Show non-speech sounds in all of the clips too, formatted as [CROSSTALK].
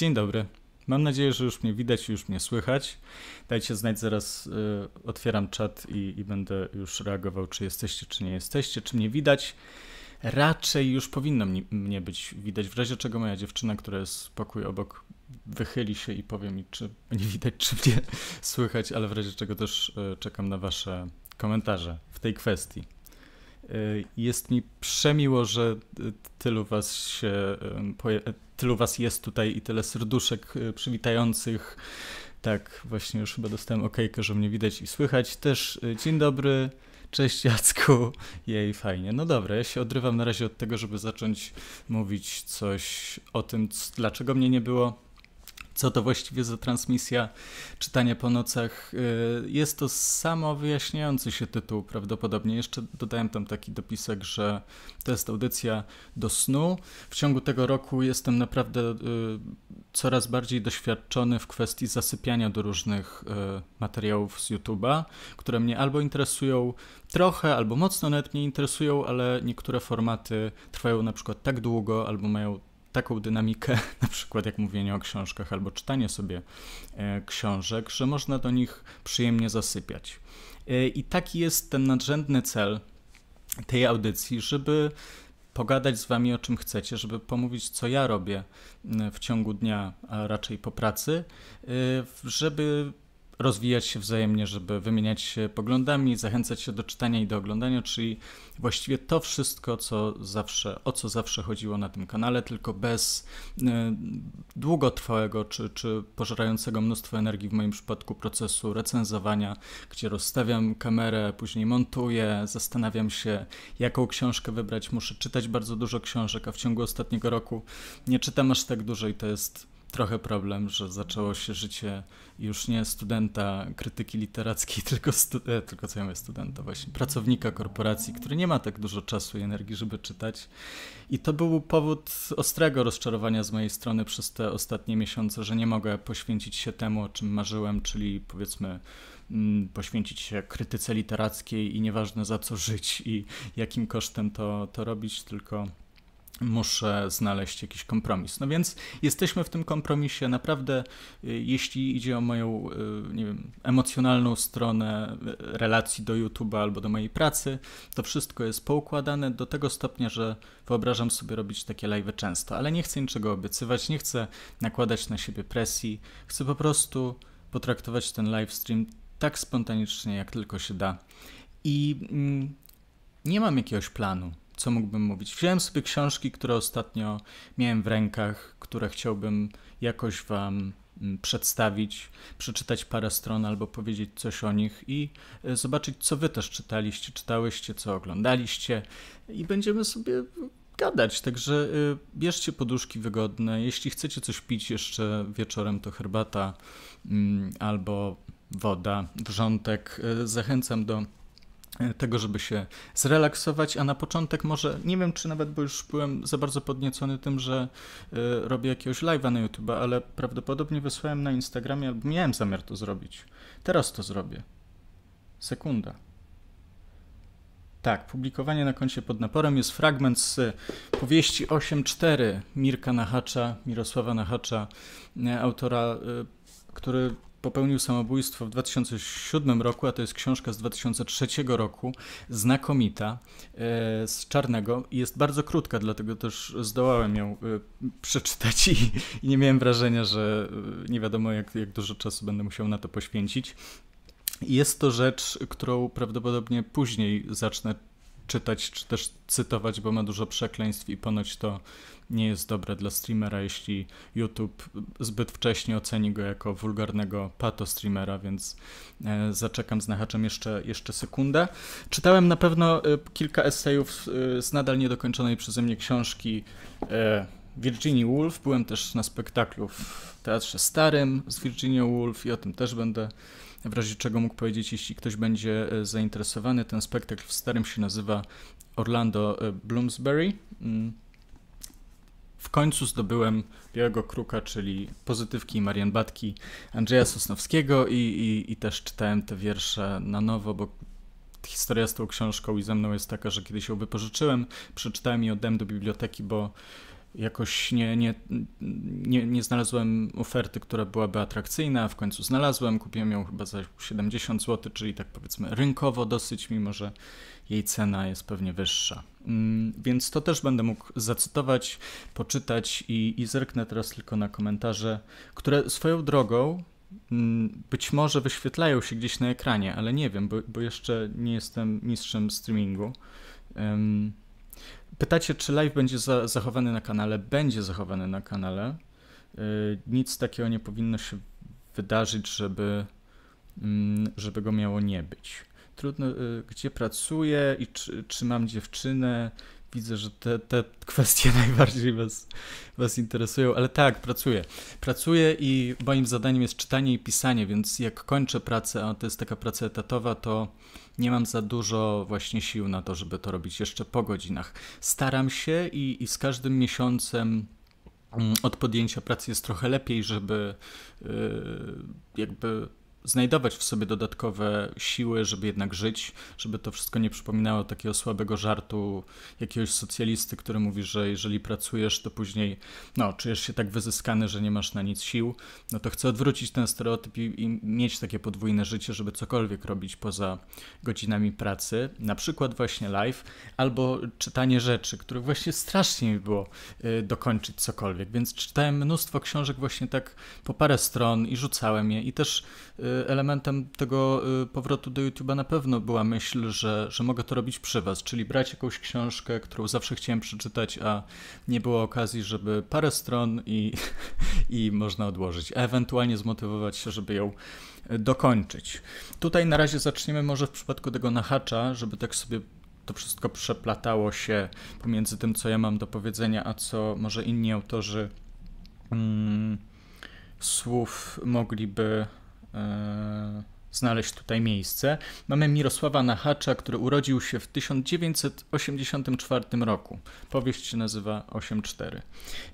Dzień dobry. Mam nadzieję, że już mnie widać, już mnie słychać. Dajcie znać, zaraz y, otwieram czat i, i, będę już reagował, czy jesteście, czy nie jesteście, czy mnie widać. Raczej już powinno mi, mnie być widać, w razie czego moja dziewczyna, która jest pokój obok, wychyli się i powie mi, czy mnie widać, czy mnie [LAUGHS] słychać, ale w razie czego też y, czekam na wasze komentarze w tej kwestii. Y, jest mi przemiło, że y, tylu was się, y, tylu was jest tutaj i tyle serduszek przywitających. Tak, właśnie już chyba dostałem okejkę, że mnie widać i słychać. Też dzień dobry, cześć Jacku, jej fajnie. No dobra, ja się odrywam na razie od tego, żeby zacząć mówić coś o tym, dlaczego mnie nie było co to właściwie za transmisja, czytania po nocach. Y, jest to samo wyjaśniający się tytuł prawdopodobnie. Jeszcze dodałem tam taki dopisek, że to jest audycja do snu. W ciągu tego roku jestem naprawdę y, coraz bardziej doświadczony w kwestii zasypiania do różnych y, materiałów z YouTube'a, które mnie albo interesują trochę, albo mocno nawet mnie interesują, ale niektóre formaty trwają na przykład tak długo, albo mają taką dynamikę, [LAUGHS] na przykład jak mówienie o książkach albo czytanie sobie e, książek, że można do nich przyjemnie zasypiać. E, I taki jest ten nadrzędny cel tej audycji, żeby pogadać z wami o czym chcecie, żeby pomówić, co ja robię w ciągu dnia, a raczej po pracy, e, żeby rozwijać się wzajemnie, żeby wymieniać się poglądami, zachęcać się do czytania i do oglądania, czyli właściwie to wszystko, co zawsze, o co zawsze chodziło na tym kanale, tylko bez y, długotrwałego czy, czy pożerającego mnóstwo energii w moim przypadku procesu recenzowania, gdzie rozstawiam kamerę, później montuję, zastanawiam się, jaką książkę wybrać. Muszę czytać bardzo dużo książek, a w ciągu ostatniego roku nie czytam aż tak dużo i to jest trochę problem, że zaczęło się życie już nie studenta krytyki literackiej, [LAUGHS] tylko, e, tylko co ja mówię, studenta właśnie, pracownika korporacji, który nie ma tak dużo czasu i energii, żeby czytać. I to był powód ostrego rozczarowania z mojej strony przez te ostatnie miesiące, że nie mogę poświęcić się temu, o czym marzyłem, czyli powiedzmy mm, poświęcić się krytyce literackiej i nieważne za co żyć i jakim kosztem to, to robić, tylko muszę znaleźć jakiś kompromis. No więc jesteśmy w tym kompromisie. Naprawdę, y, jeśli idzie o moją, y, nie wiem, emocjonalną stronę y, relacji do YouTube'a albo do mojej pracy, to wszystko jest poukładane do tego stopnia, że wyobrażam sobie robić takie live często, ale nie chcę niczego obiecywać, nie chcę nakładać na siebie presji. Chcę po prostu potraktować ten live stream tak spontanicznie, jak tylko się da. I mm, nie mam jakiegoś planu co mógłbym mówić? Wziąłem sobie książki, które ostatnio miałem w rękach, które chciałbym jakoś Wam mm, przedstawić, przeczytać parę stron albo powiedzieć coś o nich i e, zobaczyć, co Wy też czytaliście, czytałyście, co oglądaliście i będziemy sobie gadać. Także e, bierzcie poduszki wygodne. Jeśli chcecie coś pić jeszcze wieczorem, to herbata mm, albo woda, wrzątek. E, zachęcam do tego, żeby się zrelaksować, a na początek może, nie wiem czy nawet, bo już byłem za bardzo podniecony tym, że y, robię jakiegoś live'a na YouTube, ale prawdopodobnie wysłałem na Instagramie, albo miałem zamiar to zrobić. Teraz to zrobię. Sekunda. Tak, publikowanie na koncie pod naporem jest fragment z powieści 8.4 Mirka Nahacza, Mirosława Nahacza, e, autora, e, który popełnił samobójstwo w 2007 roku, a to jest książka z 2003 roku, znakomita, e, z Czarnego. Jest bardzo krótka, dlatego też zdołałem ją e, przeczytać i, i nie miałem wrażenia, że e, nie wiadomo jak, jak dużo czasu będę musiał na to poświęcić. Jest to rzecz, którą prawdopodobnie później zacznę czytać czy też cytować, bo ma dużo przekleństw i ponoć to nie jest dobre dla streamera, jeśli YouTube zbyt wcześnie oceni go jako wulgarnego pato streamera, więc e, zaczekam z nachaczem jeszcze, jeszcze sekundę. Czytałem na pewno e, kilka esejów e, z nadal niedokończonej przeze mnie książki Virginia Woolf. Byłem też na spektaklu w Teatrze Starym z Virginia Woolf i o tym też będę w razie czego mógł powiedzieć, jeśli ktoś będzie e, zainteresowany. Ten spektakl w starym się nazywa Orlando e, Bloomsbury. Mm. W końcu zdobyłem Białego Kruka, czyli pozytywki Marian Batki Andrzeja Sosnowskiego i, i, i też czytałem te wiersze na nowo, bo historia z tą książką i ze mną jest taka, że kiedyś ją wypożyczyłem, przeczytałem i oddałem do biblioteki, bo jakoś nie, nie, nie, nie, znalazłem oferty, która byłaby atrakcyjna. W końcu znalazłem, kupiłem ją chyba za 70 zł, czyli tak powiedzmy rynkowo dosyć, mimo że jej cena jest pewnie wyższa. Mm, więc to też będę mógł zacytować, poczytać i, i zerknę teraz tylko na komentarze, które swoją drogą mm, być może wyświetlają się gdzieś na ekranie, ale nie wiem, bo, bo jeszcze nie jestem mistrzem streamingu. Pytacie, czy live będzie za zachowany na kanale? Będzie zachowany na kanale. Y, nic takiego nie powinno się wydarzyć, żeby, mm, żeby go miało nie być. Trudno, y, gdzie pracuję i czy, czy mam dziewczynę, Widzę, że te, te kwestie [LAUGHS] najbardziej was, was interesują, ale tak, pracuję. Pracuję i moim zadaniem jest czytanie i pisanie, więc jak kończę pracę, a to jest taka praca etatowa, to nie mam za dużo właśnie sił na to, żeby to robić jeszcze po godzinach. Staram się i, i z każdym miesiącem mm, od podjęcia pracy jest trochę lepiej, żeby yy, jakby znajdować w sobie dodatkowe siły, żeby jednak żyć, żeby to wszystko nie przypominało takiego słabego żartu jakiegoś socjalisty, który mówi, że jeżeli pracujesz, to później no, czujesz się tak wyzyskany, że nie masz na nic sił. No to chcę odwrócić ten stereotyp i, i mieć takie podwójne życie, żeby cokolwiek robić poza godzinami pracy, na przykład właśnie live, albo czytanie rzeczy, których właśnie strasznie mi było y, dokończyć cokolwiek, więc czytałem mnóstwo książek właśnie tak po parę stron i rzucałem je i też y, Y, elementem tego y, powrotu do YouTube'a na pewno była myśl, że, że mogę to robić przy Was, czyli brać jakąś książkę, którą zawsze chciałem przeczytać, a nie było okazji, żeby parę stron i, [LAUGHS] i można odłożyć, a ewentualnie zmotywować się, żeby ją y, dokończyć. Tutaj na razie zaczniemy może w przypadku tego nahacza, żeby tak sobie to wszystko przeplatało się pomiędzy tym, co ja mam do powiedzenia, a co może inni autorzy mm, słów mogliby E, znaleźć tutaj miejsce. Mamy Mirosława Nachacza, który urodził się w 1984 roku. Powieść się nazywa 84.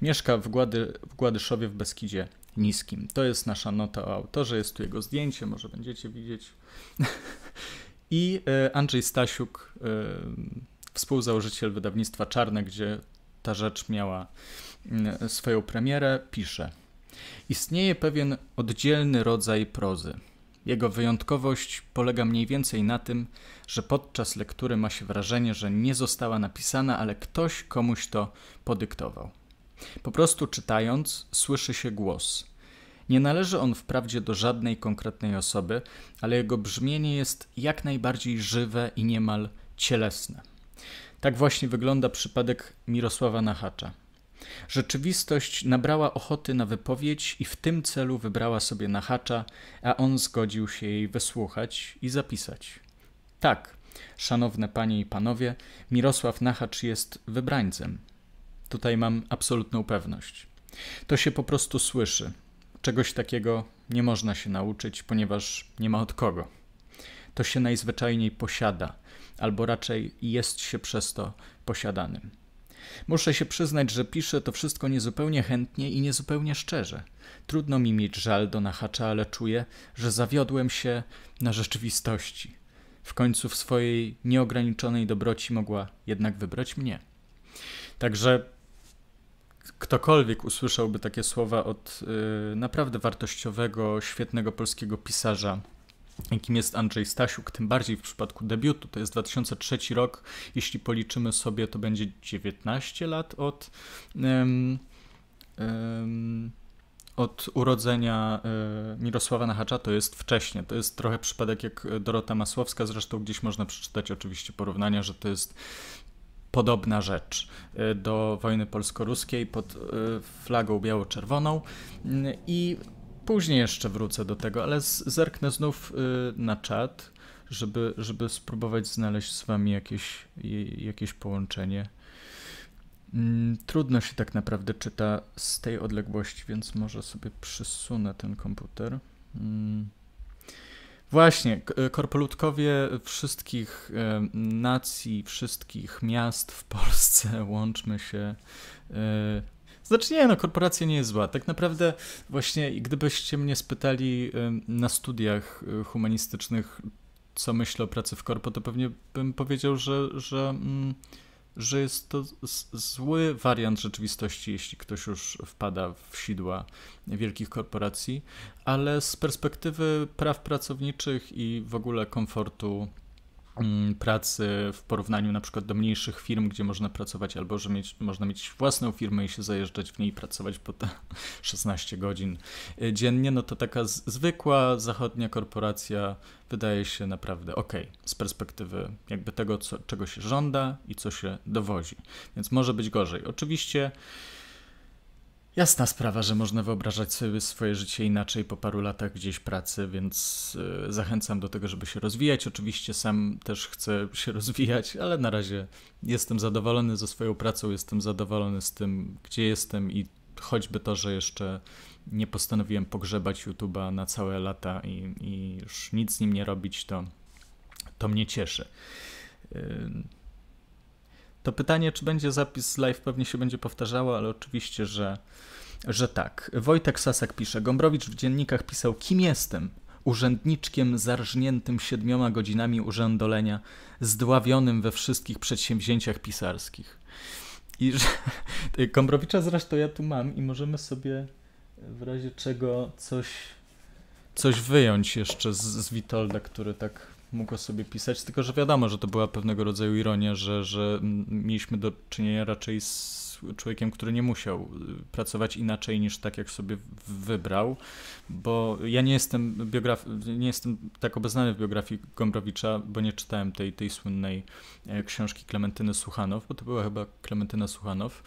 Mieszka w, Głady, w Gładyszowie w Beskidzie Niskim. To jest nasza nota o autorze, jest tu jego zdjęcie, może będziecie widzieć. [LAUGHS] I e, Andrzej Stasiuk, e, współzałożyciel wydawnictwa Czarne, gdzie ta rzecz miała mm, swoją premierę, pisze – Istnieje pewien oddzielny rodzaj prozy. Jego wyjątkowość polega mniej więcej na tym, że podczas lektury ma się wrażenie, że nie została napisana, ale ktoś komuś to podyktował. Po prostu czytając, słyszy się głos. Nie należy on wprawdzie do żadnej konkretnej osoby, ale jego brzmienie jest jak najbardziej żywe i niemal cielesne. Tak właśnie wygląda przypadek Mirosława Nachacza. Rzeczywistość nabrała ochoty na wypowiedź i w tym celu wybrała sobie Nahacza, a on zgodził się jej wysłuchać i zapisać. Tak, szanowne panie i panowie, Mirosław Nahacz jest wybrańcem. Tutaj mam absolutną pewność. To się po prostu słyszy. Czegoś takiego nie można się nauczyć, ponieważ nie ma od kogo. To się najzwyczajniej posiada, albo raczej jest się przez to posiadanym. Muszę się przyznać, że piszę to wszystko niezupełnie chętnie i niezupełnie szczerze. Trudno mi mieć żal do nahacza, ale czuję, że zawiodłem się na rzeczywistości. W końcu w swojej nieograniczonej dobroci mogła jednak wybrać mnie. Także ktokolwiek usłyszałby takie słowa od y, naprawdę wartościowego, świetnego polskiego pisarza, Jakim jest Andrzej Stasiuk, tym bardziej w przypadku debiutu. To jest 2003 rok, jeśli policzymy sobie, to będzie 19 lat od, um, um, od urodzenia um, Mirosława Nachacza, to jest wcześnie. To jest trochę przypadek jak Dorota Masłowska, zresztą gdzieś można przeczytać oczywiście porównania, że to jest podobna rzecz e, do wojny polsko-ruskiej pod e, flagą biało-czerwoną i Później jeszcze wrócę do tego, ale zerknę znów y, na czat, żeby, żeby spróbować znaleźć z wami jakieś, jakieś połączenie. Mm, trudno się tak naprawdę czyta z tej odległości, więc może sobie przysunę ten komputer. Mm. Właśnie, y, korpolutkowie wszystkich y, nacji, wszystkich miast w Polsce, [LAUGHS] łączmy się znaczy nie, no korporacja nie jest zła. Tak naprawdę właśnie gdybyście mnie spytali na studiach e, humanistycznych, co myślę o pracy w korpo, to pewnie bym powiedział, że, że, mm, że jest to zły wariant rzeczywistości, jeśli ktoś już wpada w sidła wielkich korporacji, ale z perspektywy praw pracowniczych i w ogóle komfortu Mm, pracy w porównaniu na przykład do mniejszych firm, gdzie można pracować albo że mieć, można mieć własną firmę i się zajeżdżać w niej pracować po te 16 [LAUGHS] godzin y, dziennie, no to taka zwykła zachodnia korporacja wydaje się naprawdę ok z perspektywy jakby tego, co, czego się żąda i co się dowozi. Więc może być gorzej. Oczywiście Jasna sprawa, że można wyobrażać sobie swoje życie inaczej po paru latach gdzieś pracy, więc e, zachęcam do tego, żeby się rozwijać. Oczywiście sam też chcę się [LAUGHS] rozwijać, ale na razie jestem zadowolony ze swoją pracą, jestem zadowolony z tym, gdzie jestem i choćby to, że jeszcze nie postanowiłem pogrzebać YouTube'a na całe lata i, i, już nic z nim nie robić, to, to mnie cieszy. E, to pytanie, czy będzie zapis live, pewnie się będzie powtarzało, ale oczywiście, że, że tak. Wojtek Sasak pisze: Gombrowicz w dziennikach pisał, kim jestem. Urzędniczkiem zarżniętym siedmioma godzinami urzędolenia, zdławionym we wszystkich przedsięwzięciach pisarskich. I że, [LAUGHS] Gombrowicza zresztą ja tu mam i możemy sobie w razie czego coś, coś wyjąć jeszcze z, z Witolda, który tak mógł sobie pisać, tylko że wiadomo, że to była pewnego rodzaju ironia, że, że mieliśmy do czynienia raczej z człowiekiem, który nie musiał y, pracować inaczej niż tak, jak sobie wybrał, bo ja nie jestem, biograf- nie jestem tak obeznany w biografii Gombrowicza, bo nie czytałem tej, tej słynnej e, książki Klementyny Suchanow, bo to była chyba Klementyna Suchanow,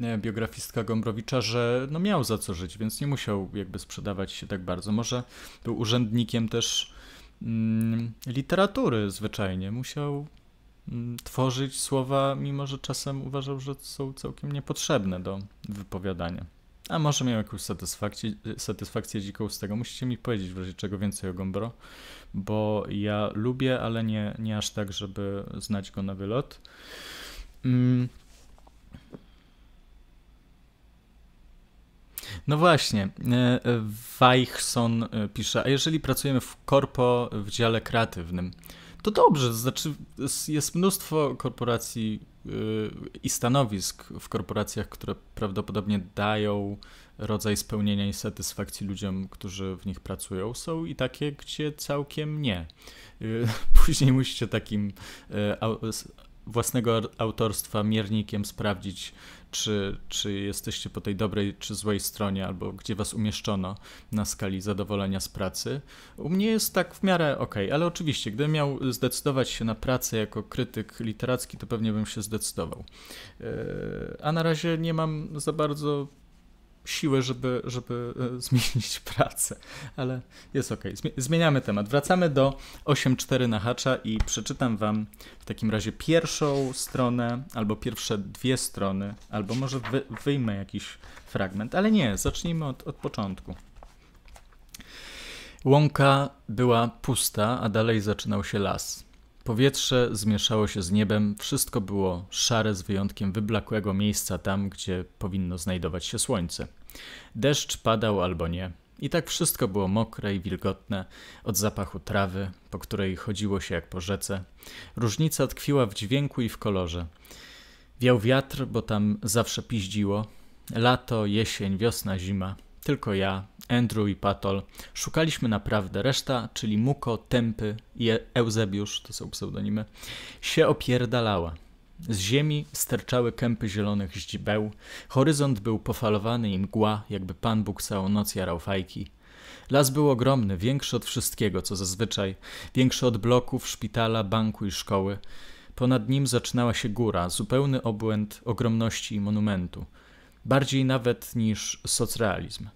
e, biografistka Gombrowicza, że no miał za co żyć, więc nie musiał jakby sprzedawać się tak bardzo. Może był urzędnikiem też Mm, literatury zwyczajnie. Musiał mm, tworzyć słowa, mimo że czasem uważał, że są całkiem niepotrzebne do wypowiadania. A może miał jakąś satysfakcję, satysfakcję dziką z tego? Musicie mi powiedzieć w razie czego więcej o Gombro, bo ja lubię, ale nie, nie aż tak, żeby znać go na wylot. Mm. No właśnie, e, e, Weichson e, pisze, a jeżeli pracujemy w korpo w dziale kreatywnym, to dobrze, znaczy jest mnóstwo korporacji i stanowisk w korporacjach, które prawdopodobnie dają rodzaj spełnienia i satysfakcji ludziom, którzy w nich pracują. Są i takie, gdzie całkiem nie. [LAUGHS] Później musicie takim własnego autorstwa miernikiem sprawdzić, czy, czy jesteście po tej dobrej czy złej stronie, albo gdzie was umieszczono na skali zadowolenia z pracy. U mnie jest tak w miarę ok, ale oczywiście, gdybym miał zdecydować się na pracę jako krytyk literacki, to pewnie bym się zdecydował. E, a na razie nie mam za bardzo siłę, żeby, żeby e, zmienić [LAUGHS] pracę, ale jest ok. Zmieniamy temat. Wracamy do 8.4 na hacza i przeczytam wam w takim razie pierwszą stronę, albo pierwsze dwie strony, albo może wy, wyjmę jakiś fragment, ale nie, zacznijmy od, od początku. Łąka była pusta, a dalej zaczynał się las. Powietrze zmieszało się z niebem, wszystko było szare z wyjątkiem wyblakłego miejsca tam, gdzie powinno znajdować się słońce. Deszcz padał albo nie. I tak wszystko było mokre i wilgotne od zapachu trawy, po której chodziło się jak po rzece. Różnica tkwiła w dźwięku i w kolorze. Wiał wiatr, bo tam zawsze piździło. Lato, jesień, wiosna, zima. Tylko ja, Andrew i Patol. Szukaliśmy naprawdę. Reszta, czyli Muko, Tempy i e- Eusebiusz, to są pseudonimy, się opierdalała. Z ziemi sterczały kępy zielonych ździbeł, horyzont był pofalowany i mgła, jakby Pan Bóg całą noc jarał fajki. Las był ogromny, większy od wszystkiego, co zazwyczaj, większy od bloków, szpitala, banku i szkoły. Ponad nim zaczynała się góra, zupełny obłęd ogromności i monumentu – bardziej nawet niż socrealizm.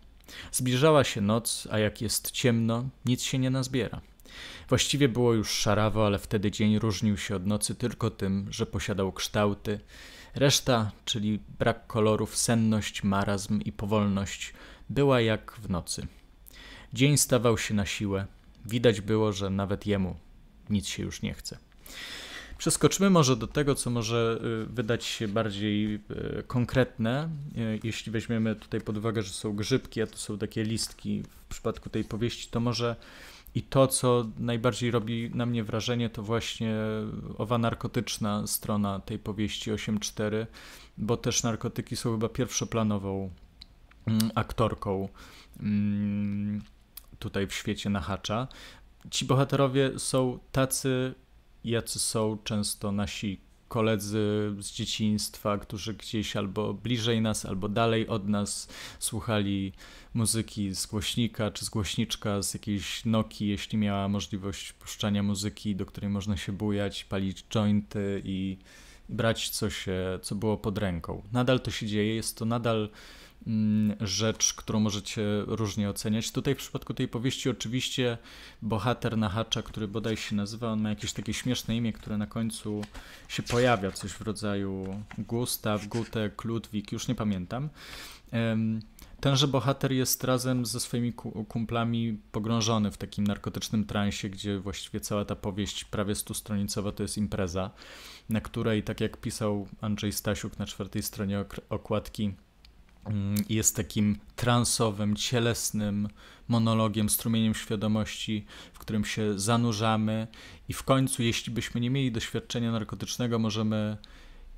Zbliżała się noc, a jak jest ciemno, nic się nie nazbiera. Właściwie było już szarawo, ale wtedy dzień różnił się od nocy tylko tym, że posiadał kształty. Reszta, czyli brak kolorów, senność, marazm i powolność, była jak w nocy. Dzień stawał się na siłę. Widać było, że nawet jemu nic się już nie chce przeskoczymy może do tego, co może y, wydać się bardziej y, konkretne, y, jeśli weźmiemy tutaj pod uwagę, że są grzybki, a to są takie listki w przypadku tej powieści, to może i to, co najbardziej robi na mnie wrażenie, to właśnie owa narkotyczna strona tej powieści 8.4, bo też narkotyki są chyba pierwszoplanową mm, aktorką mm, tutaj w świecie nahacza. Ci bohaterowie są tacy jacy są często nasi koledzy z dzieciństwa, którzy gdzieś albo bliżej nas, albo dalej od nas słuchali muzyki z głośnika czy z głośniczka, z jakiejś Noki, jeśli miała możliwość puszczania muzyki, do której można się bujać, palić jointy i brać coś, co było pod ręką. Nadal to się dzieje, jest to nadal Mm, rzecz, którą możecie różnie oceniać. Tutaj w przypadku tej powieści oczywiście bohater nahacza, który bodaj się nazywa, on ma jakieś takie śmieszne imię, które na końcu się pojawia, coś w rodzaju Gustaw, Gutek, Ludwik, już nie pamiętam. Tenże bohater jest razem ze swoimi kumplami pogrążony w takim narkotycznym transie, gdzie właściwie cała ta powieść prawie stustronicowa to jest impreza, na której, tak jak pisał Andrzej Stasiuk na czwartej stronie okładki, Mm, jest takim transowym, cielesnym monologiem, strumieniem świadomości, w którym się zanurzamy i w końcu, jeśli byśmy nie mieli doświadczenia narkotycznego, możemy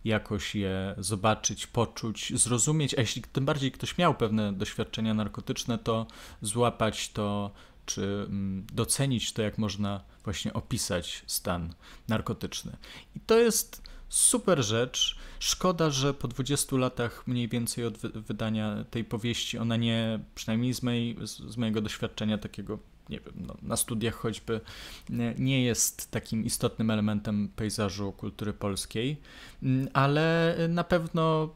jakoś je zobaczyć, poczuć, zrozumieć, a jeśli tym bardziej ktoś miał pewne doświadczenia narkotyczne, to złapać to, czy mm, docenić to, jak można właśnie opisać stan narkotyczny. I to jest super rzecz. Szkoda, że po 20 latach mniej więcej od wydania tej powieści ona nie, przynajmniej z, z mojego doświadczenia takiego, nie wiem, no, na studiach choćby, nie jest takim istotnym elementem pejzażu kultury polskiej, mm, ale na pewno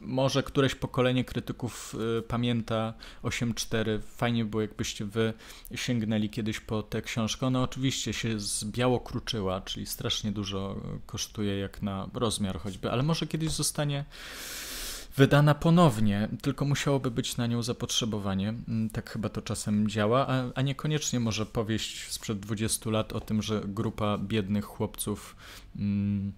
może któreś pokolenie krytyków y, pamięta 8.4. Fajnie było, jakbyście wy sięgnęli kiedyś po tę książkę. Ona oczywiście się zbiało kruczyła, czyli strasznie dużo kosztuje, jak na rozmiar choćby, ale może kiedyś zostanie wydana ponownie, tylko musiałoby być na nią zapotrzebowanie. Mm, tak chyba to czasem działa, a, a niekoniecznie może powieść sprzed 20 lat o tym, że grupa biednych chłopców. Mm,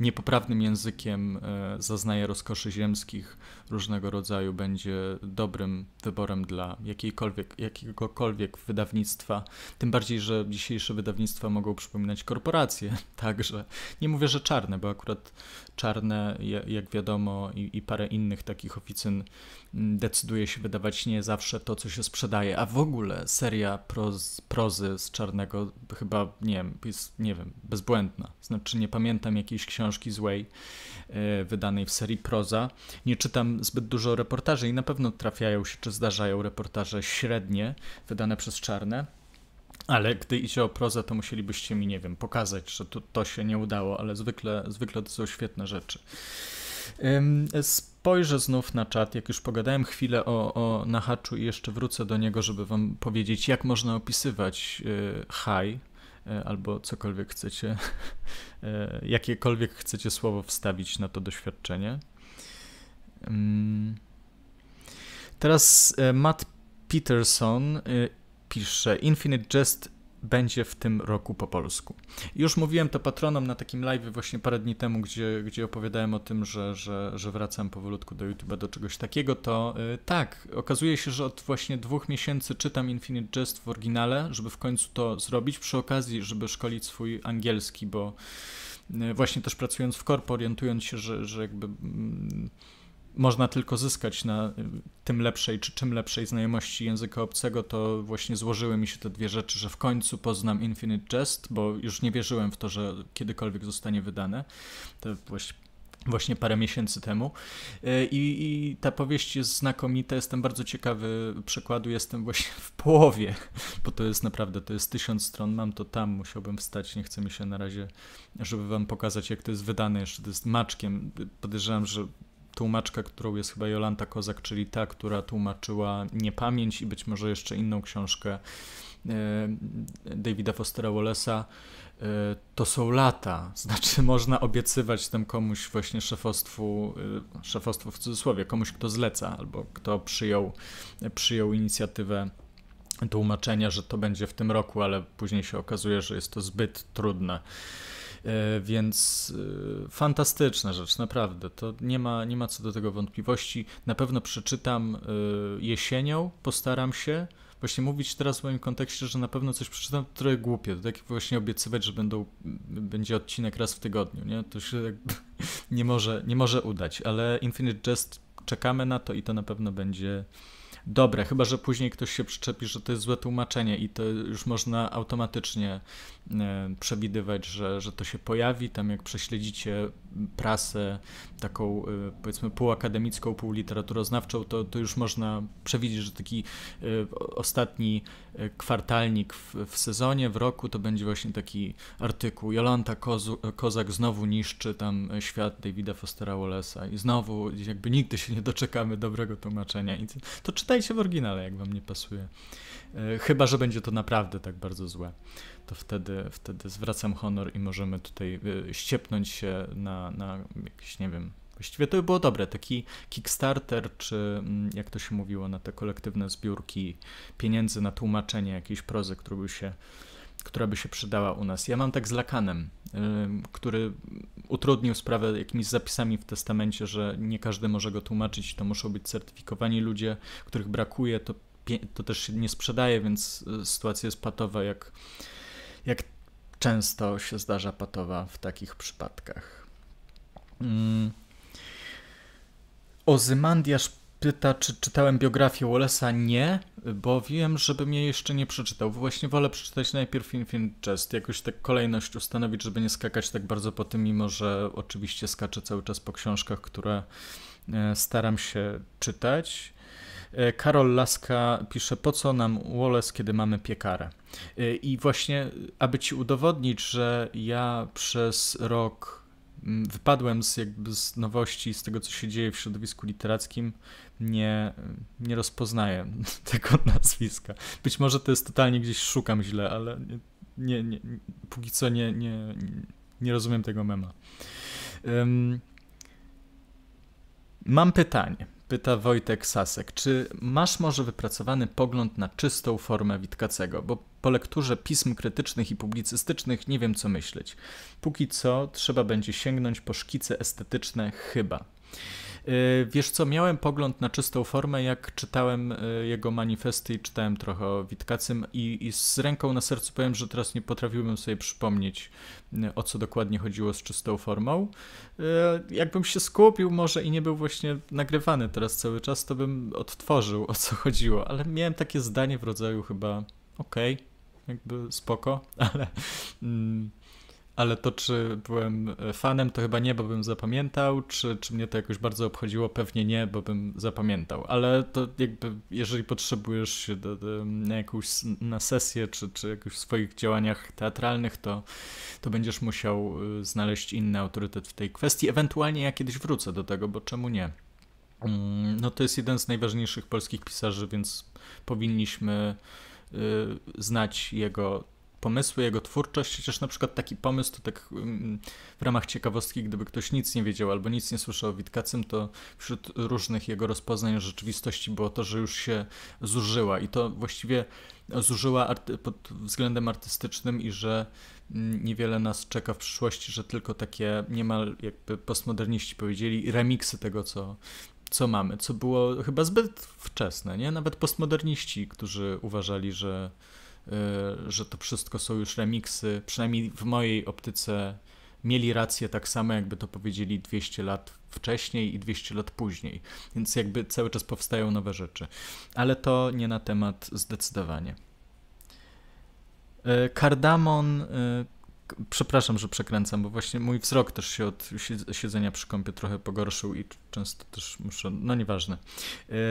niepoprawnym językiem e, zaznaje rozkoszy ziemskich różnego rodzaju, będzie dobrym wyborem dla jakiejkolwiek, jakiegokolwiek wydawnictwa. Tym bardziej, że dzisiejsze wydawnictwa mogą przypominać korporacje, [LAUGHS] także nie mówię, że czarne, bo akurat czarne, jak wiadomo, i, i parę innych takich oficyn decyduje się wydawać nie zawsze to, co się sprzedaje, a w ogóle seria proz, prozy z czarnego chyba, nie wiem, jest, nie wiem, bezbłędna. Znaczy nie pamiętam jakiejś książki złej e, wydanej w serii proza. Nie czytam zbyt dużo reportaży i na pewno trafiają się, czy zdarzają reportaże średnie wydane przez czarne. Ale gdy idzie o prozę, to musielibyście mi, nie wiem, pokazać, że to, to się nie udało, ale zwykle, zwykle to są świetne rzeczy. Z spojrzę znów na czat, jak już pogadałem chwilę o, o Nahaczu i jeszcze wrócę do niego, żeby wam powiedzieć, jak można opisywać y, high y, albo cokolwiek chcecie, y, [LAUGHS] jakiekolwiek chcecie słowo wstawić na to doświadczenie. Mm. Teraz e, Matt Peterson e, pisze Infinite Jest będzie w tym roku po polsku. Już mówiłem to patronom na takim live właśnie parę dni temu, gdzie, gdzie opowiadałem o tym, że, że, że wracam powolutku do YouTube'a, do czegoś takiego, to yy, tak, okazuje się, że od właśnie dwóch miesięcy czytam Infinite Jest w oryginale, żeby w końcu to zrobić, przy okazji, żeby szkolić swój angielski, bo y, właśnie też pracując w korpo, orientując się, że, że jakby... Mm, można tylko zyskać na y, tym lepszej, czy czym lepszej znajomości języka obcego, to właśnie złożyły mi się te dwie rzeczy, że w końcu poznam Infinite Jest, bo już nie wierzyłem w to, że kiedykolwiek zostanie wydane. To właśnie właśnie parę miesięcy temu. Y, I, I, ta powieść jest znakomita, jestem bardzo ciekawy przykładu, jestem właśnie w połowie, bo to jest naprawdę, to jest tysiąc stron, mam to tam, musiałbym wstać, nie chce mi się na razie, żeby wam pokazać, jak to jest wydane jeszcze, to jest maczkiem, podejrzewam, że tłumaczka, którą jest chyba Jolanta Kozak, czyli ta, która tłumaczyła Niepamięć i być może jeszcze inną książkę e, Davida Fostera Wallace'a, e, to są lata. Znaczy, [LAUGHS] można obiecywać tam komuś właśnie szefostwu, e, szefostwo w cudzysłowie, komuś, kto zleca albo kto przyjął, przyjął inicjatywę tłumaczenia, że to będzie w tym roku, ale później się okazuje, że jest to zbyt trudne. E, więc e, fantastyczna rzecz, naprawdę. To nie ma, nie ma co do tego wątpliwości. Na pewno przeczytam e, jesienią, postaram się. Właśnie mówić teraz w moim kontekście, że na pewno coś przeczytam, to trochę głupie. To tak jak właśnie obiecywać, że będą, będzie odcinek raz w tygodniu, nie? To się tak [LAUGHS] nie może, nie może udać, ale Infinite Jest czekamy na to i to na pewno będzie dobre, chyba że później ktoś się przyczepi, że to jest złe tłumaczenie i to już można automatycznie E, przewidywać, że, że to się pojawi. Tam jak prześledzicie prasę taką e, powiedzmy półakademicką, półliteraturoznawczą, to, to już można przewidzieć, że taki e, ostatni kwartalnik w, w sezonie, w roku to będzie właśnie taki artykuł Jolanta Kozu, Kozak znowu niszczy tam świat Davida Fostera Wallace'a i znowu jakby nigdy się nie doczekamy dobrego tłumaczenia. to czytajcie w oryginale, jak wam nie pasuje. Chyba, że będzie to naprawdę tak bardzo złe to wtedy, wtedy zwracam honor i możemy tutaj y, ściepnąć się na, na jakiś, nie wiem, Właściwie to by było dobre, taki Kickstarter, czy mm, jak to się mówiło, na te kolektywne zbiórki pieniędzy na tłumaczenie jakiejś prozy, która by się, która by się przydała u nas. Ja mam tak z Lakanem, który utrudnił sprawę jakimiś zapisami w testamencie, że nie każdy może go tłumaczyć, to muszą być certyfikowani ludzie, których brakuje, to, to też się nie sprzedaje, więc y, sytuacja jest patowa, jak jak często się zdarza patowa w takich przypadkach? Mm. Ozymandiasz pyta, czy czytałem biografię Wallace'a? Nie, bo wiem, żebym jej jeszcze nie przeczytał. Właśnie wolę przeczytać najpierw Infinite Chest, jakoś tak kolejność ustanowić, żeby nie skakać tak bardzo po tym, mimo że oczywiście skaczę cały czas po książkach, które e, staram się czytać. E, Karol Laska pisze, po co nam Wallace, kiedy mamy piekarę? E, I właśnie, aby ci udowodnić, że ja przez rok mm, wypadłem z, jakby z nowości, z tego, co się dzieje w środowisku literackim, nie, nie rozpoznaję [LAUGHS] tego nazwiska. Być może to jest totalnie gdzieś szukam źle, ale nie, nie, póki co nie, nie, nie rozumiem tego mema. Um, mam pytanie. Pyta Wojtek Sasek, czy masz może wypracowany pogląd na czystą formę Witkacego? Bo po lekturze pism krytycznych i publicystycznych nie wiem co myśleć. Póki co trzeba będzie sięgnąć po szkice estetyczne chyba. E, wiesz co, miałem pogląd na czystą formę, jak czytałem e, jego manifesty i czytałem trochę o Witkacym i, i, z ręką na sercu powiem, że teraz nie potrafiłbym sobie przypomnieć, e, o co dokładnie chodziło z czystą formą. Jakbym się skupił może i nie był właśnie nagrywany teraz cały czas, to bym odtworzył, o co chodziło, ale miałem takie zdanie w rodzaju chyba okej, okay, jakby spoko, [LAUGHS] ale... Mm, ale to czy byłem e, fanem, to chyba nie, bo bym zapamiętał, czy, czy mnie to jakoś bardzo obchodziło, pewnie nie, bo bym zapamiętał, ale to jakby, jeżeli potrzebujesz się do, do, na jakąś na sesję, czy, czy jakoś w swoich działaniach teatralnych, to, to będziesz musiał y, znaleźć inny autorytet w tej kwestii, ewentualnie ja kiedyś wrócę do tego, bo czemu nie? Mm, no to jest jeden z najważniejszych polskich pisarzy, więc powinniśmy y, znać jego pomysły, jego twórczość, chociaż na przykład taki pomysł to tak mm, w ramach ciekawostki, gdyby ktoś nic nie wiedział albo nic nie słyszał o Witkacym, to wśród różnych jego rozpoznań rzeczywistości było to, że już się zużyła i to właściwie zużyła pod względem artystycznym i że mm, niewiele nas czeka w przyszłości, że tylko takie niemal jakby postmoderniści powiedzieli remiksy tego, co co mamy, co było chyba zbyt wczesne, nie? Nawet postmoderniści, którzy uważali, że Y, że to wszystko są już remixy, przynajmniej w mojej optyce mieli rację tak samo, jakby to powiedzieli 200 lat wcześniej i 200 lat później. Więc jakby cały czas powstają nowe rzeczy. Ale to nie na temat zdecydowanie. Y, Kardamon y, przepraszam, że przekręcam, bo właśnie mój wzrok też się od siedzenia przy kąpie trochę pogorszył i często też muszę, no nieważne.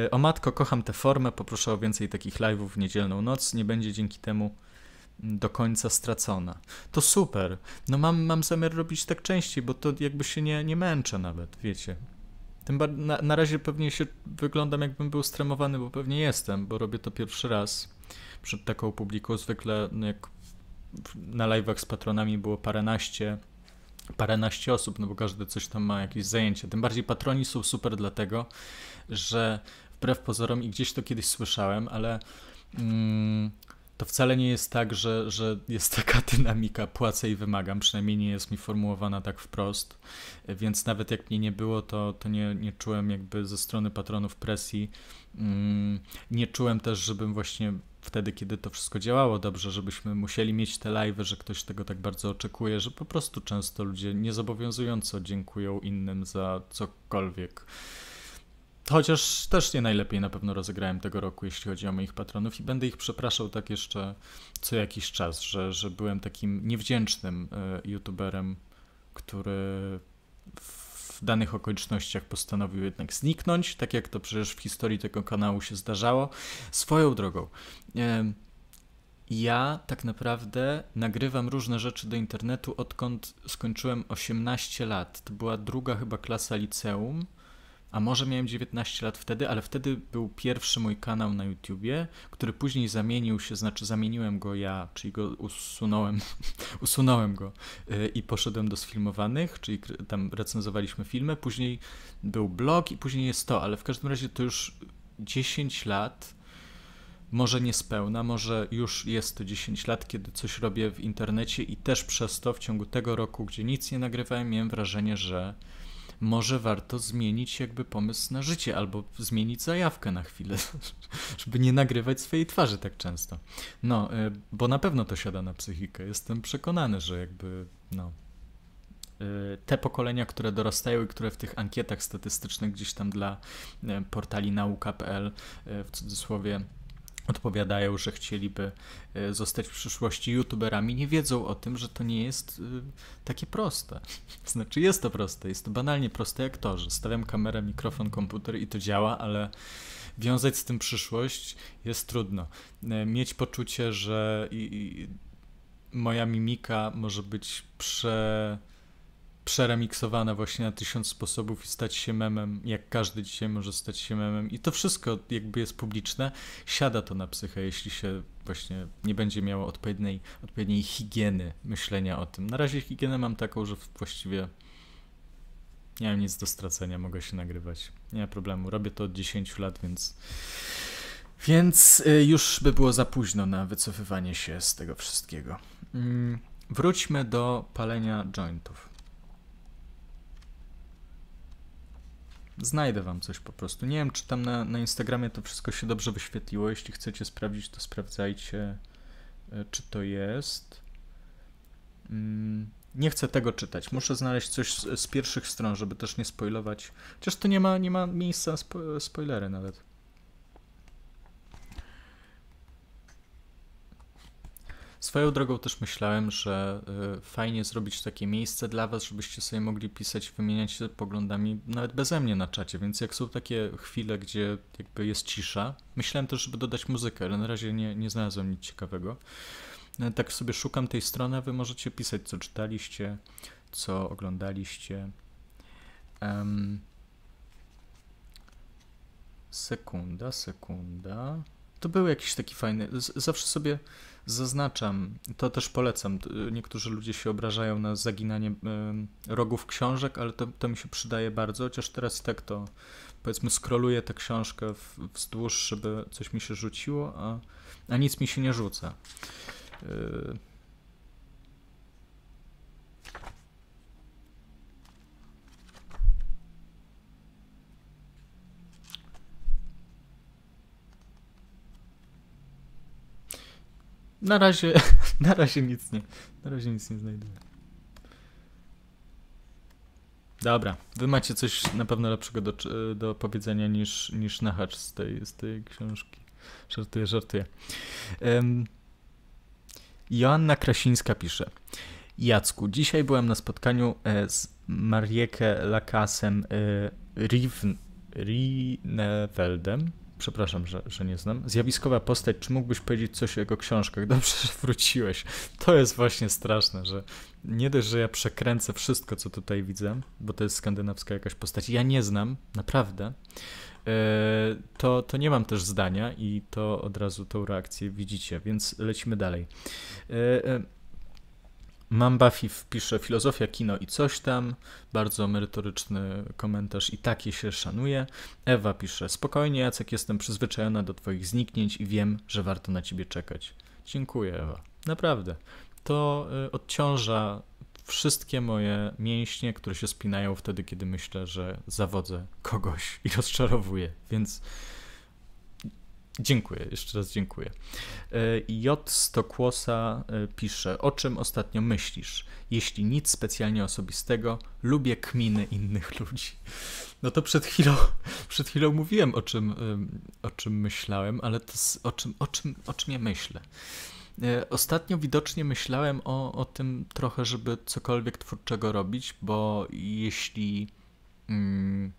E, o matko, kocham tę formę, poproszę o więcej takich live'ów w niedzielną noc, nie będzie dzięki temu do końca stracona. To super, no mam, mam zamiar robić tak częściej, bo to jakby się nie, nie męczę nawet, wiecie. Tym bardziej, na, na razie pewnie się wyglądam jakbym był stremowany, bo pewnie jestem, bo robię to pierwszy raz przed taką publiką zwykle, no jak na live'ach z patronami było paręnaście, paręnaście osób, no bo każdy coś tam ma, jakieś zajęcie. Tym bardziej patroni są super dlatego, że wbrew pozorom i gdzieś to kiedyś słyszałem, ale mm, to wcale nie jest tak, że, że jest [LAUGHS] taka dynamika płacę i wymagam, przynajmniej nie jest mi formułowana tak wprost, więc nawet jak mnie nie było, to, to nie, nie czułem jakby ze strony patronów presji, mm, nie czułem też, żebym właśnie wtedy, kiedy to wszystko działało dobrze, żebyśmy musieli mieć te live, że ktoś tego tak bardzo oczekuje, że po prostu często ludzie niezobowiązująco dziękują innym za cokolwiek. Chociaż też nie najlepiej na pewno rozegrałem tego roku, jeśli chodzi o moich patronów i będę ich przepraszał tak jeszcze co jakiś czas, że, że byłem takim niewdzięcznym y, youtuberem, który w danych okolicznościach postanowił jednak zniknąć, tak jak to przecież w historii tego kanału się zdarzało. Swoją drogą. Ja tak naprawdę nagrywam różne rzeczy do internetu, odkąd skończyłem 18 lat. To była druga chyba klasa liceum a może miałem 19 lat wtedy, ale wtedy był pierwszy mój kanał na YouTubie, który później zamienił się, znaczy zamieniłem go ja, czyli go usunąłem, [LAUGHS] usunąłem go y, i poszedłem do sfilmowanych, czyli tam recenzowaliśmy filmy, później był blog i później jest to, ale w każdym razie to już 10 lat, może niespełna, może już jest to 10 lat, kiedy coś robię w internecie i też przez to w ciągu tego roku, gdzie nic nie nagrywałem, miałem wrażenie, że może warto zmienić jakby pomysł na życie albo zmienić zajawkę na chwilę, [LAUGHS] żeby nie nagrywać swojej twarzy tak często. No, y, bo na pewno to siada na psychikę. Jestem przekonany, że jakby no y, te pokolenia, które dorastają i które w tych ankietach statystycznych gdzieś tam dla y, portali nauka.pl w cudzysłowie odpowiadają, że chcieliby e, zostać w przyszłości youtuberami, nie wiedzą o tym, że to nie jest e, takie proste. [LAUGHS] Znaczy, jest to proste, jest to banalnie proste jak to, że stawiam kamerę, mikrofon, komputer i to działa, ale wiązać z tym przyszłość jest trudno. E, mieć poczucie, że i, i moja mimika może być prze przeremiksowane właśnie na tysiąc sposobów i stać się memem, jak każdy dzisiaj może stać się memem i to wszystko jakby jest publiczne, siada to na psychę, jeśli się właśnie nie będzie miało odpowiedniej, odpowiedniej higieny myślenia o tym. Na razie higienę mam taką, że właściwie nie mam nic do stracenia, mogę się nagrywać. Nie ma problemu, robię to od 10 lat, więc... Więc y, już by było za późno na wycofywanie się z tego wszystkiego. Mm, wróćmy do palenia jointów. znajdę wam coś po prostu. Nie wiem, czy tam na, na Instagramie to wszystko się dobrze wyświetliło. Jeśli chcecie sprawdzić, to sprawdzajcie, e, czy to jest. Mm, nie chcę tego czytać. Muszę znaleźć coś z, z pierwszych stron, żeby też nie spoilować. Chociaż to nie ma, nie ma miejsca na spo, spoilery nawet. Swoją drogą też myślałem, że y, fajnie zrobić takie miejsce dla Was, żebyście sobie mogli pisać, wymieniać się poglądami nawet beze mnie na czacie, więc jak są takie chwile, gdzie jakby jest cisza, myślałem też, żeby dodać muzykę, ale na razie nie, nie znalazłem nic ciekawego. E, tak sobie szukam tej strony, Wy możecie pisać, co czytaliście, co oglądaliście. Um, sekunda, sekunda. To był jakiś taki fajny. zawsze sobie Zaznaczam, to też polecam. Niektórzy ludzie się obrażają na zaginanie e, rogów książek, ale to, to mi się przydaje bardzo, chociaż teraz tak to powiedzmy skroluję tę książkę wzdłuż, żeby coś mi się rzuciło, a, a nic mi się nie rzuca. E, Na razie, [LAUGHS] na razie nic nie, na razie nic nie znajduję. Dobra, wy macie coś na pewno lepszego do, do powiedzenia niż, niż nahacz z tej, z tej książki. Żartuję, żartuję. Um, Joanna Krasińska pisze. Jacku, dzisiaj byłam na spotkaniu e, z Mariekę Lakasem e, Riven, Rineveldem przepraszam, że, że nie znam. Zjawiskowa postać, czy mógłbyś powiedzieć coś o jego książkach? [LAUGHS] Dobrze, że wróciłeś. To jest właśnie straszne, że nie dość, że ja przekręcę wszystko, co tutaj widzę, bo to jest skandynawska jakaś postać. Ja nie znam, naprawdę. E, to, to nie mam też zdania i to od razu tą reakcję widzicie, więc lecimy dalej. E, e, Mam Buffy wpisze filozofia, kino i coś tam. Bardzo merytoryczny komentarz i takie się szanuje. Ewa pisze, spokojnie Jacek, jestem przyzwyczajona do twoich zniknięć i wiem, że warto na ciebie czekać. Dziękuję Ewa, naprawdę. To y, odciąża wszystkie moje mięśnie, które się spinają wtedy, kiedy myślę, że zawodzę kogoś i rozczarowuję, więc... Dziękuję, jeszcze raz dziękuję. E, J. Stokłosa e, pisze, o czym ostatnio myślisz? Jeśli nic specjalnie osobistego, lubię kminy innych ludzi. No to przed chwilą, [LAUGHS] przed chwilą mówiłem o czym, o czym myślałem, ale to o czym, o, czym, o czym ja myślę. E, ostatnio widocznie myślałem o, o tym trochę, żeby cokolwiek twórczego robić, bo jeśli mm,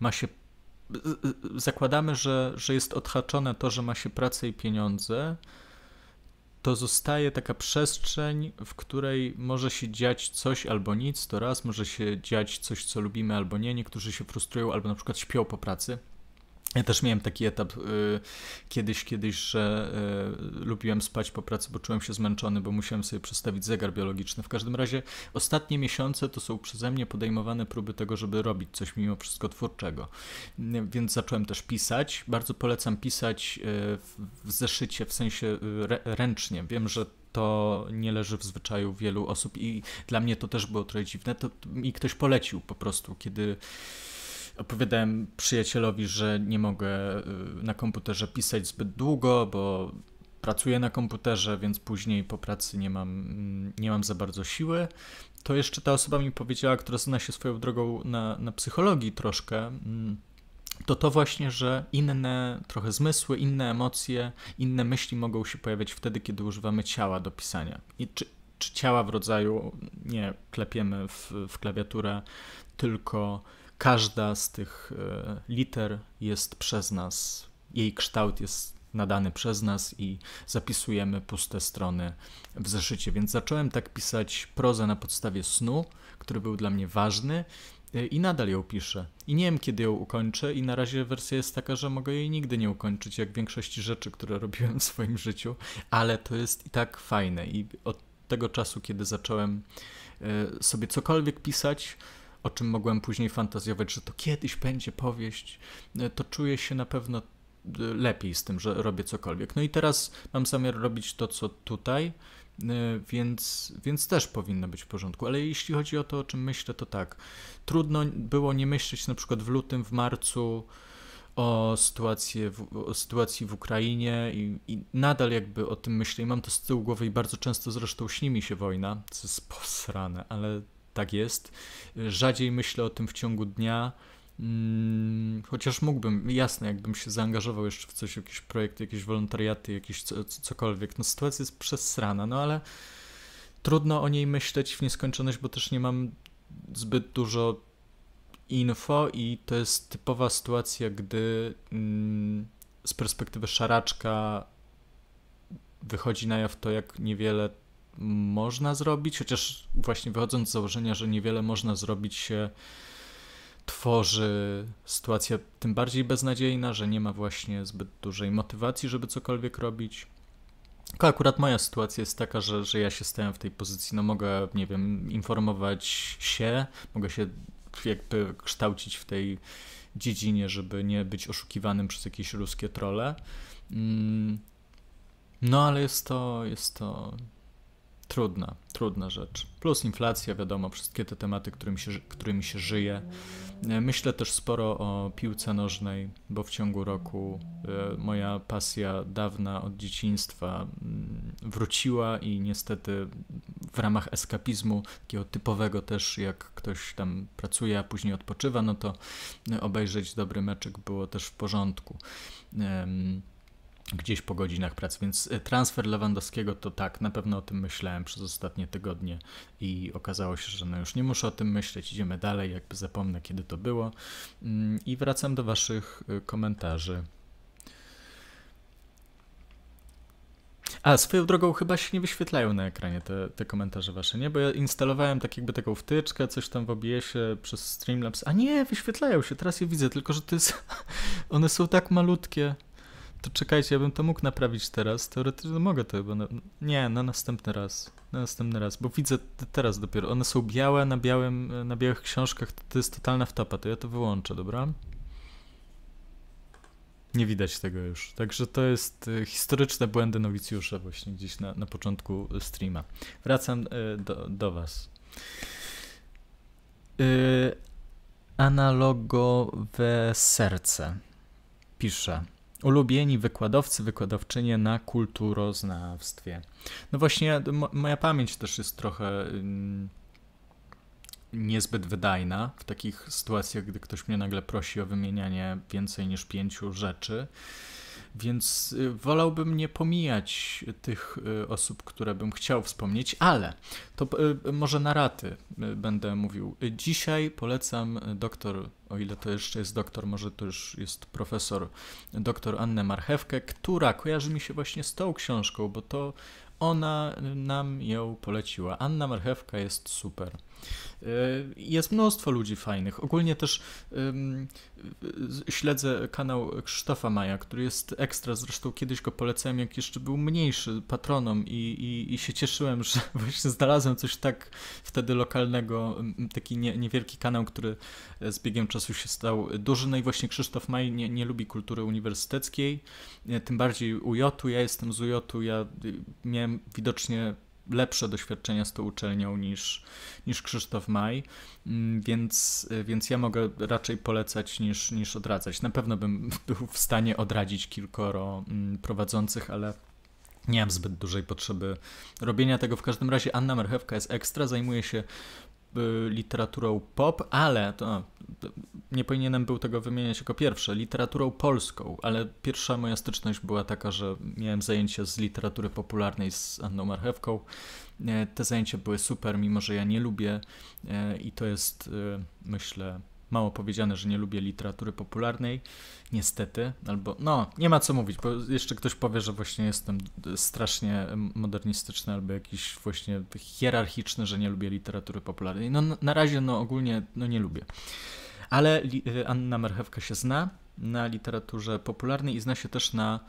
ma się zakładamy, że, że jest odhaczone to, że ma się pracę i pieniądze, to zostaje taka przestrzeń, w której może się dziać coś albo nic, to raz, może się dziać coś, co lubimy albo nie. Niektórzy się frustrują albo na przykład śpią po pracy, ja też miałem taki etap y, kiedyś, kiedyś, że y, lubiłem spać po pracy, bo czułem się zmęczony, bo musiałem sobie przestawić zegar biologiczny. W każdym razie ostatnie miesiące to są przeze mnie podejmowane próby tego, żeby robić coś mimo wszystko twórczego. Więc zacząłem też pisać. Bardzo polecam pisać y, w, w zeszycie, w sensie y, re, ręcznie. Wiem, że to nie leży w zwyczaju wielu osób i dla mnie to też było trochę dziwne. To mi ktoś polecił po prostu, kiedy opowiadałem przyjacielowi, że nie mogę y, na komputerze pisać zbyt długo, bo pracuję na komputerze, więc później po pracy nie mam, mm, nie mam za bardzo siły. To jeszcze ta osoba mi powiedziała, która zna się swoją drogą na, na psychologii troszkę, mm, to to właśnie, że inne trochę zmysły, inne emocje, inne myśli mogą się pojawiać wtedy, kiedy używamy ciała do pisania. I czy, czy ciała w rodzaju nie klepiemy w, w klawiaturę, tylko Każda z tych e, liter jest przez nas, jej kształt jest nadany przez nas i zapisujemy puste strony w zeszycie. Więc zacząłem tak pisać prozę na podstawie snu, który był dla mnie ważny e, i nadal ją piszę. I nie wiem, kiedy ją ukończę, i na razie wersja jest taka, że mogę jej nigdy nie ukończyć, jak większości rzeczy, które [LAUGHS] robiłem w swoim życiu, ale to jest i tak fajne. I od tego czasu, kiedy zacząłem e, sobie cokolwiek pisać, o czym mogłem później fantazjować, że to kiedyś będzie powieść, e, to czuję się na pewno e, lepiej z tym, że robię cokolwiek. No i teraz mam zamiar robić to, co tutaj, e, więc, więc też powinno być w porządku. Ale jeśli chodzi o to, o czym myślę, to tak. Trudno było nie myśleć na przykład w lutym, w marcu o, sytuację w, o sytuacji w Ukrainie i, i, nadal jakby o tym myślę i mam to z tyłu głowy i bardzo często zresztą śni mi się wojna, co jest posrane, ale tak jest. Rzadziej myślę o tym w ciągu dnia. Mm, chociaż mógłbym, jasne, jakbym się zaangażował jeszcze w coś, jakieś projekty, jakieś wolontariaty, jakieś co, cokolwiek. No sytuacja jest przesrana, no ale trudno o niej myśleć w nieskończoność, bo też nie mam zbyt dużo info i to jest typowa sytuacja, gdy mm, z perspektywy szaraczka wychodzi na jaw to, jak niewiele można zrobić, chociaż właśnie wychodząc z założenia, że niewiele można zrobić się tworzy sytuacja, tym bardziej beznadziejna, że nie ma właśnie zbyt dużej motywacji, żeby cokolwiek robić. Tylko akurat moja sytuacja jest taka, że, że ja się stałem w tej pozycji, no mogę, nie wiem, informować się, mogę się jakby kształcić w tej dziedzinie, żeby nie być oszukiwanym przez jakieś ruskie trole. Mm. No ale jest to, jest to Trudna, trudna rzecz. Plus inflacja, wiadomo, wszystkie te tematy, którymi się, którymi się żyje. E, myślę też sporo o piłce nożnej, bo w ciągu roku e, moja pasja dawna od dzieciństwa mm, wróciła i niestety w ramach eskapizmu, takiego typowego też, jak ktoś tam pracuje, a później odpoczywa, no to obejrzeć dobry meczek było też w porządku gdzieś po godzinach pracy, więc e, transfer Lewandowskiego to tak, na pewno o tym myślałem przez ostatnie tygodnie i okazało się, że no już nie muszę o tym myśleć, idziemy dalej, jakby zapomnę kiedy to było mm, i wracam do waszych e, komentarzy. A, swoją drogą chyba się nie wyświetlają na ekranie te, te komentarze wasze, nie? Bo ja instalowałem tak jakby taką wtyczkę, coś tam w OBS-ie przez Streamlabs. A nie, wyświetlają się, teraz je widzę, tylko że to jest... [LAUGHS] One są tak malutkie. To czekajcie, ja bym to mógł naprawić teraz. Teoretycznie mogę to chyba. Na... Nie, na następny raz. Na następny raz, bo widzę teraz dopiero. One są białe na białym, na białych książkach. To jest totalna wtapa, to ja to wyłączę, dobra? Nie widać tego już. Także to jest y, historyczne błędy nowicjusza właśnie gdzieś na, na początku streama. Wracam y, do, do was. Y, analogowe serce pisze. Ulubieni wykładowcy, wykładowczynie na kulturoznawstwie. No właśnie, moja pamięć też jest trochę mm, niezbyt wydajna w takich sytuacjach, gdy ktoś mnie nagle prosi o wymienianie więcej niż pięciu rzeczy. Więc y, wolałbym nie pomijać tych y, osób, które bym chciał wspomnieć, ale to y, może na raty będę mówił. Dzisiaj polecam doktor, o ile to jeszcze jest doktor, może to już jest profesor, doktor Annę Marchewkę, która kojarzy mi się właśnie z tą książką, bo to ona nam ją poleciła. Anna Marchewka jest super. Y, jest mnóstwo ludzi fajnych. Ogólnie też um, śledzę kanał Krzysztofa Maja, który jest ekstra. Zresztą kiedyś go polecałem, jak jeszcze był mniejszy patronom i, i, i się cieszyłem, że [LAUGHS] właśnie znalazłem coś tak wtedy lokalnego, taki nie, niewielki kanał, który e, z biegiem czasu się stał duży. No i właśnie Krzysztof Maj nie, nie lubi kultury uniwersyteckiej, e, tym bardziej UJ-u. Ja jestem z UJ-u, ja y, miałem miałem widocznie lepsze doświadczenia z tą uczelnią niż, niż Krzysztof Maj, mm, więc, więc ja mogę raczej polecać niż, niż odradzać. Na pewno bym [LAUGHS] był w stanie odradzić kilkoro mm, prowadzących, ale nie mam zbyt dużej potrzeby robienia tego. W każdym razie Anna Marchewka jest ekstra, zajmuje się Y, literaturą pop, ale to, nie powinienem był tego wymieniać jako pierwsze, literaturą polską, ale pierwsza moja styczność była taka, że miałem zajęcia z literatury popularnej z Anną Marchewką. E, te zajęcia były super, mimo że ja nie lubię e, i to jest, y, myślę, mało powiedziane, że nie lubię literatury popularnej, niestety, albo no, nie ma co mówić, bo jeszcze ktoś powie, że właśnie jestem strasznie modernistyczny, albo jakiś właśnie hierarchiczny, że nie lubię literatury popularnej. No na razie, no ogólnie, no nie lubię. Ale Anna Marchewka się zna na literaturze popularnej i zna się też na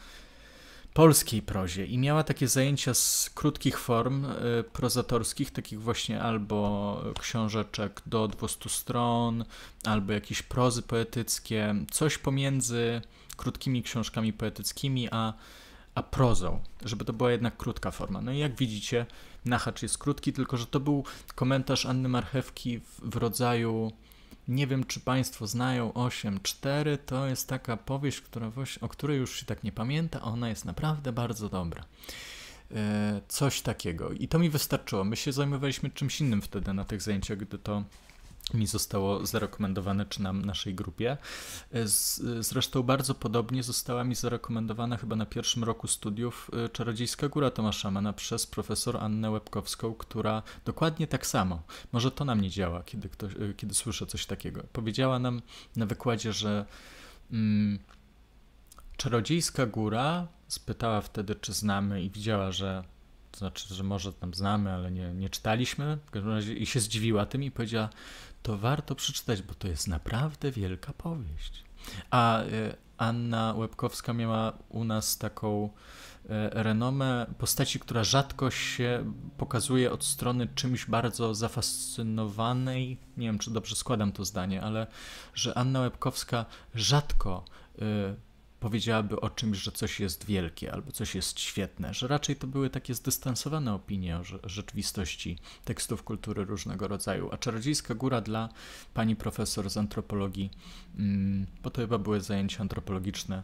polskiej prozie i miała takie zajęcia z krótkich form e, prozatorskich, takich właśnie albo książeczek do 200 stron, albo jakieś prozy poetyckie, coś pomiędzy krótkimi książkami poetyckimi a, a prozą, żeby to była jednak krótka forma. No i jak widzicie, nachacz jest krótki, tylko że to był komentarz Anny Marchewki w, w rodzaju nie wiem, czy Państwo znają 8.4. To jest taka powieść, która, o której już się tak nie pamięta. Ona jest naprawdę bardzo dobra. E, coś takiego. I to mi wystarczyło. My się zajmowaliśmy czymś innym wtedy na tych zajęciach, gdy to mi zostało zarekomendowane, czy nam, naszej grupie. E, z, zresztą bardzo podobnie została mi zarekomendowana chyba na pierwszym roku studiów e, Czarodziejska Góra Tomasza Mana przez profesor Annę Łebkowską, która dokładnie tak samo, może to nam nie działa, kiedy, ktoś, e, kiedy słyszę coś takiego, powiedziała nam na wykładzie, że mm, Czarodziejska Góra spytała wtedy, czy znamy i widziała, że to znaczy, że może tam znamy, ale nie, nie czytaliśmy. W każdym razie i się zdziwiła tym i powiedziała, to warto przeczytać, bo to jest naprawdę wielka powieść. A e, Anna Łebkowska miała u nas taką e, renomę postaci, która rzadko się pokazuje od strony czymś bardzo zafascynowanej. Nie wiem, czy dobrze składam to zdanie, ale że Anna Łebkowska rzadko e, powiedziałaby o czymś, że coś jest wielkie albo coś jest świetne, że raczej to były takie zdystansowane opinie o rzeczywistości tekstów kultury różnego rodzaju. A Czarodziejska Góra dla pani profesor z antropologii, mm, bo to chyba były zajęcia antropologiczne,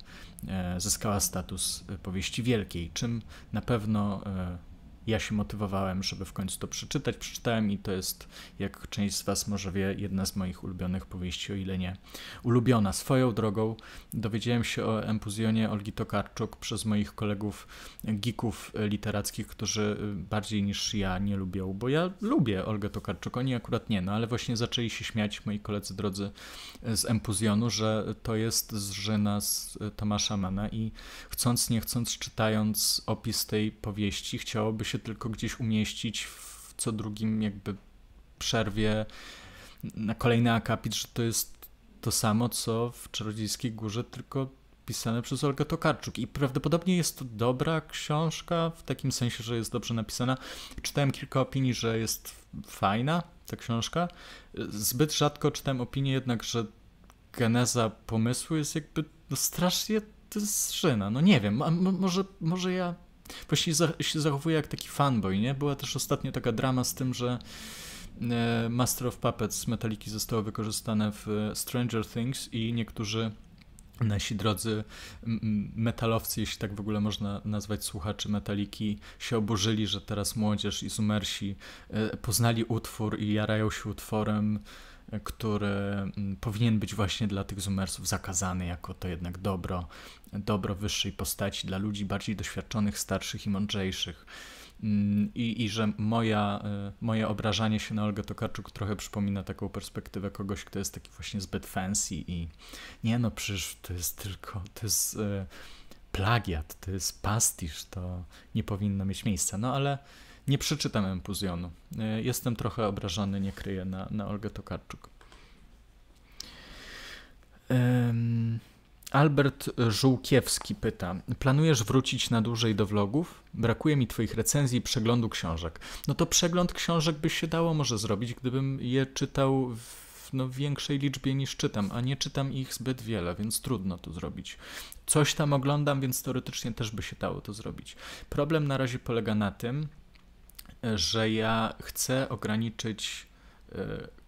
e, zyskała status powieści wielkiej, czym na pewno e, ja się motywowałem, żeby w końcu to przeczytać. Przeczytałem i to jest, jak część z Was może wie, jedna z moich ulubionych powieści, o ile nie ulubiona. Swoją drogą dowiedziałem się o Empuzjonie Olgi Tokarczuk przez moich kolegów geeków literackich, którzy y, bardziej niż ja nie lubią, bo ja lubię Olgę Tokarczuk, oni akurat nie, no ale właśnie zaczęli się śmiać moi koledzy drodzy z Empuzjonu, że to jest z Żyna z Tomasza Mana i chcąc nie chcąc czytając opis tej powieści chciałoby się się tylko gdzieś umieścić w co drugim jakby przerwie na kolejny akapit, że to jest to samo, co w Czarodziejskiej Górze, tylko pisane przez Olgę Tokarczuk. I prawdopodobnie jest to dobra książka, w takim sensie, że jest dobrze napisana. Czytałem kilka opinii, że jest fajna ta książka. Zbyt rzadko czytałem opinie jednak, że geneza pomysłu jest jakby no strasznie zżyna. No nie wiem, może, może ja Właśnie się zachowuje jak taki fanboy, nie? Była też ostatnio taka drama z tym, że e, Master of Puppets z Metaliki zostało wykorzystane w e, Stranger Things i niektórzy nasi drodzy metalowcy, jeśli tak w ogóle można nazwać słuchaczy metaliki, się oburzyli, że teraz młodzież i zumersi e, poznali utwór i jarają się utworem który mm, powinien być właśnie dla tych zoomersów zakazany jako to jednak dobro, dobro wyższej postaci dla ludzi bardziej doświadczonych, starszych i mądrzejszych. Mm, I, i że moja, y, moje obrażanie się na Olgę Tokarczuk trochę przypomina taką perspektywę kogoś, kto jest taki właśnie zbyt fancy i nie no, przecież to jest tylko, to jest y, plagiat, to jest pastisz, to nie powinno mieć miejsca. No ale nie przeczytam Empuzjonu. E, jestem trochę obrażony, nie kryję, na, na Olgę Tokarczuk. Um, Albert Żółkiewski pyta: Planujesz wrócić na dłużej do vlogów? Brakuje mi Twoich recenzji i przeglądu książek. No to przegląd książek by się dało może zrobić, gdybym je czytał w no, większej liczbie niż czytam, a nie czytam ich zbyt wiele, więc trudno to zrobić. Coś tam oglądam, więc teoretycznie też by się dało to zrobić. Problem na razie polega na tym, że ja chcę ograniczyć e,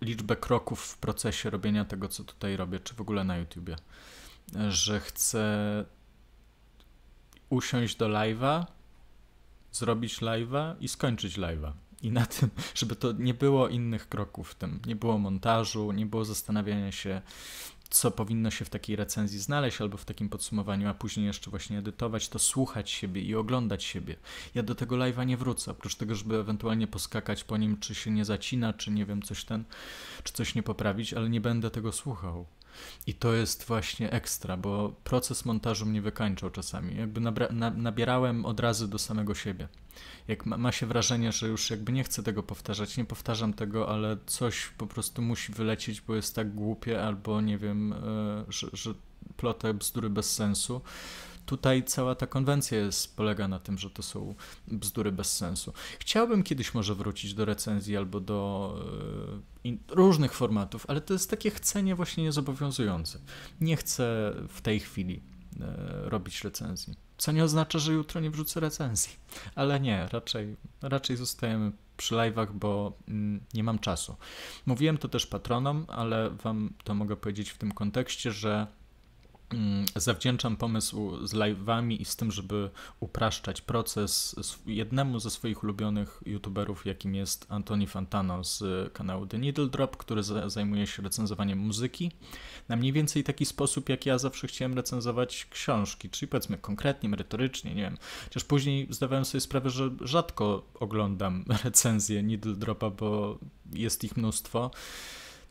liczbę kroków w procesie robienia tego, co tutaj robię, czy w ogóle na YouTubie. Że chcę usiąść do live'a, zrobić live'a i skończyć live'a. I na tym, żeby to nie było innych kroków w tym. Nie było montażu, nie było zastanawiania się, co powinno się w takiej recenzji znaleźć albo w takim podsumowaniu, a później jeszcze właśnie edytować, to słuchać siebie i oglądać siebie. Ja do tego live'a nie wrócę, oprócz tego, żeby ewentualnie poskakać po nim, czy się nie zacina, czy nie wiem, coś ten, czy coś nie poprawić, ale nie będę tego słuchał. I to jest właśnie ekstra, bo proces montażu mnie wykańczał czasami. Jakby nabierałem od razu do samego siebie. Jak ma, ma, się wrażenie, że już jakby nie chcę tego powtarzać, nie powtarzam tego, ale coś po prostu musi wylecieć, bo jest tak głupie, albo nie wiem, e, że, że plotę bzdury bez sensu Tutaj cała ta konwencja jest, polega na tym, że to są bzdury bez sensu. Chciałbym kiedyś może wrócić do recenzji albo do e, in, różnych formatów, ale to jest takie chcenie właśnie niezobowiązujące. Nie chcę w tej chwili e, robić recenzji. Co nie oznacza, że jutro nie wrzucę recenzji, ale nie, raczej, raczej zostajemy przy live'ach, bo mm, nie mam czasu. Mówiłem to też patronom, ale wam to mogę powiedzieć w tym kontekście, że Mm, zawdzięczam pomysł z live'ami i z tym, żeby upraszczać proces jednemu ze swoich ulubionych youtuberów, jakim jest Antoni Fantano z kanału The Needle Drop, który zajmuje się recenzowaniem muzyki na mniej więcej taki sposób, jak ja zawsze chciałem recenzować książki, czyli powiedzmy konkretnie, merytorycznie, nie wiem. Chociaż później zdawałem sobie sprawę, że rzadko oglądam [LAUGHS] recenzje Needle Dropa, bo jest ich mnóstwo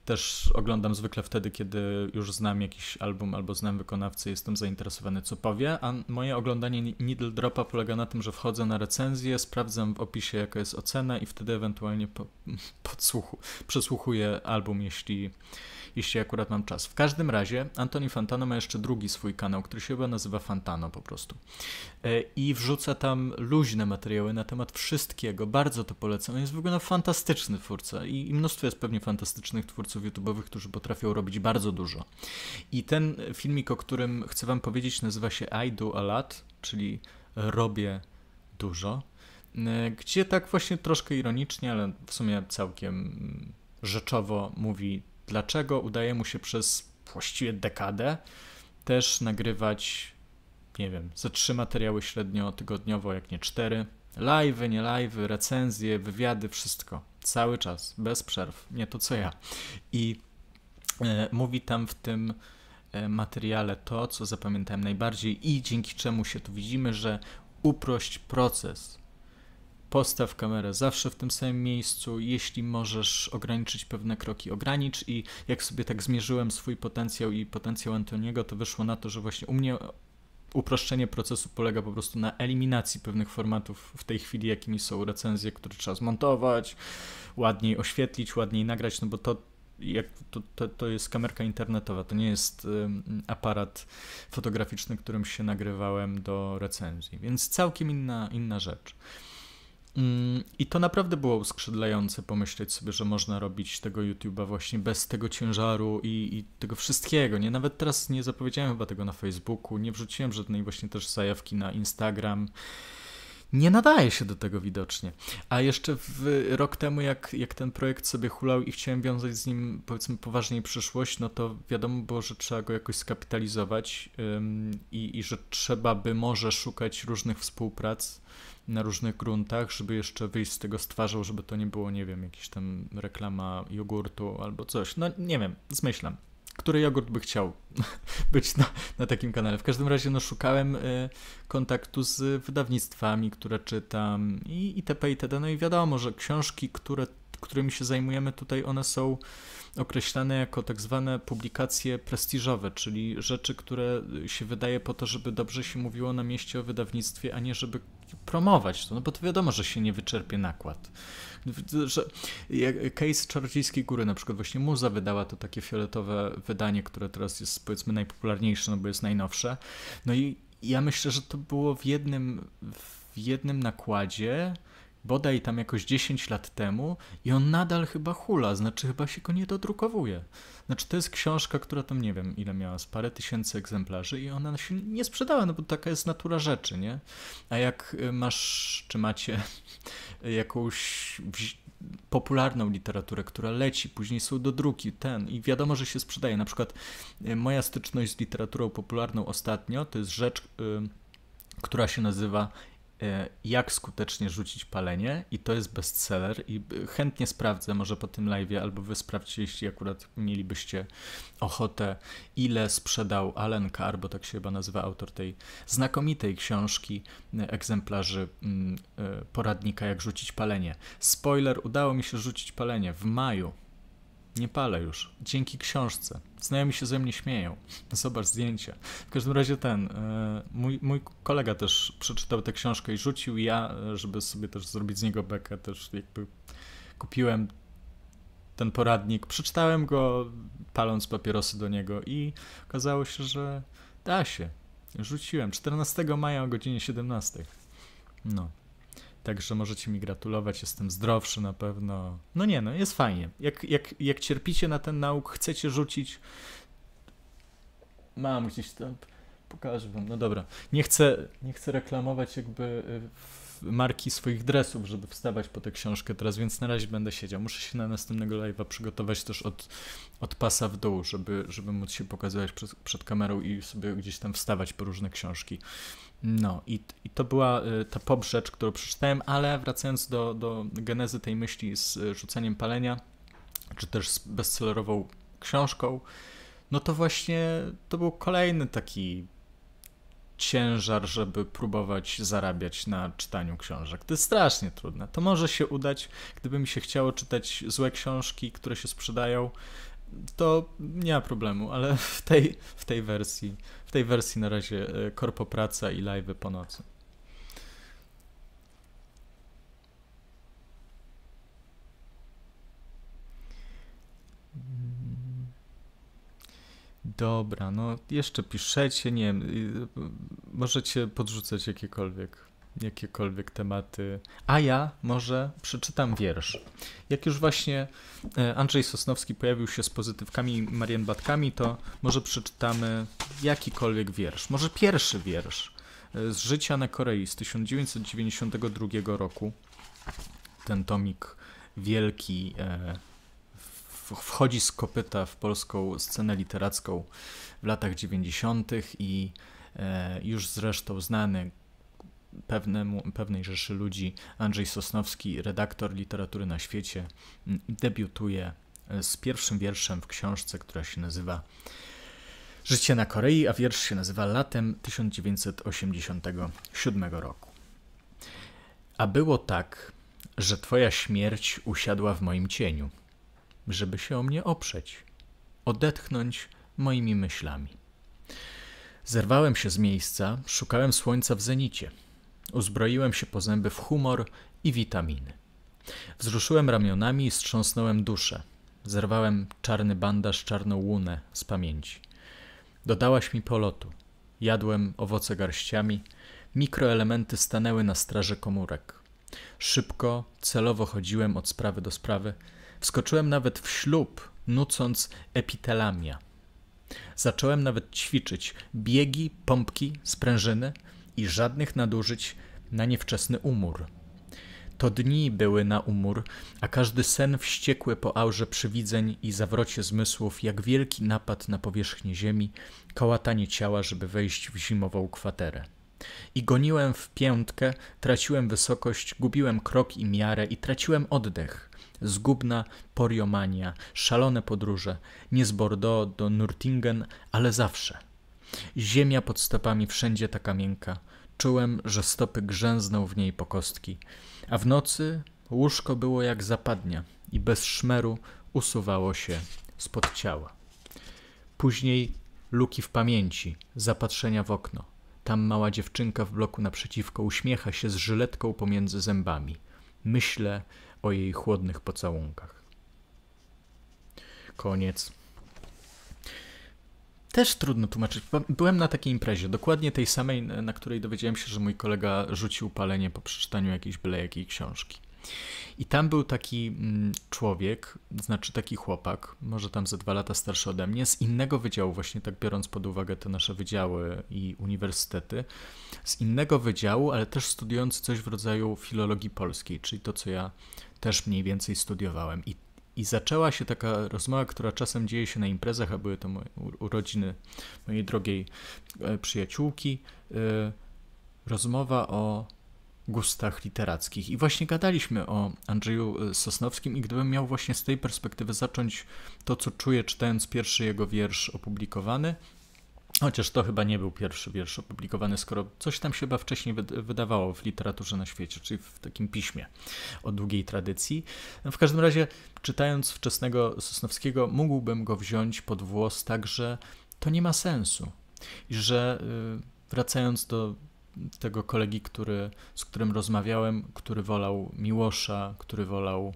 też oglądam zwykle wtedy, kiedy już znam jakiś album albo znam wykonawcę, jestem zainteresowany, co powie. A moje oglądanie Needle Dropa polega na tym, że wchodzę na recenzję, sprawdzam w opisie, jaka jest ocena, i wtedy ewentualnie po, [LAUGHS] podsłuchu, przesłuchuję album, jeśli jeśli akurat mam czas. W każdym razie Antoni Fantano ma jeszcze drugi swój kanał, który się chyba nazywa Fantano po prostu. E, I wrzuca tam luźne materiały na temat wszystkiego. Bardzo to polecam. Jest w ogóle fantastyczny twórca i, i mnóstwo jest pewnie fantastycznych twórców YouTube'owych, którzy potrafią robić bardzo dużo. I ten filmik, o którym chcę wam powiedzieć, nazywa się I Do A Lot, czyli robię dużo e, gdzie tak właśnie troszkę ironicznie, ale w sumie całkiem rzeczowo mówi dlaczego udaje mu się przez właściwie dekadę też nagrywać, nie wiem, ze trzy materiały średnio tygodniowo, jak nie cztery. Live, nie live, recenzje, wywiady, wszystko. Cały czas, bez przerw. Nie to co ja. I e, mówi tam w tym e, materiale to, co zapamiętałem najbardziej i dzięki czemu się tu widzimy, że uprość proces postaw kamerę zawsze w tym samym miejscu, jeśli możesz ograniczyć pewne kroki, ogranicz i jak sobie tak zmierzyłem swój potencjał i potencjał Antoniego, to wyszło na to, że właśnie u mnie uproszczenie procesu polega po prostu na eliminacji pewnych formatów w tej chwili, jakimi są recenzje, które trzeba zmontować, ładniej oświetlić, ładniej nagrać, no bo to jak to, to, to jest kamerka internetowa, to nie jest aparat fotograficzny, którym się nagrywałem do recenzji, więc całkiem inna, inna rzecz. Mm, I to naprawdę było uskrzydlające pomyśleć sobie, że można robić tego YouTube'a właśnie bez tego ciężaru i, i, tego wszystkiego. Nie, nawet teraz nie zapowiedziałem chyba tego na Facebooku, nie wrzuciłem żadnej właśnie też zajawki na Instagram nie nadaje się do tego widocznie. A jeszcze w, rok temu, jak, jak ten projekt sobie hulał i chciałem wiązać z nim powiedzmy poważniej przyszłość, no to wiadomo było, że trzeba go jakoś skapitalizować ym, i, i że trzeba by może szukać różnych współprac na różnych gruntach, żeby jeszcze wyjść z tego stwarzał, żeby to nie było, nie wiem, jakiś tam reklama jogurtu albo coś. No nie wiem, zmyślam który jogurt by chciał [LAUGHS] być na, na, takim kanale. W każdym razie no, szukałem y, kontaktu z wydawnictwami, które czytam i itp. itd. No i wiadomo, że książki, które, którymi się zajmujemy tutaj, one są określane jako tak zwane publikacje prestiżowe, czyli rzeczy, które się wydaje po to, żeby dobrze się mówiło na mieście o wydawnictwie, a nie żeby promować to, no bo to wiadomo, że się nie wyczerpie nakład. Że case Czarciejskiej Góry na przykład właśnie Muza wydała to takie fioletowe wydanie, które teraz jest powiedzmy najpopularniejsze, no bo jest najnowsze. No i ja myślę, że to było w jednym, w jednym nakładzie bodaj tam jakoś 10 lat temu i on nadal chyba hula, znaczy chyba się go nie dodrukowuje. Znaczy to jest książka, która tam nie wiem ile miała, z parę tysięcy egzemplarzy i ona się nie sprzedała, no bo taka jest natura rzeczy, nie? A jak y, masz, czy macie [LAUGHS] jakąś popularną literaturę, która leci, później są do druki ten i wiadomo, że się sprzedaje. Na przykład y, moja styczność z literaturą popularną ostatnio to jest rzecz, y, która się nazywa E, jak skutecznie rzucić palenie i to jest bestseller i chętnie sprawdzę może po tym live albo wy sprawdźcie, jeśli akurat mielibyście ochotę, ile sprzedał Alan Carr, bo tak się chyba nazywa autor tej znakomitej książki, egzemplarzy e, poradnika jak rzucić palenie. Spoiler, udało mi się rzucić palenie w maju nie palę już. Dzięki książce. Znajomi się ze mnie śmieją. [LAUGHS] Zobacz zdjęcia. W każdym razie ten, e, mój, mój kolega też przeczytał tę książkę i rzucił ja, e, żeby sobie też zrobić z niego bekę, też jakby kupiłem ten poradnik. Przeczytałem go, paląc papierosy do niego i okazało się, że da się. Rzuciłem 14 maja o godzinie 17. No. Także możecie mi gratulować, jestem zdrowszy na pewno. No nie, no jest fajnie. Jak, jak, jak cierpicie na ten nauk, chcecie rzucić. Mam gdzieś tam, pokażę wam. No dobra. Nie chcę, nie chcę reklamować jakby y, marki swoich dresów, żeby wstawać po tę książkę teraz, więc na razie będę siedział. Muszę się na następnego live'a przygotować też od, od pasa w dół, żeby, żeby móc się pokazywać przed, przed kamerą i sobie gdzieś tam wstawać po różne książki. No i, i to była y, ta pobrzecz, którą przeczytałem, ale wracając do, do genezy tej myśli z y, rzuceniem palenia, czy też z bestsellerową książką, no to właśnie to był kolejny taki ciężar, żeby próbować zarabiać na czytaniu książek. To jest strasznie trudne. To może się udać, gdyby mi się chciało czytać złe książki, które się sprzedają, to nie ma problemu, ale w tej, w tej wersji tej wersji na razie e, korpo praca i live po nocy. Mm. Dobra, no jeszcze piszecie, nie wiem, y, możecie podrzucać jakiekolwiek jakiekolwiek tematy. A ja może przeczytam wiersz. Jak już właśnie e, Andrzej Sosnowski pojawił się z pozytywkami Marian Batkami, to może przeczytamy jakikolwiek wiersz. Może pierwszy wiersz e, z życia na Korei z 1992 roku. Ten tomik wielki e, wchodzi z kopyta w polską scenę literacką w latach 90. i już zresztą znany pewnemu, pewnej rzeszy ludzi Andrzej Sosnowski, redaktor literatury na świecie, mm, debiutuje e, z pierwszym wierszem w książce, która się nazywa Życie na Korei, a wiersz się nazywa Latem 1987 roku. A było tak, że twoja śmierć usiadła w moim cieniu, żeby się o mnie oprzeć, odetchnąć moimi myślami. Zerwałem się z miejsca, szukałem słońca w zenicie – Uzbroiłem się po zęby w humor i witaminy. Wzruszyłem ramionami i strząsnąłem duszę. Zerwałem czarny bandaż, czarną łunę z pamięci. Dodałaś mi polotu. Jadłem owoce garściami. Mikroelementy stanęły na straży komórek. Szybko, celowo chodziłem od sprawy do sprawy. Wskoczyłem nawet w ślub, nucąc epitelamia. Zacząłem nawet ćwiczyć biegi, pompki, sprężyny – i żadnych nadużyć na niewczesny umór. To dni były na umór, a każdy sen wściekły po aurze przywidzeń i zawrocie zmysłów, jak wielki napad na powierzchnię ziemi, kołatanie ciała, żeby wejść w zimową kwaterę. I goniłem w piętkę, traciłem wysokość, gubiłem krok i miarę i traciłem oddech. Zgubna poriomania, szalone podróże, nie z Bordeaux do Nurtingen, ale zawsze. Ziemia pod stopami wszędzie taka miękka. Czułem, że stopy grzęzną w niej po kostki. A w nocy łóżko było jak zapadnia i bez szmeru usuwało się spod ciała. Później luki w pamięci, zapatrzenia w okno. Tam mała dziewczynka w bloku naprzeciwko uśmiecha się z żyletką pomiędzy zębami. Myślę o jej chłodnych pocałunkach. Koniec też trudno tłumaczyć. Byłem na takiej imprezie, dokładnie tej samej, na której dowiedziałem się, że mój kolega rzucił palenie po przeczytaniu jakiejś byle jakiej książki. I tam był taki mm, człowiek, znaczy taki chłopak, może tam ze dwa lata starszy ode mnie, z innego wydziału, właśnie tak biorąc pod uwagę te nasze wydziały i uniwersytety, z innego wydziału, ale też studiujący coś w rodzaju filologii polskiej, czyli to, co ja też mniej więcej studiowałem. I i zaczęła się taka rozmowa, która czasem dzieje się na imprezach, a były to moje urodziny mojej drogiej e, przyjaciółki. E, rozmowa o gustach literackich. I właśnie gadaliśmy o Andrzeju e, Sosnowskim i gdybym miał właśnie z tej perspektywy zacząć to, co czuję czytając pierwszy jego wiersz opublikowany, Chociaż to chyba nie był pierwszy wiersz opublikowany, skoro coś tam się chyba wcześniej wydawało w literaturze na świecie, czyli w takim piśmie o długiej tradycji. W każdym razie, czytając wczesnego Sosnowskiego, mógłbym go wziąć pod włos tak, że to nie ma sensu. I że y, wracając do tego kolegi, który, z którym rozmawiałem, który wolał Miłosza, który wolał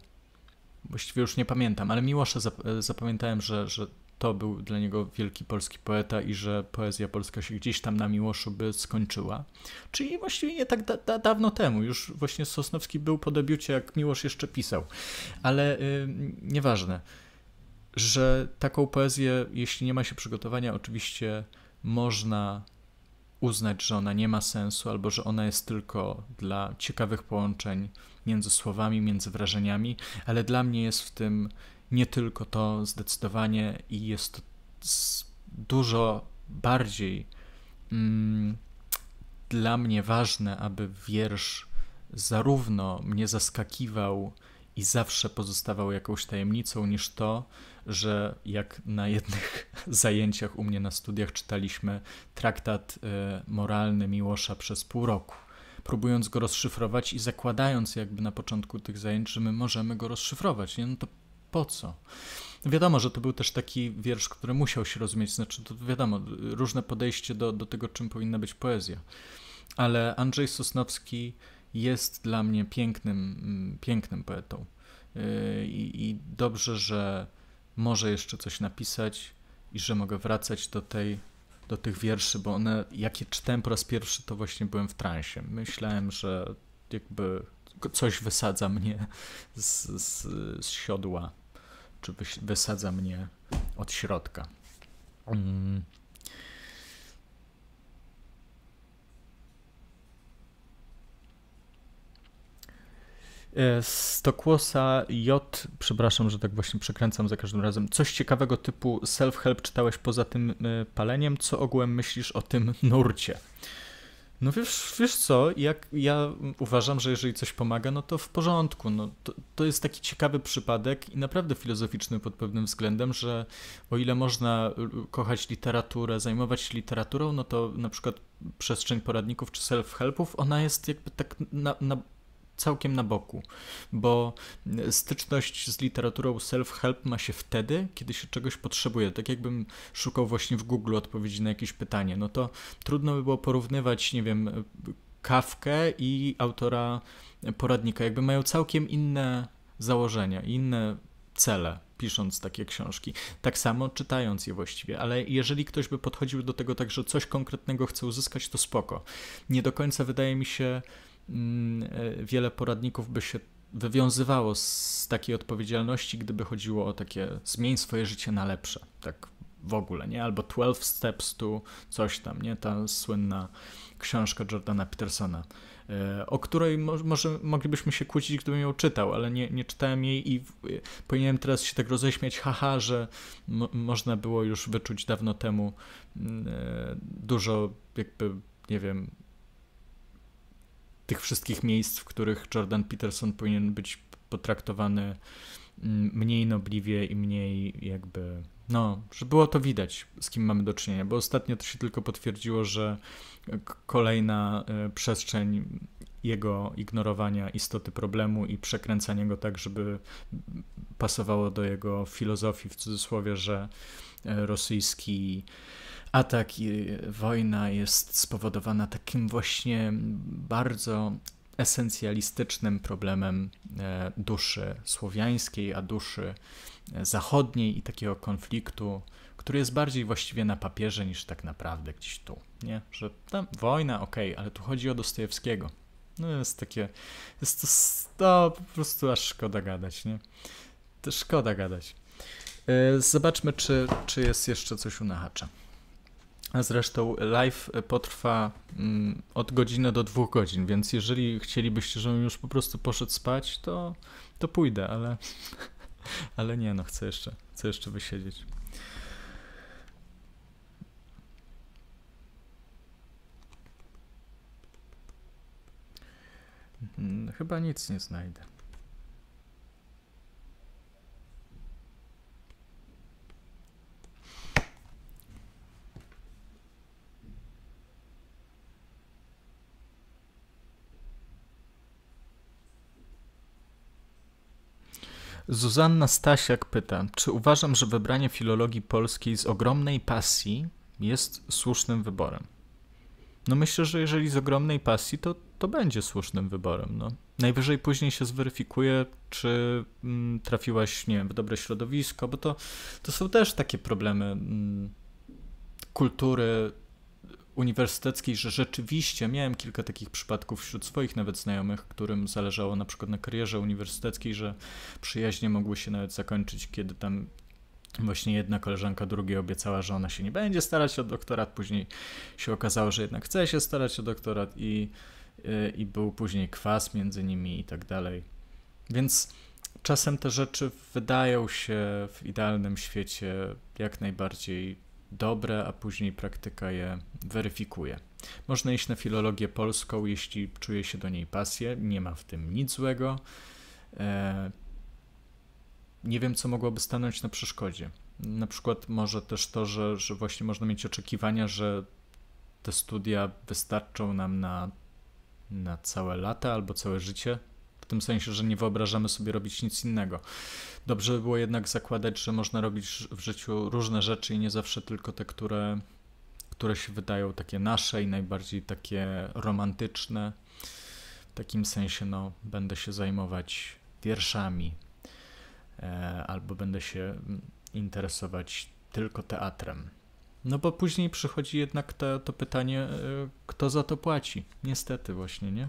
właściwie już nie pamiętam, ale Miłosza zap zapamiętałem, że, że to był dla niego wielki polski poeta i że poezja polska się gdzieś tam na Miłoszu by skończyła. Czyli właściwie nie tak da da dawno temu, już właśnie Sosnowski był po debiucie, jak Miłosz jeszcze pisał. Ale y, nieważne, że taką poezję, jeśli nie ma się przygotowania, oczywiście można uznać, że ona nie ma sensu, albo że ona jest tylko dla ciekawych połączeń między słowami, między wrażeniami, ale dla mnie jest w tym nie tylko to zdecydowanie i jest to dużo bardziej mm, dla mnie ważne, aby wiersz zarówno mnie zaskakiwał i zawsze pozostawał jakąś tajemnicą, niż to, że jak na jednych [LAUGHS] zajęciach u mnie na studiach czytaliśmy traktat y, moralny Miłosza przez pół roku. Próbując go rozszyfrować i zakładając jakby na początku tych zajęć, że my możemy go rozszyfrować, nie? No to po co? Wiadomo, że to był też taki wiersz, który musiał się rozumieć, znaczy to wiadomo, różne podejście do, do tego, czym powinna być poezja. Ale Andrzej Sosnowski jest dla mnie pięknym, mm, pięknym poetą. Yy, I, I, dobrze, że może jeszcze coś napisać i że mogę wracać do, tej, do tych wierszy, bo one, jakie czytałem po raz pierwszy, to właśnie byłem w transie. Myślałem, że jakby coś wysadza mnie z, z, z siodła czy wysadza mnie od środka. Mm. E, Stokłosa J, przepraszam, że tak właśnie przekręcam za każdym razem. Coś ciekawego typu self-help czytałeś poza tym e, paleniem? Co ogółem myślisz o tym [LAUGHS] nurcie? No wiesz, wiesz co, jak ja uważam, że jeżeli coś pomaga, no to w porządku. No, to, to jest taki ciekawy przypadek i naprawdę filozoficzny pod pewnym względem, że o ile można kochać literaturę, zajmować się literaturą, no to na przykład przestrzeń poradników czy self-helpów, ona jest jakby tak na, na całkiem na boku, bo styczność z literaturą self-help ma się wtedy, kiedy się czegoś potrzebuje. Tak jakbym szukał właśnie w Google odpowiedzi na jakieś pytanie, no to trudno by było porównywać, nie wiem, kawkę i autora poradnika. Jakby mają całkiem inne założenia, inne cele pisząc takie książki. Tak samo czytając je właściwie, ale jeżeli ktoś by podchodził do tego tak, że coś konkretnego chce uzyskać, to spoko. Nie do końca wydaje mi się Mm, e, wiele poradników by się wywiązywało z takiej odpowiedzialności, gdyby chodziło o takie zmień swoje życie na lepsze, tak w ogóle, nie? Albo 12 Steps to coś tam, nie? Ta słynna książka Jordana Petersona, e, o której może moglibyśmy się kłócić, gdybym ją czytał, ale nie, nie czytałem jej i e, powinienem teraz się tak roześmiać, haha, że można było już wyczuć dawno temu mm, dużo jakby, nie wiem, tych wszystkich miejsc, w których Jordan Peterson powinien być potraktowany mm, mniej nobliwie i mniej jakby. No, że było to widać, z kim mamy do czynienia, bo ostatnio to się tylko potwierdziło, że kolejna y, przestrzeń jego ignorowania istoty problemu i przekręcania go tak, żeby pasowało do jego filozofii, w cudzysłowie, że y, rosyjski atak i wojna jest spowodowana takim właśnie bardzo esencjalistycznym problemem e, duszy słowiańskiej, a duszy e, zachodniej i takiego konfliktu, który jest bardziej właściwie na papierze niż tak naprawdę gdzieś tu. Nie? Że tam wojna, okej, okay, ale tu chodzi o Dostojewskiego. No jest takie, jest to, to po prostu aż szkoda gadać, nie? To szkoda gadać. E, zobaczmy, czy, czy jest jeszcze coś u Nahacza. A Zresztą live potrwa mm, od godziny do dwóch godzin, więc jeżeli chcielibyście, żebym już po prostu poszedł spać, to, to pójdę, ale, [LAUGHS] ale nie no, chcę jeszcze, chcę jeszcze wysiedzieć. Mm, chyba nic nie znajdę. Zuzanna Stasiak pyta, czy uważam, że wybranie filologii polskiej z ogromnej pasji jest słusznym wyborem? No myślę, że jeżeli z ogromnej pasji, to, to będzie słusznym wyborem. No. Najwyżej później się zweryfikuje, czy mm, trafiłaś, nie wiem, w dobre środowisko, bo to, to są też takie problemy mm, kultury uniwersyteckiej, że rzeczywiście miałem kilka takich przypadków wśród swoich nawet znajomych, którym zależało na przykład na karierze uniwersyteckiej, że przyjaźnie mogły się nawet zakończyć, kiedy tam Właśnie jedna koleżanka drugiej obiecała, że ona się nie będzie starać o doktorat, później się okazało, że jednak chce się starać o doktorat i, i był później kwas między nimi i tak dalej. Więc czasem te rzeczy wydają się w idealnym świecie jak najbardziej dobre, a później praktyka je weryfikuje. Można iść na filologię polską, jeśli czuje się do niej pasję, nie ma w tym nic złego. E, nie wiem, co mogłoby stanąć na przeszkodzie. Na przykład może też to, że, że właśnie można mieć oczekiwania, że te studia wystarczą nam na, na całe lata albo całe życie, tym sensie, że nie wyobrażamy sobie robić nic innego. Dobrze by było jednak zakładać, że można robić w życiu różne rzeczy i nie zawsze tylko te, które, które się wydają takie nasze i najbardziej takie romantyczne. W takim sensie no, będę się zajmować wierszami e, albo będę się mm, interesować tylko teatrem. No bo później przychodzi jednak to pytanie, e, kto za to płaci. Niestety właśnie, nie?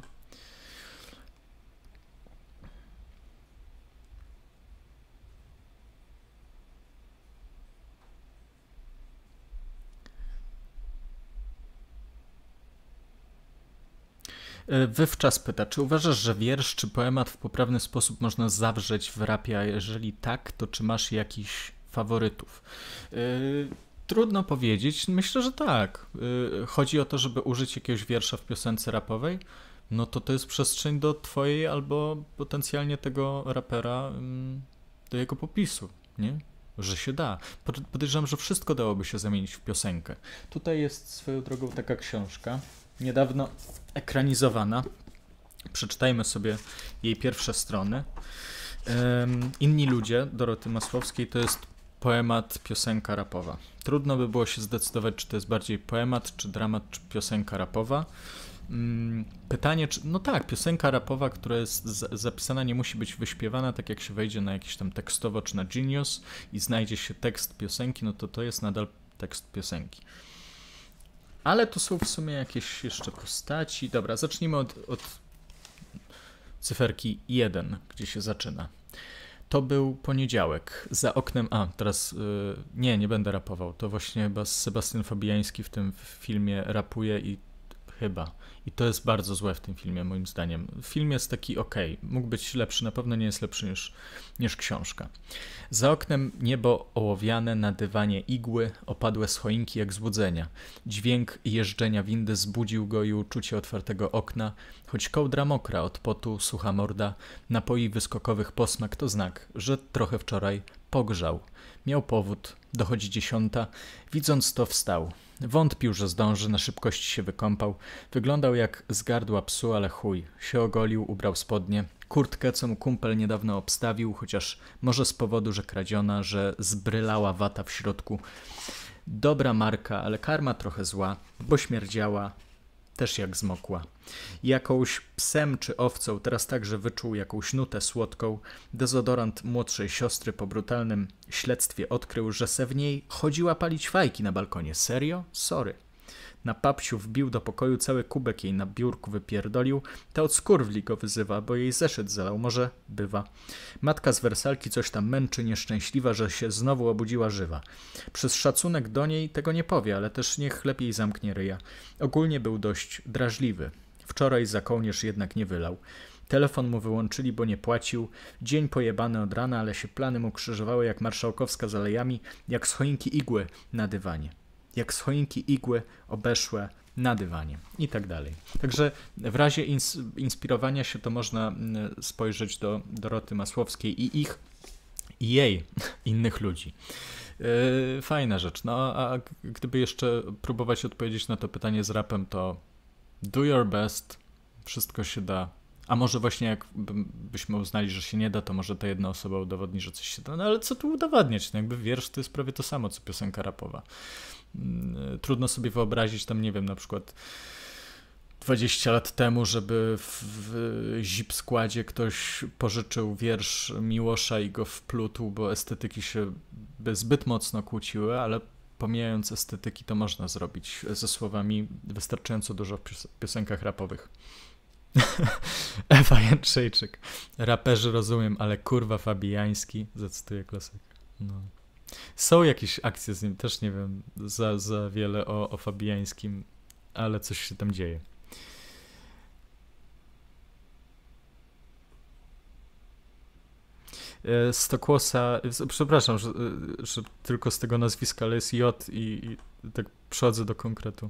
E, wywczas pyta, czy uważasz, że wiersz czy poemat w poprawny sposób można zawrzeć w rapie, a jeżeli tak, to czy masz jakiś faworytów? Yy, trudno powiedzieć, myślę, że tak. Yy, chodzi o to, żeby użyć jakiegoś wiersza w piosence rapowej, no to to jest przestrzeń do twojej albo potencjalnie tego rapera, mm, do jego popisu, nie? że się da. Podejrzewam, że wszystko dałoby się zamienić w piosenkę. Tutaj jest swoją drogą taka książka niedawno ekranizowana. Przeczytajmy sobie jej pierwsze strony. Inni ludzie Doroty Masłowskiej to jest poemat, piosenka rapowa. Trudno by było się zdecydować, czy to jest bardziej poemat, czy dramat, czy piosenka rapowa. Mm, pytanie, czy, no tak, piosenka rapowa, która jest zapisana, nie musi być wyśpiewana, tak jak się wejdzie na jakiś tam tekstowo czy na Genius i znajdzie się tekst piosenki, no to to jest nadal tekst piosenki. Ale to są w sumie jakieś jeszcze postaci. Dobra, zacznijmy od, od cyferki 1, gdzie się zaczyna. To był poniedziałek. Za oknem. A, teraz. Yy, nie, nie będę rapował. To właśnie chyba Sebastian Fabiański w tym filmie rapuje i chyba. I to jest bardzo złe w tym filmie, moim zdaniem. Film jest taki ok, mógł być lepszy, na pewno nie jest lepszy niż, niż książka. Za oknem niebo ołowiane, na dywanie igły, opadłe z choinki jak złudzenia. Dźwięk jeżdżenia windy zbudził go i uczucie otwartego okna, choć kołdra mokra od potu, sucha morda, napoi wyskokowych posmak to znak, że trochę wczoraj pogrzał. Miał powód, dochodzi dziesiąta. Widząc to, wstał. Wątpił, że zdąży, na szybkości się wykąpał. Wyglądał jak z gardła psu, ale chuj. Się ogolił, ubrał spodnie. Kurtkę, co mu kumpel niedawno obstawił, chociaż może z powodu, że kradziona, że zbrylała wata w środku. Dobra marka, ale karma trochę zła, bo śmierdziała też jak zmokła. Jakąś psem czy owcą teraz także wyczuł jakąś nutę słodką. Dezodorant młodszej siostry po brutalnym śledztwie odkrył, że se w niej chodziła palić fajki na balkonie. Serio? Sorry. Na papsiu wbił do pokoju cały kubek jej na biurku wypierdolił. Te od skurwli go wyzywa, bo jej zeszyt zalał. Może bywa. Matka z wersalki coś tam męczy nieszczęśliwa, że się znowu obudziła żywa. Przez szacunek do niej tego nie powie, ale też niech lepiej zamknie ryja. Ogólnie był dość drażliwy. Wczoraj za kołnierz jednak nie wylał. Telefon mu wyłączyli, bo nie płacił. Dzień pojebany od rana, ale się plany mu krzyżowały jak marszałkowska z alejami, jak schoinki igły na dywanie jak z igły obeszłe na dywanie i tak dalej. Także w razie ins inspirowania się to można mm, spojrzeć do Doroty Masłowskiej i ich, i jej, [LAUGHS] innych ludzi. Yy, fajna rzecz. No a gdyby jeszcze próbować odpowiedzieć na to pytanie z rapem, to do your best, wszystko się da. A może właśnie jak byśmy uznali, że się nie da, to może ta jedna osoba udowodni, że coś się da. No ale co tu udowadniać? No jakby wiersz to jest prawie to samo, co piosenka rapowa. Mm, y, trudno sobie wyobrazić tam, nie wiem, na przykład 20 lat temu, żeby w, w zip składzie ktoś pożyczył wiersz Miłosza i go wplutł, bo estetyki się by zbyt mocno kłóciły, ale pomijając estetyki, to można zrobić ze słowami wystarczająco dużo w piosenkach rapowych. [LAUGHS] Ewa Jędrzejczyk. Raperzy rozumiem, ale kurwa Fabijański zacytuję klasyk. No. Są jakieś akcje z nim, też nie wiem za, za wiele o, o Fabiańskim, ale coś się tam dzieje. E, Stokłosa, e, przepraszam, że, e, że, tylko z tego nazwiska, ale jest J i, i tak przechodzę do konkretu.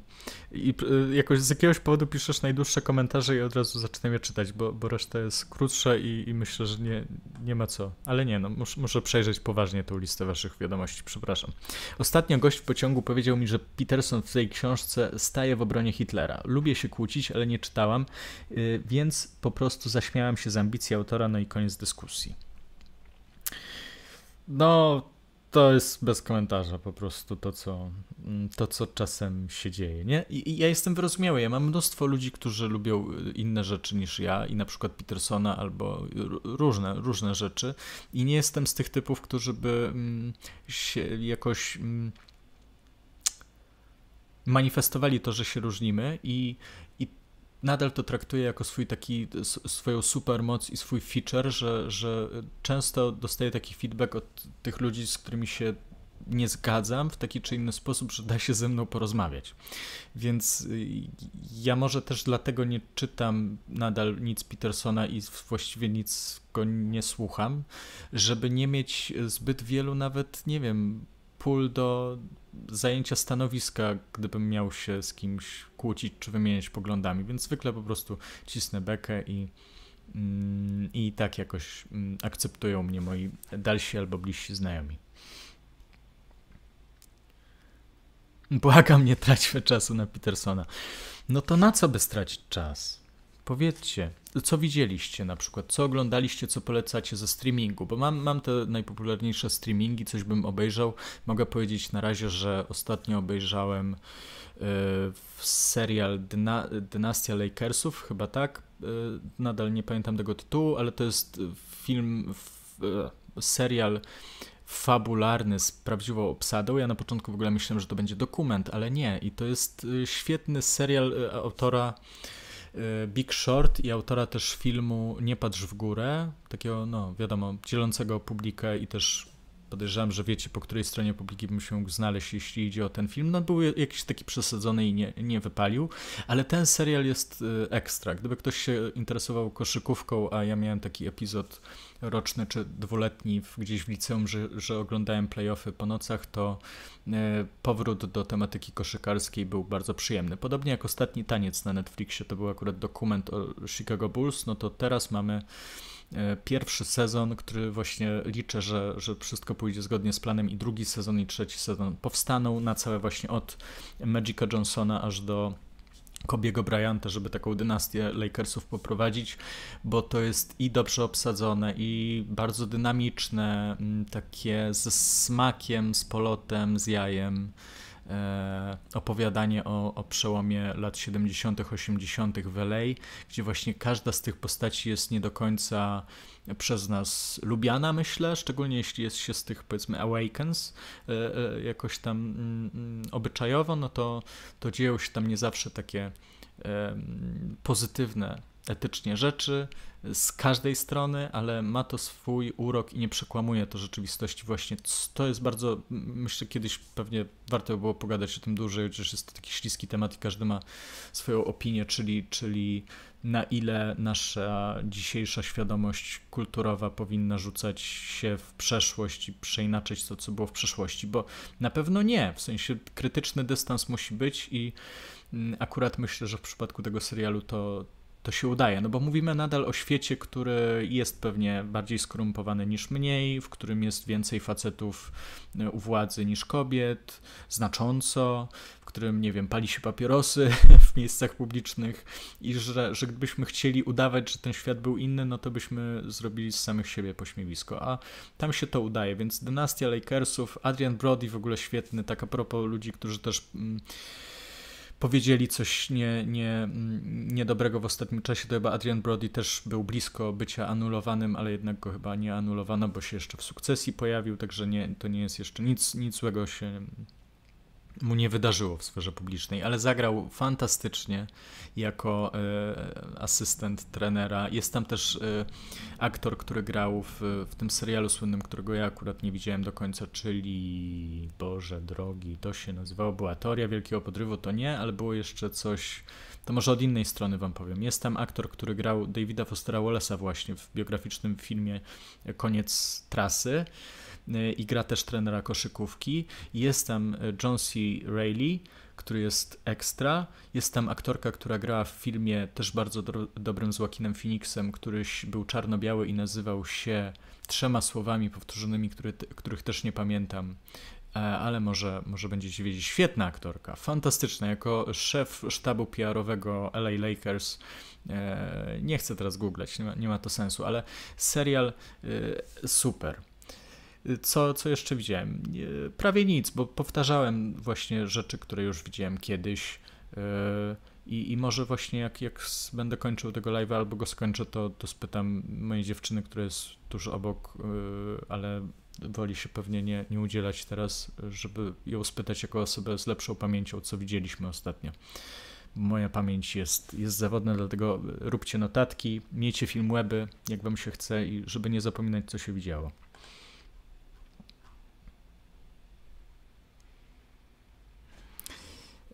I jakoś z jakiegoś powodu piszesz najdłuższe komentarze i od razu zaczynam je czytać, bo, bo reszta jest krótsza i, i, myślę, że nie, nie ma co. Ale nie, no, mus, muszę przejrzeć poważnie tą listę waszych wiadomości, przepraszam. Ostatnio gość w pociągu powiedział mi, że Peterson w tej książce staje w obronie Hitlera. Lubię się kłócić, ale nie czytałam, więc po prostu zaśmiałam się z ambicji autora, no i koniec dyskusji. No, to jest bez komentarza po prostu to, co, mm, to, co czasem się dzieje. Nie? I, I, ja jestem wyrozumiały. Ja mam mnóstwo ludzi, którzy lubią y, inne rzeczy niż ja i na przykład Petersona albo y, różne, różne rzeczy. I nie jestem z tych typów, którzy by mm, się jakoś mm, manifestowali to, że się różnimy i, i nadal to traktuję jako swój taki, swoją super moc i swój feature, że, że często dostaję taki feedback od tych ludzi, z którymi się nie zgadzam w taki czy inny sposób, że da się ze mną porozmawiać. Więc y, ja może też dlatego nie czytam nadal nic Petersona i właściwie nic go nie słucham, żeby nie mieć zbyt wielu nawet, nie wiem, pól do zajęcia stanowiska, gdybym miał się z kimś kłócić czy wymieniać poglądami, więc zwykle po prostu cisnę bekę i, mm, i tak jakoś mm, akceptują mnie moi dalsi albo bliżsi znajomi. Błagam, nie traćmy czasu na Petersona. No to na co by stracić czas? Powiedzcie, co widzieliście na przykład, co oglądaliście, co polecacie ze streamingu, bo mam, mam te najpopularniejsze streamingi, coś bym obejrzał. Mogę powiedzieć na razie, że ostatnio obejrzałem e, serial Dyna Dynastia Lakersów, chyba tak. E, nadal nie pamiętam tego tytułu, ale to jest film, e, serial fabularny z prawdziwą obsadą. Ja na początku w ogóle myślałem, że to będzie dokument, ale nie. I to jest świetny serial autora Y, Big Short i autora też filmu Nie patrz w górę, takiego, no wiadomo, dzielącego publikę i też podejrzewam, że wiecie, po której stronie publiki bym się mógł znaleźć, jeśli idzie o ten film. No był jakiś taki przesadzony i nie, nie wypalił, ale ten serial jest y, ekstra. Gdyby ktoś się interesował koszykówką, a ja miałem taki epizod roczny czy dwuletni gdzieś w liceum, że, że oglądałem playoffy po nocach, to y, powrót do tematyki koszykarskiej był bardzo przyjemny. Podobnie jak ostatni taniec na Netflixie, to był akurat dokument o Chicago Bulls, no to teraz mamy E, pierwszy sezon, który właśnie liczę, że, że wszystko pójdzie zgodnie z planem, i drugi sezon, i trzeci sezon powstaną na całe właśnie od Magica Johnsona aż do Kobiego Bryanta, żeby taką dynastię Lakersów poprowadzić, bo to jest i dobrze obsadzone, i bardzo dynamiczne, takie ze smakiem, z polotem, z jajem. E, opowiadanie o, o przełomie lat 70., 80. w LA, gdzie właśnie każda z tych postaci jest nie do końca przez nas lubiana, myślę, szczególnie jeśli jest się z tych, powiedzmy, awakens e, e, jakoś tam mm, mm, obyczajowo, no to, to dzieją się tam nie zawsze takie pozytywne etycznie rzeczy z każdej strony, ale ma to swój urok i nie przekłamuje to rzeczywistości właśnie. To jest bardzo, myślę, kiedyś pewnie warto by było pogadać o tym dłużej, chociaż jest to taki śliski temat i każdy ma swoją opinię, czyli, czyli na ile nasza dzisiejsza świadomość kulturowa powinna rzucać się w przeszłość i przeinaczać to, co było w przeszłości, bo na pewno nie, w sensie krytyczny dystans musi być i mm, akurat myślę, że w przypadku tego serialu to, to się udaje, no bo mówimy nadal o świecie, który jest pewnie bardziej skorumpowany niż mniej, w którym jest więcej facetów e, u władzy niż kobiet, znacząco, w którym, nie wiem, pali się papierosy [LAUGHS] w miejscach publicznych i że, że gdybyśmy chcieli udawać, że ten świat był inny, no to byśmy zrobili z samych siebie pośmiewisko, a tam się to udaje, więc dynastia Lakersów, Adrian Brody w ogóle świetny, tak a propos ludzi, którzy też... Mm, powiedzieli coś nie, nie, mm, niedobrego w ostatnim czasie, to chyba Adrian Brody też był blisko bycia anulowanym, ale jednak go chyba nie anulowano, bo się jeszcze w sukcesji pojawił, także nie, to nie jest jeszcze nic, nic złego się mu nie wydarzyło w sferze publicznej, ale zagrał fantastycznie jako y, asystent trenera. Jest tam też y, aktor, który grał w, w tym serialu słynnym, którego ja akurat nie widziałem do końca, czyli Boże drogi, to się nazywało, była teoria Wielkiego Podrywu, to nie, ale było jeszcze coś, to może od innej strony wam powiem. Jest tam aktor, który grał Davida Fostera Wallace'a właśnie w biograficznym filmie Koniec trasy. E, i gra też trenera koszykówki. Jestem John C. Reilly, który jest ekstra. Jest tam aktorka, która grała w filmie też bardzo do, dobrym z Joaquinem Phoenixem, któryś był czarno-biały i nazywał się trzema słowami powtórzonymi, który, których też nie pamiętam. E, ale może, może będziecie wiedzieć. Świetna aktorka, fantastyczna. Jako szef sztabu PR-owego LA Lakers e, nie chcę teraz googlać, nie ma, nie ma to sensu, ale serial super. Co, co jeszcze widziałem? Prawie nic, bo powtarzałem właśnie rzeczy, które już widziałem kiedyś. E, I, I może właśnie jak, jak będę kończył tego live albo go skończę, to, to spytam mojej dziewczyny, która jest tuż obok, e, ale woli się pewnie nie, nie udzielać teraz, żeby ją spytać jako osobę z lepszą pamięcią, co widzieliśmy ostatnio. Moja pamięć jest, jest zawodna, dlatego róbcie notatki, miejcie film weby, jak wam się chce i żeby nie zapominać, co się widziało.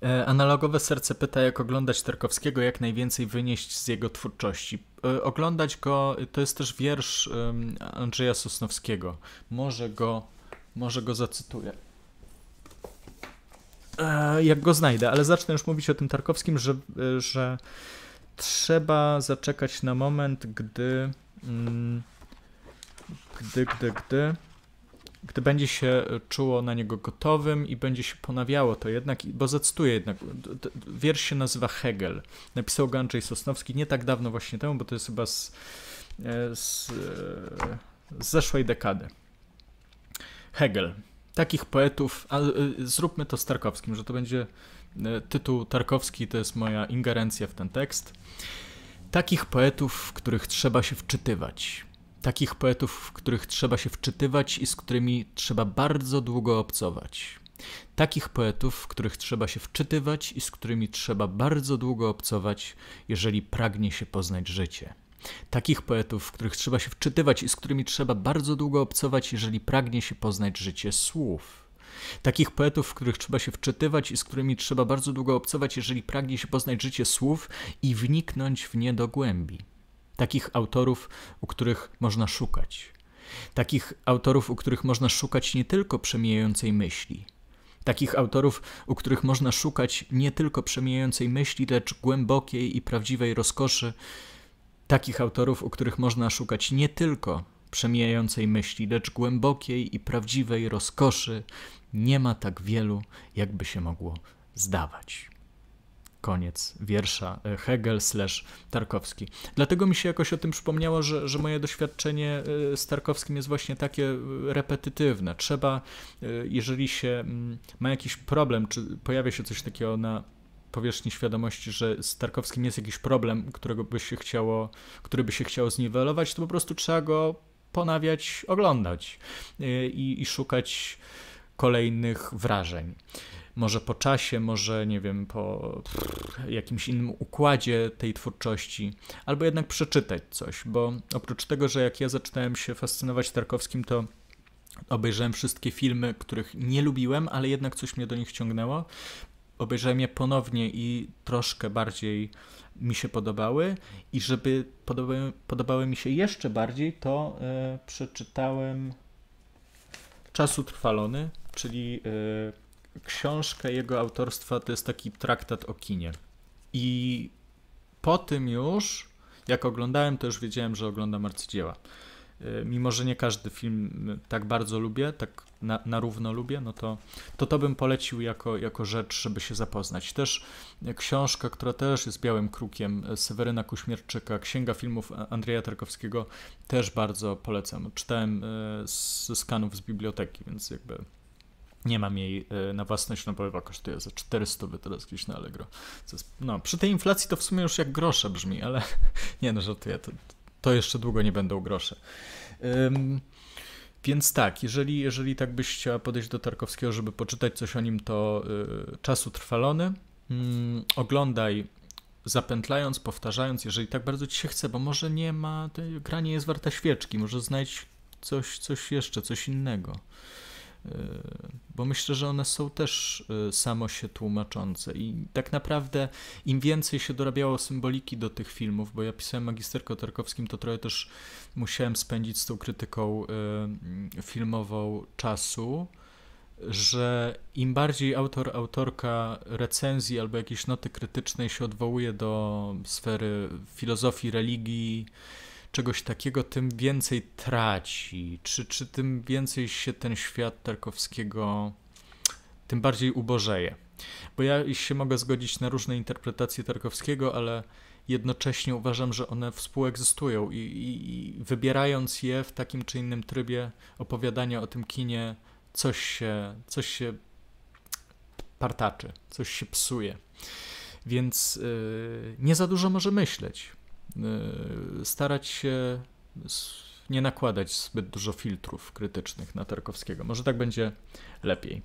E, analogowe serce pyta, jak oglądać Tarkowskiego, jak najwięcej wynieść z jego twórczości. E, oglądać go, to jest też wiersz Andrzeja Sosnowskiego. Może go, może go zacytuję. E, jak go znajdę, ale zacznę już mówić o tym Tarkowskim, że, że trzeba zaczekać na moment, gdy. Mm, gdy, gdy, gdy gdy będzie się e, czuło na niego gotowym i będzie się ponawiało to jednak, bo zacytuję jednak, wiersz się nazywa Hegel, napisał go Andrzej Sosnowski nie tak dawno właśnie temu, bo to jest chyba z, e, z, e, z zeszłej dekady. Hegel. Takich poetów, a zróbmy to z Tarkowskim, że to będzie tytuł Tarkowski, to jest moja ingerencja w ten tekst. Takich poetów, w których trzeba się wczytywać takich poetów, w których trzeba się wczytywać i z którymi trzeba bardzo długo obcować. Takich poetów, w których trzeba się wczytywać i z którymi trzeba bardzo długo obcować, jeżeli pragnie się poznać życie. Takich poetów, w których trzeba się wczytywać i z którymi trzeba bardzo długo obcować, jeżeli pragnie się poznać życie słów. Takich poetów, w których trzeba się wczytywać i z którymi trzeba bardzo długo obcować, jeżeli pragnie się poznać życie słów i wniknąć w nie do głębi Takich autorów, u których można szukać. Takich autorów, u których można szukać nie tylko przemijającej myśli. Takich autorów, u których można szukać nie tylko przemijającej myśli, lecz głębokiej i prawdziwej rozkoszy. Takich autorów, u których można szukać nie tylko przemijającej myśli, lecz głębokiej i prawdziwej rozkoszy, nie ma tak wielu, jakby się mogło zdawać. Koniec wiersza e, Hegel slash Tarkowski. Dlatego mi się jakoś o tym przypomniało, że, że moje doświadczenie e, z Tarkowskim jest właśnie takie e, repetytywne. Trzeba, jeżeli się ma jakiś problem, czy pojawia się coś takiego na powierzchni świadomości, że z Tarkowskim jest jakiś problem, którego by się chciało, który by się chciało zniwelować, to po prostu trzeba go ponawiać, oglądać i, i szukać kolejnych wrażeń może po czasie, może nie wiem, po jakimś innym układzie tej twórczości, albo jednak przeczytać coś, bo oprócz tego, że jak ja zaczynałem się fascynować Tarkowskim, to obejrzałem wszystkie filmy, których nie lubiłem, ale jednak coś mnie do nich ciągnęło. Obejrzałem je ponownie i troszkę bardziej mi się podobały i żeby podobały, podobały mi się jeszcze bardziej, to e, przeczytałem Czasu Utrwalony, czyli e, książka jego autorstwa to jest taki traktat o kinie. I po tym już, jak oglądałem, to już wiedziałem, że oglądam arcydzieła. E, mimo, że nie każdy film e, tak bardzo lubię, tak na, na równo lubię, no to, to to bym polecił jako, jako rzecz, żeby się zapoznać. Też e, książka, która też jest białym krukiem, Seweryna Kuśmierczyka, Księga Filmów Andrzeja Tarkowskiego, też bardzo polecam. Czytałem ze skanów z biblioteki, więc jakby nie mam jej e, na własność, no bo chyba kosztuje za 400 by teraz gdzieś na Allegro. Jest, no, przy tej inflacji to w sumie już jak grosze brzmi, ale [LAUGHS] nie no, żartuję, to, to jeszcze długo nie będą grosze. Um, więc tak, jeżeli, jeżeli tak byś chciała podejść do Tarkowskiego, żeby poczytać coś o nim, to y, czasu trwalony. Mm, oglądaj zapętlając, powtarzając, jeżeli tak bardzo ci się chce, bo może nie ma, to nie jest warta świeczki, może znajdź coś, coś jeszcze, coś innego. E, bo myślę, że one są też e, samo się tłumaczące. I tak naprawdę im więcej się dorabiało symboliki do tych filmów, bo ja pisałem magisterko Tarkowskim, to trochę też musiałem spędzić z tą krytyką e, filmową czasu, że im bardziej autor, autorka recenzji albo jakiejś noty krytycznej się odwołuje do sfery filozofii, religii, czegoś takiego, tym więcej traci? Czy, czy tym więcej się ten świat Tarkowskiego, tym bardziej ubożeje? Bo ja się mogę zgodzić na różne interpretacje Tarkowskiego, ale jednocześnie uważam, że one współegzystują i, i, i wybierając je w takim czy innym trybie opowiadania o tym kinie, coś się, coś się partaczy, coś się psuje. Więc yy, nie za dużo może myśleć. Y, starać się nie nakładać zbyt dużo filtrów krytycznych na Tarkowskiego. Może tak będzie lepiej.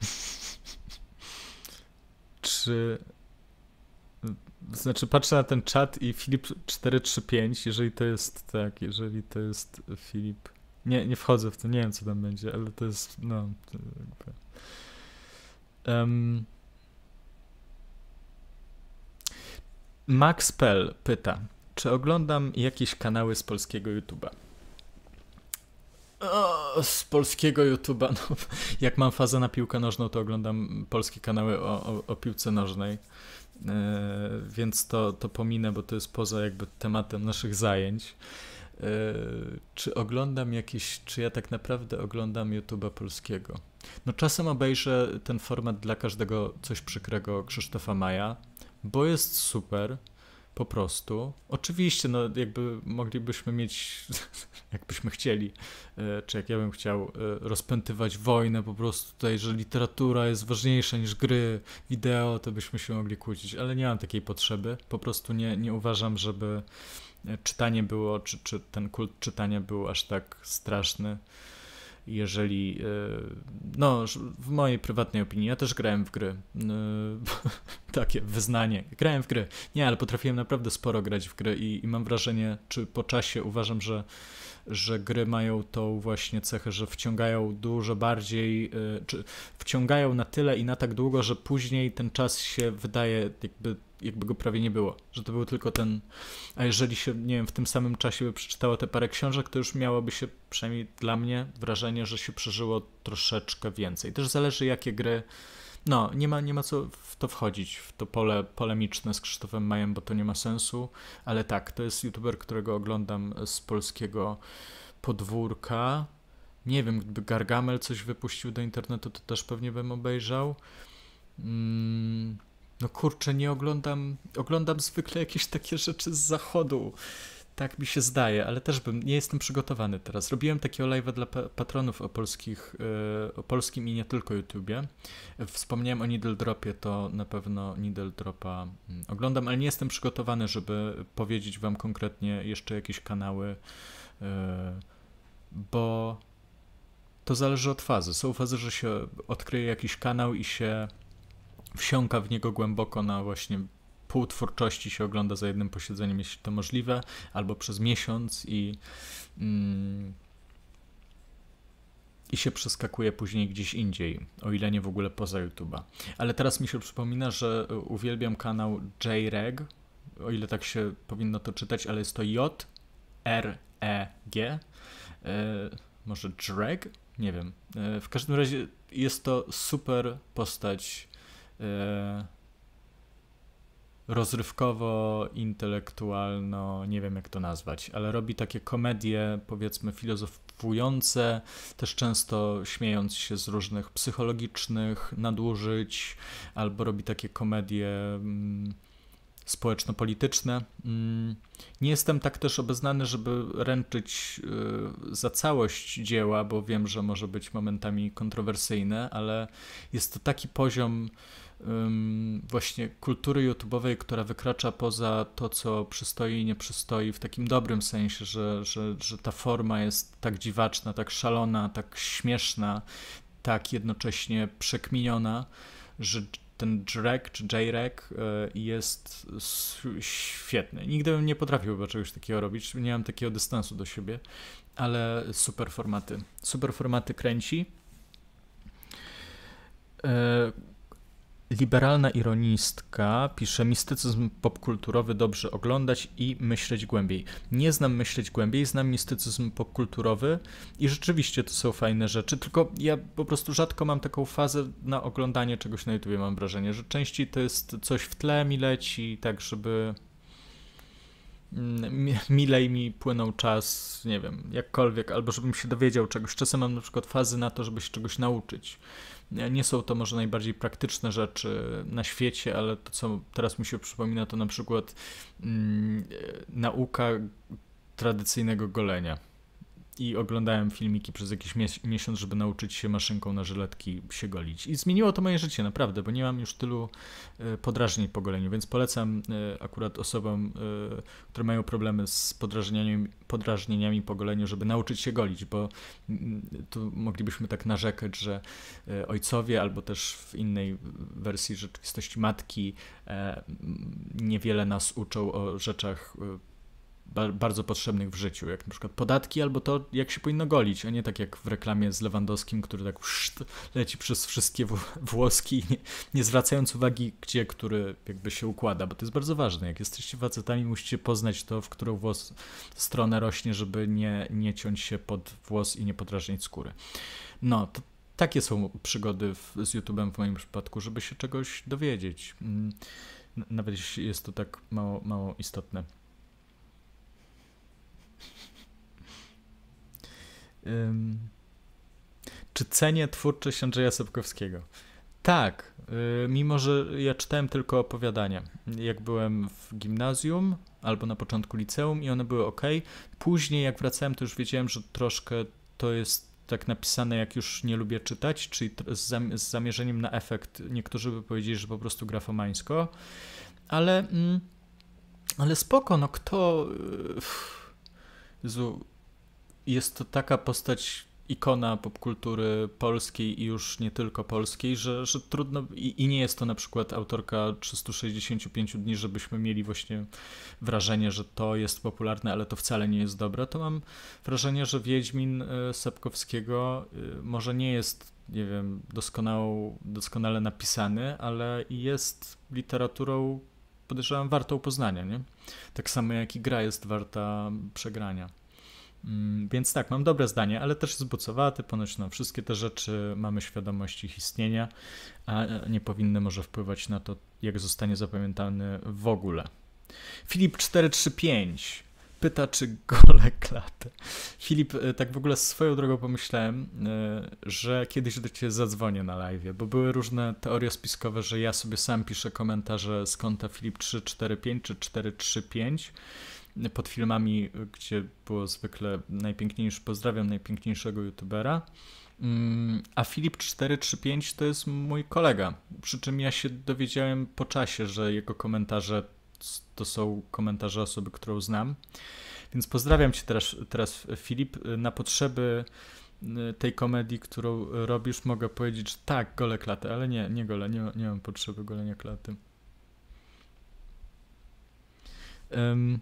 [LAUGHS] Czy. Znaczy, patrzę na ten czat i Filip 435, jeżeli to jest tak, jeżeli to jest Filip. Nie, nie wchodzę w to, nie wiem co tam będzie, ale to jest. No. To jakby... Um... Max Pell pyta, czy oglądam jakieś kanały z polskiego YouTube'a? O, z polskiego YouTube'a, no, [LAUGHS] jak mam fazę na piłkę nożną, to oglądam polskie kanały o, o, o piłce nożnej, e, więc to, to pominę, bo to jest poza jakby tematem naszych zajęć. E, czy oglądam jakieś, czy ja tak naprawdę oglądam YouTube'a polskiego? No czasem obejrzę ten format dla każdego coś przykrego Krzysztofa Maja, bo jest super, po prostu. Oczywiście, no jakby moglibyśmy mieć, [LAUGHS] jakbyśmy chcieli, e, czy jak ja bym chciał, e, rozpętywać wojnę po prostu tutaj, że literatura jest ważniejsza niż gry, wideo, to byśmy się mogli kłócić, ale nie mam takiej potrzeby. Po prostu nie, nie uważam, żeby e, czytanie było, czy, czy ten kult czytania był aż tak straszny jeżeli. E, no, w mojej prywatnej opinii, ja też grałem w gry. E, [LAUGHS] takie wyznanie. Grałem w gry. Nie, ale potrafiłem naprawdę sporo grać w gry i, i mam wrażenie, czy po czasie uważam, że, że gry mają tą właśnie cechę, że wciągają dużo bardziej, e, czy wciągają na tyle i na tak długo, że później ten czas się wydaje jakby jakby go prawie nie było, że to był tylko ten, a jeżeli się, nie wiem, w tym samym czasie by przeczytało te parę książek, to już miałoby się, przynajmniej dla mnie, wrażenie, że się przeżyło troszeczkę więcej. Też zależy jakie gry, no, nie ma, nie ma co w to wchodzić, w to pole polemiczne z Krzysztofem Majem, bo to nie ma sensu, ale tak, to jest youtuber, którego oglądam z polskiego podwórka, nie wiem, gdyby Gargamel coś wypuścił do internetu, to też pewnie bym obejrzał. Mm. No kurczę, nie oglądam. Oglądam zwykle jakieś takie rzeczy z zachodu. Tak mi się zdaje, ale też bym nie jestem przygotowany teraz. Robiłem takie live'a dla patronów o, polskich, e, o polskim i nie tylko YouTubie. Wspomniałem o Needle Dropie, to na pewno Needle Dropa mm, oglądam, ale nie jestem przygotowany, żeby powiedzieć wam konkretnie jeszcze jakieś kanały, e, bo to zależy od fazy. Są fazy, że się odkryje jakiś kanał i się wsiąka w niego głęboko na właśnie pół twórczości się ogląda za jednym posiedzeniem, jeśli to możliwe, albo przez miesiąc i mm, i się przeskakuje później gdzieś indziej, o ile nie w ogóle poza YouTube'a. Ale teraz mi się przypomina, że uwielbiam kanał JREG, o ile tak się powinno to czytać, ale jest to J R E G. E, może Dreg? Nie wiem. E, w każdym razie jest to super postać E, rozrywkowo-intelektualno, nie wiem jak to nazwać, ale robi takie komedie, powiedzmy, filozofujące, też często śmiejąc się z różnych psychologicznych nadużyć, albo robi takie komedie. Mm, społeczno-polityczne. Mm, nie jestem tak też obeznany, żeby ręczyć y, za całość dzieła, bo wiem, że może być momentami kontrowersyjne, ale jest to taki poziom właśnie kultury YouTube'owej, która wykracza poza to, co przystoi i nie przystoi w takim dobrym sensie, że, że, że ta forma jest tak dziwaczna, tak szalona, tak śmieszna, tak jednocześnie przekminiona, że ten drag czy j rack y, jest świetny. Nigdy bym nie potrafił czegoś takiego robić, nie mam takiego dystansu do siebie, ale super formaty. Super formaty kręci. E, Liberalna ironistka pisze: Mistycyzm popkulturowy dobrze oglądać i myśleć głębiej. Nie znam myśleć głębiej, znam mistycyzm popkulturowy i rzeczywiście to są fajne rzeczy, tylko ja po prostu rzadko mam taką fazę na oglądanie czegoś na YouTube, mam wrażenie, że częściej to jest coś w tle mi leci, tak żeby mm, milej mi płynął czas, nie wiem, jakkolwiek, albo żebym się dowiedział czegoś. Czasem mam na przykład fazy na to, żeby się czegoś nauczyć. Nie są to może najbardziej praktyczne rzeczy na świecie, ale to, co teraz mi się przypomina, to na przykład mm, e, nauka tradycyjnego golenia i oglądałem filmiki przez jakiś miesiąc, żeby nauczyć się maszynką na żyletki się golić. I zmieniło to moje życie, naprawdę, bo nie mam już tylu e, podrażnień po goleniu, więc polecam e, akurat osobom, e, które mają problemy z podrażnieniami, podrażnieniami po goleniu, żeby nauczyć się golić, bo mm, tu moglibyśmy tak narzekać, że ojcowie albo też w innej wersji rzeczywistości matki niewiele nas uczą o rzeczach bardzo potrzebnych w życiu, jak na przykład podatki albo to, jak się powinno golić, a nie tak jak w reklamie z Lewandowskim, który tak szt, leci przez wszystkie włoski, nie, nie zwracając uwagi, gdzie który jakby się układa, bo to jest bardzo ważne. Jak jesteście facetami, musicie poznać to, w którą włos, stronę rośnie, żeby nie, nie ciąć się pod włos i nie podrażnić skóry. No, to, takie są przygody w, z YouTube'em w moim przypadku, żeby się czegoś dowiedzieć. Mm, nawet jeśli jest to tak mało, mało istotne. Czy cenię twórczość Andrzeja Sapkowskiego? Tak, y, mimo że ja czytałem tylko opowiadania. Jak byłem w gimnazjum albo na początku liceum i one były ok. Później, jak wracałem, to już wiedziałem, że troszkę to jest tak napisane, jak już nie lubię czytać, czyli z zamierzeniem na efekt. Niektórzy by powiedzieli, że po prostu grafomańsko, ale, mm, ale spoko, no kto. Y, Jezu, jest to taka postać, ikona popkultury polskiej i już nie tylko polskiej, że, że trudno i, i nie jest to na przykład autorka 365 dni, żebyśmy mieli właśnie wrażenie, że to jest popularne, ale to wcale nie jest dobre, to mam wrażenie, że Wiedźmin e, Sapkowskiego e, może nie jest nie wiem, doskonał, doskonale napisany, ale jest literaturą, podejrzewam, warto upoznania, nie? Tak samo jak i gra jest warta przegrania. Mm, więc tak, mam dobre zdanie, ale też jest bucowaty, ponoć na no, wszystkie te rzeczy mamy świadomość ich istnienia, a nie powinny może wpływać na to, jak zostanie zapamiętany w ogóle. Filip 435 pyta, czy gole klatę. Filip, e, tak w ogóle swoją drogą pomyślałem, e, że kiedyś do ciebie zadzwonię na live, bo były różne teorie spiskowe, że ja sobie sam piszę komentarze z konta Filip 345 czy 435 pod filmami, gdzie było zwykle najpiękniejszy, pozdrawiam najpiękniejszego youtubera. Mm, a Filip 435 to jest mój kolega. Przy czym ja się dowiedziałem po czasie, że jego komentarze to są komentarze osoby, którą znam. Więc pozdrawiam Cię teraz, teraz Filip. Na potrzeby y, tej komedii, którą robisz, mogę powiedzieć że tak, gole klaty, ale nie, nie gole, nie, nie mam potrzeby golenia klaty. Um,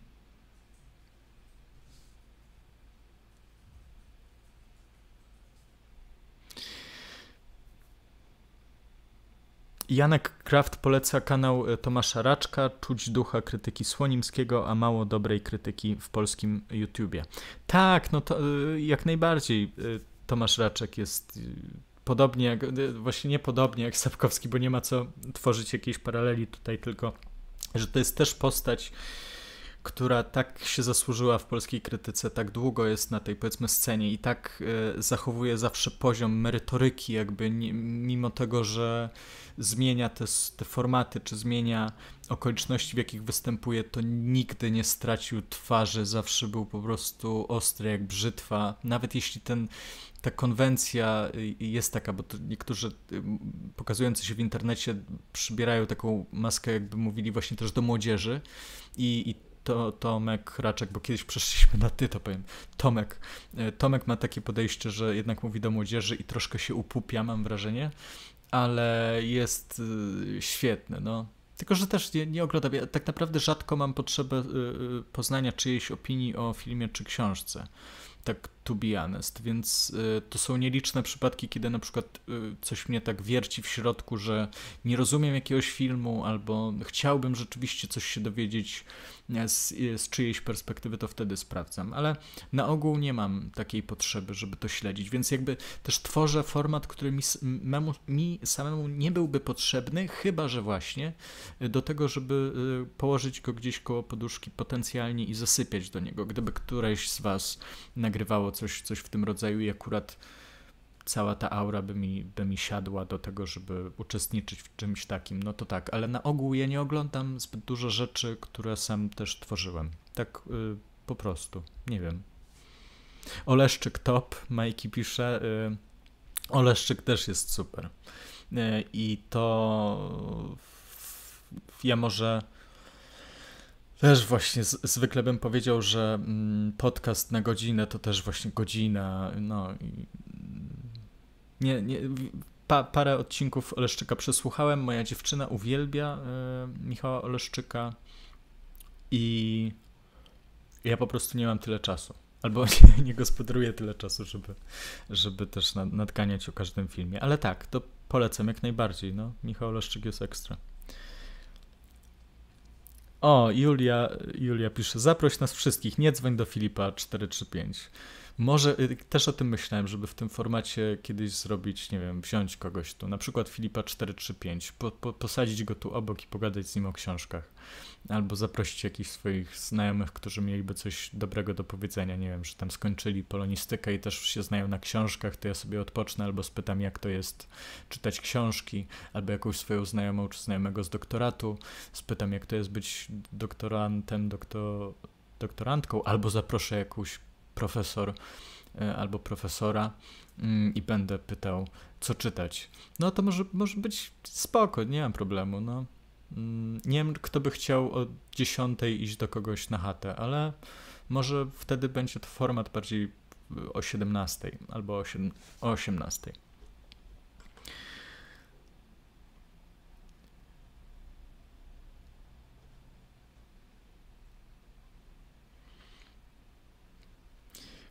Janek Kraft poleca kanał e, Tomasza Raczka, Czuć ducha krytyki słonimskiego, a mało dobrej krytyki w polskim YouTubie. Tak, no to e, jak najbardziej e, Tomasz Raczek jest podobnie jak, właśnie nie podobnie jak Sapkowski, bo nie ma co tworzyć jakiejś paraleli tutaj, tylko że to jest też postać która tak się zasłużyła w polskiej krytyce, tak długo jest na tej powiedzmy scenie i tak e, zachowuje zawsze poziom merytoryki, jakby mimo tego, że zmienia te, te formaty, czy zmienia okoliczności, w jakich występuje, to nigdy nie stracił twarzy, zawsze był po prostu ostry jak brzytwa. Nawet jeśli ten ta konwencja e, jest taka, bo niektórzy e, pokazujący się w internecie przybierają taką maskę, jakby mówili właśnie też do młodzieży i, i to, Tomek Raczek, bo kiedyś przeszliśmy na ty, to powiem. Tomek. E, Tomek ma takie podejście, że jednak mówi do młodzieży i troszkę się upupia, mam wrażenie, ale jest e, świetny, no. Tylko, że też nie, nie oglądam. Ja tak naprawdę rzadko mam potrzebę e, poznania czyjejś opinii o filmie czy książce. Tak to be honest, więc y, to są nieliczne przypadki, kiedy na przykład y, coś mnie tak wierci w środku, że nie rozumiem jakiegoś filmu albo chciałbym rzeczywiście coś się dowiedzieć e, z, y, z czyjejś perspektywy, to wtedy sprawdzam, ale na ogół nie mam takiej potrzeby, żeby to śledzić, więc jakby też tworzę format, który mi, memu, mi samemu nie byłby potrzebny, chyba że właśnie do tego, żeby położyć go gdzieś koło poduszki potencjalnie i zasypiać do niego, gdyby któreś z Was nagrywało coś, coś w tym rodzaju i akurat cała ta aura by mi, by mi siadła do tego, żeby uczestniczyć w czymś takim. No to tak, ale na ogół ja nie oglądam zbyt dużo rzeczy, które sam też tworzyłem. Tak y, po prostu, nie wiem. Oleszczyk top, Majki pisze. Y, Oleszczyk też jest super. Y, I to ja może też właśnie z, zwykle bym powiedział, że mm, podcast na godzinę to też właśnie godzina, no i, mm, nie, nie, pa, parę odcinków Oleszczyka przesłuchałem, moja dziewczyna uwielbia y, Michała Oleszczyka i ja po prostu nie mam tyle czasu. Albo [LAUGHS] nie, nie gospodaruję tyle czasu, żeby, żeby też nad, nadganiać o każdym filmie. Ale tak, to polecam jak najbardziej. No. Michał Oleszczyk jest ekstra. O, Julia, Julia pisze, zaproś nas wszystkich, nie dzwoń do Filipa 435. Może y, też o tym myślałem, żeby w tym formacie kiedyś zrobić, nie wiem, wziąć kogoś tu, na przykład Filipa 435, po, po, posadzić go tu obok i pogadać z nim o książkach. Albo zaprosić jakichś swoich znajomych, którzy mieliby coś dobrego do powiedzenia. Nie wiem, że tam skończyli polonistykę i też się znają na książkach, to ja sobie odpocznę albo spytam, jak to jest czytać książki, albo jakąś swoją znajomą czy znajomego z doktoratu. Spytam, jak to jest być doktorantem, doktor doktorantką, albo zaproszę jakąś profesor e, albo profesora mm, i będę pytał, co czytać. No to może, może być spoko, nie mam problemu. No. Mm, nie wiem, kto by chciał o 10 iść do kogoś na chatę, ale może wtedy będzie to format bardziej e, o 17 albo o 18.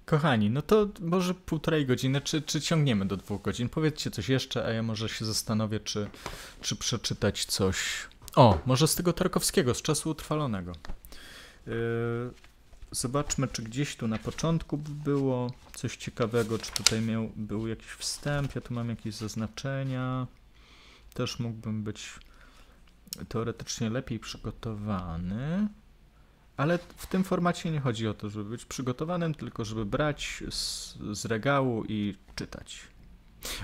Kochani, no to może półtorej godziny, czy, czy ciągniemy do dwóch godzin? Powiedzcie coś jeszcze, a ja może się zastanowię, czy, czy przeczytać coś. O, może z tego Tarkowskiego, z czasu utrwalonego. Yy, zobaczmy, czy gdzieś tu na początku było coś ciekawego, czy tutaj miał, był jakiś wstęp, ja tu mam jakieś zaznaczenia. Też mógłbym być teoretycznie lepiej przygotowany. Ale w tym formacie nie chodzi o to, żeby być przygotowanym, tylko żeby brać z, z regału i czytać.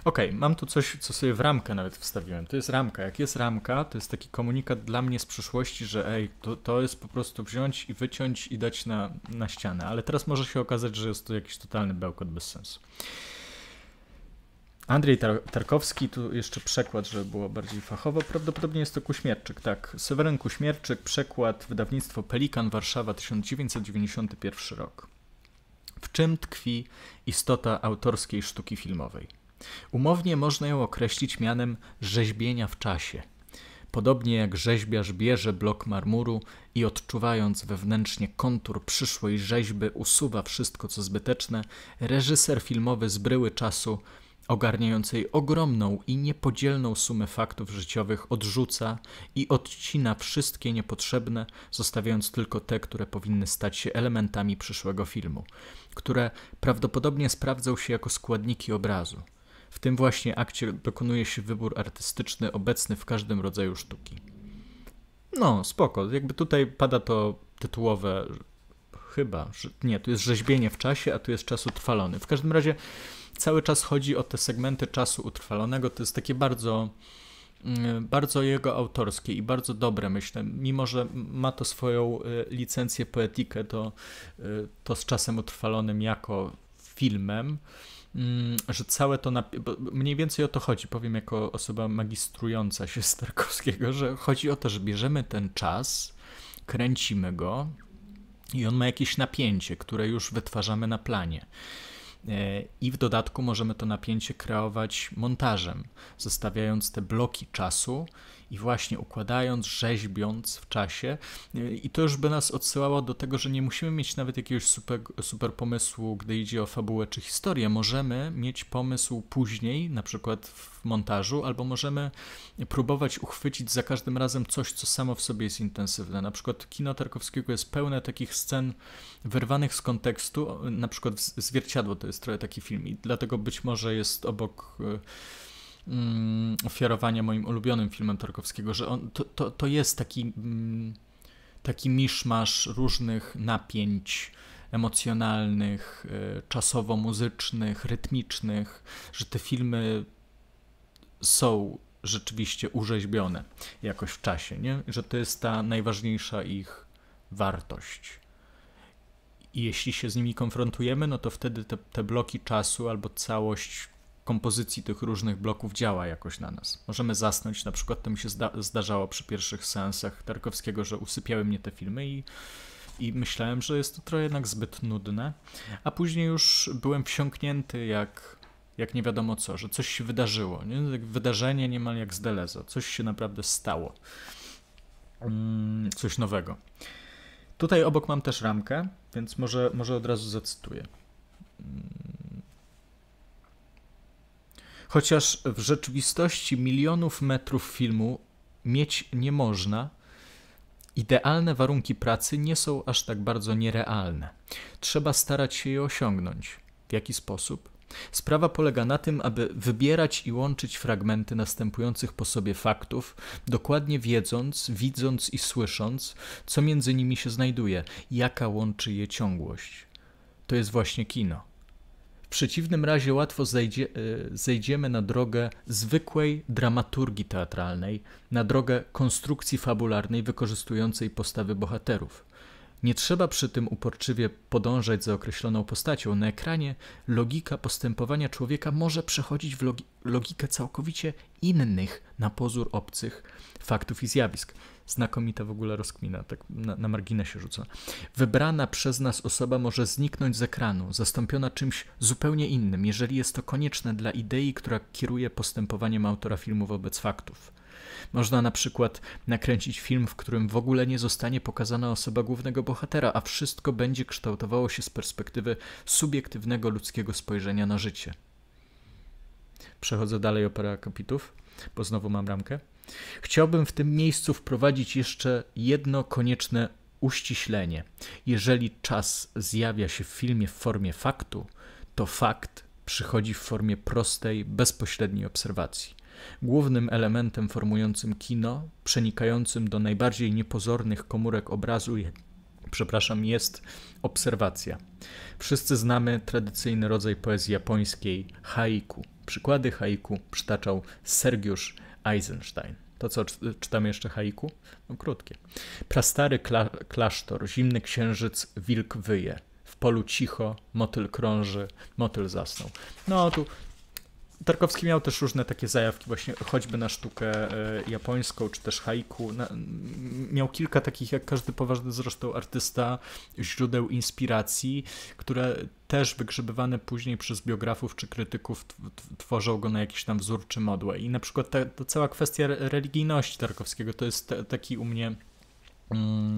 Ok, mam tu coś, co sobie w ramkę nawet wstawiłem. To jest ramka. Jak jest ramka, to jest taki komunikat dla mnie z przyszłości, że ej, to, to jest po prostu wziąć i wyciąć i dać na, na ścianę. Ale teraz może się okazać, że jest to jakiś totalny bełkot bez sensu. Andrzej Tarkowski, tu jeszcze przekład, żeby było bardziej fachowo. Prawdopodobnie jest to Kuśmierczyk, tak. Seweren Kuśmierczyk, przekład, wydawnictwo Pelikan, Warszawa, 1991 rok. W czym tkwi istota autorskiej sztuki filmowej? Umownie można ją określić mianem rzeźbienia w czasie. Podobnie jak rzeźbiarz bierze blok marmuru i odczuwając wewnętrznie kontur przyszłej rzeźby usuwa wszystko co zbyteczne, reżyser filmowy z bryły czasu – ogarniającej ogromną i niepodzielną sumę faktów życiowych, odrzuca i odcina wszystkie niepotrzebne, zostawiając tylko te, które powinny stać się elementami przyszłego filmu, które prawdopodobnie sprawdzą się jako składniki obrazu. W tym właśnie akcie dokonuje się wybór artystyczny obecny w każdym rodzaju sztuki. No, spoko, jakby tutaj pada to tytułowe Chyba. Nie, tu jest rzeźbienie w czasie, a tu jest czas utrwalony. W każdym razie cały czas chodzi o te segmenty czasu utrwalonego. To jest takie bardzo mm, bardzo jego autorskie i bardzo dobre, myślę. Mimo, że ma to swoją y, licencję poetykę to, y, to z czasem utrwalonym jako filmem, mm, że całe to. Mniej więcej o to chodzi, powiem jako osoba magistrująca się z Tarkowskiego, że chodzi o to, że bierzemy ten czas, kręcimy go, i on ma jakieś napięcie, które już wytwarzamy na planie. E, I w dodatku możemy to napięcie kreować montażem, zostawiając te bloki czasu, i właśnie układając, rzeźbiąc w czasie. Y, I to już by nas odsyłało do tego, że nie musimy mieć nawet jakiegoś super, super pomysłu, gdy idzie o fabułę czy historię. Możemy mieć pomysł później, na przykład w montażu, albo możemy próbować uchwycić za każdym razem coś, co samo w sobie jest intensywne. Na przykład kino Tarkowskiego jest pełne takich scen wyrwanych z kontekstu, na przykład Zwierciadło to jest trochę taki film i dlatego być może jest obok y, mm, ofiarowania moim ulubionym filmem Tarkowskiego, że on, to, to, to jest taki, mm, taki miszmasz różnych napięć emocjonalnych, y, czasowo-muzycznych, rytmicznych, że te filmy są rzeczywiście urzeźbione jakoś w czasie, nie? że to jest ta najważniejsza ich wartość. I jeśli się z nimi konfrontujemy, no to wtedy te, te bloki czasu albo całość kompozycji tych różnych bloków działa jakoś na nas. Możemy zasnąć, na przykład to mi się zda zdarzało przy pierwszych seansach Tarkowskiego, że usypiały mnie te filmy i i myślałem, że jest to trochę jednak zbyt nudne, a później już byłem wsiąknięty jak, jak nie wiadomo co, że coś się wydarzyło, nie? Jak wydarzenie niemal jak z Deleza, coś się naprawdę stało, mm, coś nowego. Tutaj obok mam też ramkę, więc może, może od razu zacytuję. Mm. Chociaż w rzeczywistości milionów metrów filmu mieć nie można, idealne warunki pracy nie są aż tak bardzo nierealne. Trzeba starać się je osiągnąć. W jaki sposób? Sprawa polega na tym, aby wybierać i łączyć fragmenty następujących po sobie faktów, dokładnie wiedząc, widząc i słysząc, co między nimi się znajduje, jaka łączy je ciągłość. To jest właśnie kino przeciwnym razie łatwo zejdzie, e, zejdziemy na drogę zwykłej dramaturgii teatralnej, na drogę konstrukcji fabularnej wykorzystującej postawy bohaterów. Nie trzeba przy tym uporczywie podążać za określoną postacią. Na ekranie logika postępowania człowieka może przechodzić w logikę całkowicie innych, na pozór obcych faktów i zjawisk. Znakomita w ogóle rozkmina, tak na, na marginesie rzuca. Wybrana przez nas osoba może zniknąć z ekranu, zastąpiona czymś zupełnie innym, jeżeli jest to konieczne dla idei, która kieruje postępowaniem autora filmu wobec faktów. Można na przykład nakręcić film, w którym w ogóle nie zostanie pokazana osoba głównego bohatera, a wszystko będzie kształtowało się z perspektywy subiektywnego ludzkiego spojrzenia na życie. Przechodzę dalej parę akapitów, bo znowu mam ramkę. Chciałbym w tym miejscu wprowadzić jeszcze jedno konieczne uściślenie. Jeżeli czas zjawia się w filmie w formie faktu, to fakt przychodzi w formie prostej, bezpośredniej obserwacji. Głównym elementem formującym kino, przenikającym do najbardziej niepozornych komórek obrazu, przepraszam, jest obserwacja. Wszyscy znamy tradycyjny rodzaj poezji japońskiej haiku. Przykłady haiku przytaczał Sergiusz Eisenstein. To, co czytam jeszcze haiku? No krótkie. Prastary kla klasztor, zimny księżyc, wilk wyje. W polu cicho, motyl krąży, motyl zasnął. No tu Tarkowski miał też różne takie zajawki, właśnie choćby na sztukę e, japońską, czy też haiku. miał kilka takich, jak każdy poważny zresztą artysta, źródeł inspiracji, które też wygrzebywane później przez biografów czy krytyków tworzą go na jakiś tam wzór czy modłę. I na przykład ta, ta cała kwestia religijności Tarkowskiego to jest taki u mnie Mm,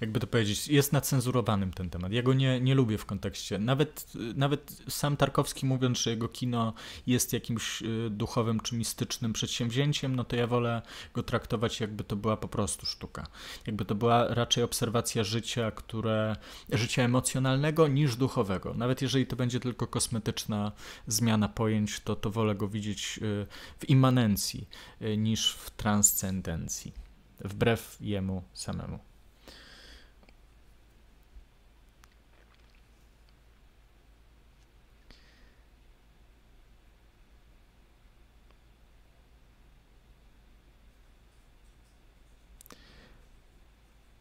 jakby to powiedzieć, jest nadcenzurowanym ten temat. Ja go nie, nie lubię w kontekście. Nawet, y, nawet sam Tarkowski mówiąc, że jego kino jest jakimś y, duchowym czy mistycznym przedsięwzięciem, no to ja wolę go traktować jakby to była po prostu sztuka. Jakby to była raczej obserwacja życia, które, życia emocjonalnego niż duchowego. Nawet jeżeli to będzie tylko kosmetyczna zmiana pojęć, to, to wolę go widzieć y, w immanencji niż w transcendencji wbrew jemu samemu.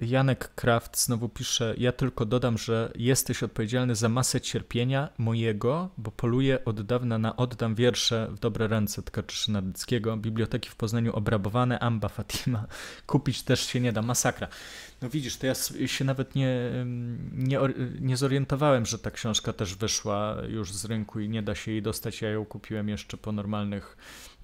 Janek Kraft znowu pisze: Ja tylko dodam, że jesteś odpowiedzialny za masę cierpienia mojego, bo poluję od dawna na Oddam wiersze w dobre ręce Tkaczyszyna Lyckiego, biblioteki w Poznaniu obrabowane, Amba Fatima. [LAUGHS] Kupić też się nie da, masakra. No widzisz, to ja się nawet nie, nie, nie zorientowałem, że ta książka też wyszła już z rynku i nie da się jej dostać. Ja ją kupiłem jeszcze po normalnych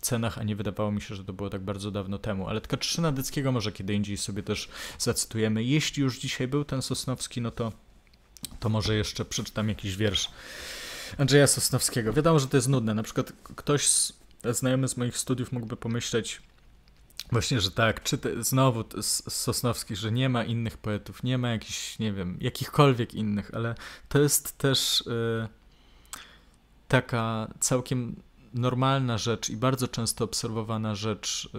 scenach, a nie wydawało mi się, że to było tak bardzo dawno temu. Ale Tkaczyna Dyckiego może kiedy indziej sobie też zacytujemy. Jeśli już dzisiaj był ten Sosnowski, no to, to może jeszcze przeczytam jakiś wiersz Andrzeja Sosnowskiego. Wiadomo, że to jest nudne. Na przykład ktoś z, znajomy z moich studiów mógłby pomyśleć, Właśnie, że tak, czy te, znowu Sosnowski, że nie ma innych poetów, nie ma jakichś, nie wiem, jakichkolwiek innych, ale to jest też y, taka całkiem normalna rzecz i bardzo często obserwowana rzecz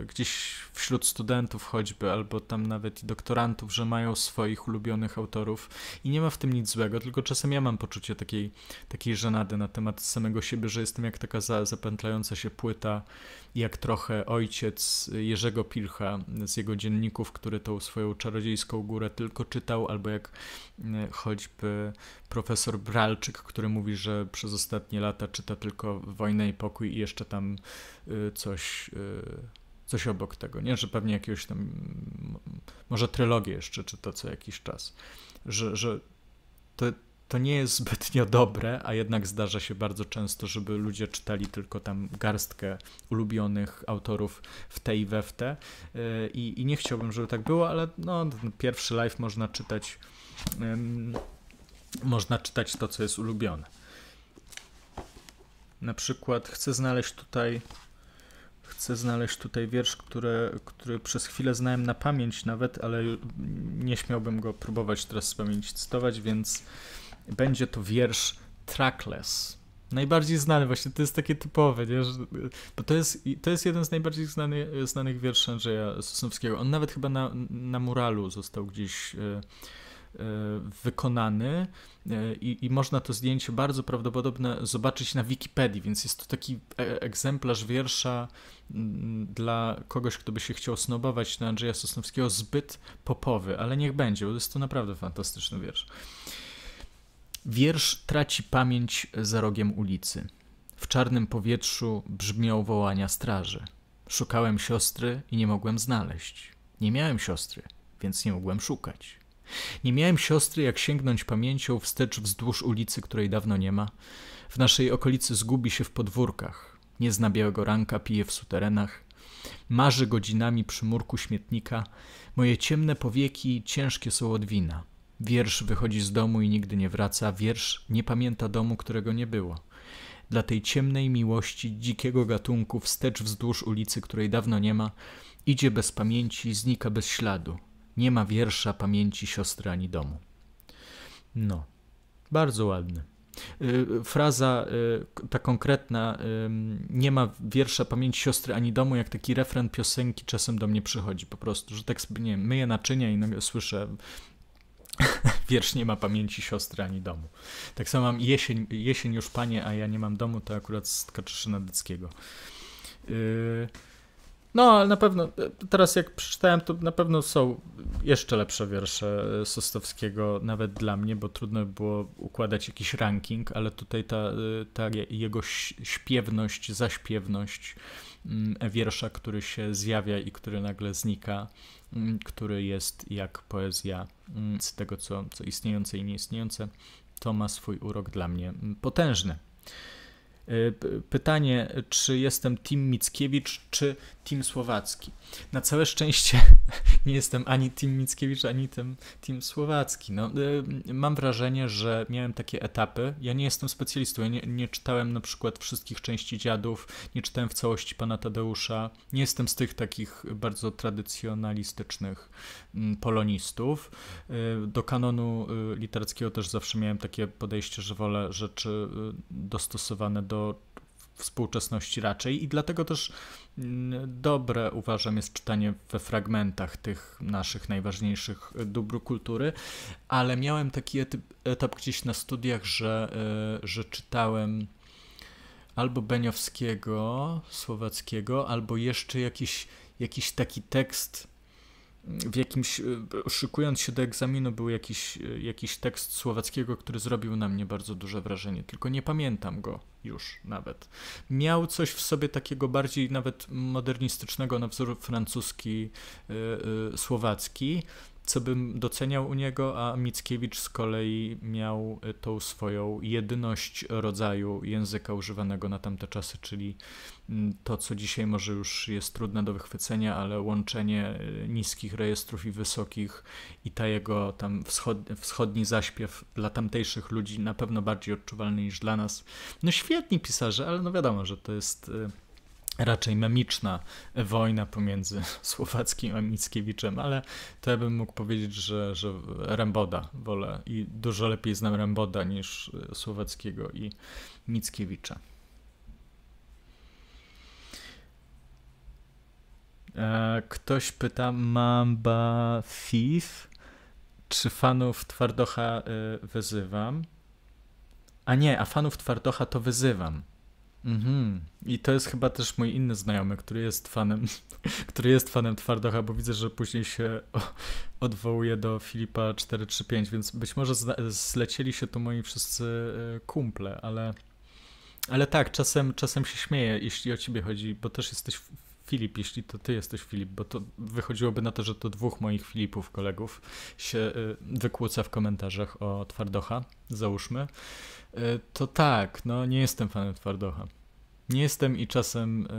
e, gdzieś wśród studentów choćby, albo tam nawet i doktorantów, że mają swoich ulubionych autorów i nie ma w tym nic złego, tylko czasem ja mam poczucie takiej, takiej żenady na temat samego siebie, że jestem jak taka za, zapętlająca się płyta, jak trochę ojciec Jerzego Pilcha z jego dzienników, który tą swoją czarodziejską górę tylko czytał, albo jak e, choćby profesor Bralczyk, który mówi, że przez ostatnie lata czyta tylko Wojnę i Pokój i jeszcze tam e, coś e, coś obok tego, nie? Że pewnie jakiegoś tam, może trylogię jeszcze czyta co jakiś czas, że, że to to nie jest zbytnio dobre, a jednak zdarza się bardzo często, żeby ludzie czytali tylko tam garstkę ulubionych autorów w te i we w te. Y, I, i nie chciałbym, żeby tak było, ale no, pierwszy live można czytać. Um, można czytać to, co jest ulubione. Na przykład chcę znaleźć tutaj chcę znaleźć tutaj wiersz, który, który przez chwilę znałem na pamięć nawet, ale nie śmiałbym go próbować teraz z pamięci cytować, więc będzie to wiersz Trackless. Najbardziej znany właśnie, to jest takie typowe, nie? Bo to jest, to jest jeden z najbardziej znany, znanych wierszy Andrzeja Sosnowskiego. On nawet chyba na, na muralu został gdzieś e, e, wykonany e, i, i, można to zdjęcie bardzo prawdopodobne zobaczyć na Wikipedii, więc jest to taki egzemplarz wiersza dla kogoś, kto by się chciał snobować na Andrzeja Sosnowskiego, zbyt popowy, ale niech będzie, bo jest to naprawdę fantastyczny wiersz. Wiersz traci pamięć za rogiem ulicy. W czarnym powietrzu brzmią wołania straży. Szukałem siostry i nie mogłem znaleźć. Nie miałem siostry, więc nie mogłem szukać. Nie miałem siostry, jak sięgnąć pamięcią wstecz wzdłuż ulicy, której dawno nie ma. W naszej okolicy zgubi się w podwórkach. Nie zna białego ranka, pije w suterenach. Marzy godzinami przy murku śmietnika. Moje ciemne powieki ciężkie są od wina. Wiersz wychodzi z domu i nigdy nie wraca, wiersz nie pamięta domu, którego nie było. Dla tej ciemnej miłości, dzikiego gatunku, wstecz wzdłuż ulicy, której dawno nie ma, idzie bez pamięci, znika bez śladu. Nie ma wiersza, pamięci, siostry ani domu. No, bardzo ładny. Y, fraza y, ta konkretna, y, nie ma wiersza pamięci siostry ani domu, jak taki refren piosenki czasem do mnie przychodzi po prostu, że tak sobie, nie wiem, myję naczynia i słyszę [LAUGHS] Wiersz nie ma pamięci siostry ani domu. Tak samo mam jesień, jesień już panie, a ja nie mam domu, to akurat z Kaczyszyna Dyckiego. Yy... No, ale na pewno, teraz jak przeczytałem, to na pewno są jeszcze lepsze wiersze y, Sostowskiego, nawet dla mnie, bo trudno było układać jakiś ranking, ale tutaj ta, y, ta jego śpiewność, zaśpiewność, Mm, wiersza, który się zjawia i który nagle znika, mm, który jest jak poezja mm, z tego, co, co istniejące i nieistniejące, to ma swój urok dla mnie potężny. E, pytanie, czy jestem Tim Mickiewicz, czy Tim Słowacki. Na całe szczęście [LAUGHS] nie jestem ani Tim Mickiewicz, ani Tim Słowacki. No, e, mam wrażenie, że miałem takie etapy. Ja nie jestem specjalistą, ja nie, nie, czytałem na przykład wszystkich części Dziadów, nie czytałem w całości Pana Tadeusza, nie jestem z tych takich bardzo tradycjonalistycznych Mm, polonistów. Y, do kanonu y, literackiego też zawsze miałem takie podejście, że wolę rzeczy y, dostosowane do współczesności raczej i dlatego też mm, dobre uważam jest czytanie we fragmentach tych naszych najważniejszych dóbr kultury, ale miałem taki etap gdzieś na studiach, że, że czytałem albo Beniowskiego, Słowackiego, albo jeszcze jakiś, jakiś taki tekst w jakimś, e, szykując się do egzaminu, był jakiś, e, jakiś tekst słowackiego, który zrobił na mnie bardzo duże wrażenie, tylko nie pamiętam go już nawet. Miał coś w sobie takiego bardziej nawet modernistycznego na wzór francuski, e, słowacki, co bym doceniał u niego, a Mickiewicz z kolei miał y, tą swoją jedność rodzaju języka używanego na tamte czasy, czyli mm, to, co dzisiaj może już jest trudne do wychwycenia, ale łączenie y, niskich rejestrów i wysokich i ta jego tam wschod wschodni zaśpiew dla tamtejszych ludzi na pewno bardziej odczuwalny niż dla nas. No świetni pisarze, ale no wiadomo, że to jest y, raczej memiczna wojna pomiędzy [LAUGHS] Słowackim a Mickiewiczem, ale to ja bym mógł powiedzieć, że, że Remboda wolę i dużo lepiej znam Remboda niż e, Słowackiego i Mickiewicza. E, ktoś pyta, Mamba Fif, czy fanów Twardocha e, wyzywam? A nie, a fanów Twardocha to wyzywam. Mhm. I to jest chyba też mój inny znajomy, który jest fanem, [LAUGHS] który jest fanem Twardocha, bo widzę, że później się odwołuje do Filipa 435, więc być może zlecieli się tu moi wszyscy e, kumple, ale ale tak, czasem, czasem się śmieję, jeśli o ciebie chodzi, bo też jesteś Filip, jeśli to ty jesteś Filip, bo to wychodziłoby na to, że to dwóch moich Filipów kolegów się y, wykłóca w komentarzach o Twardocha, załóżmy, y, to tak, no nie jestem fanem Twardocha. Nie jestem i czasem y,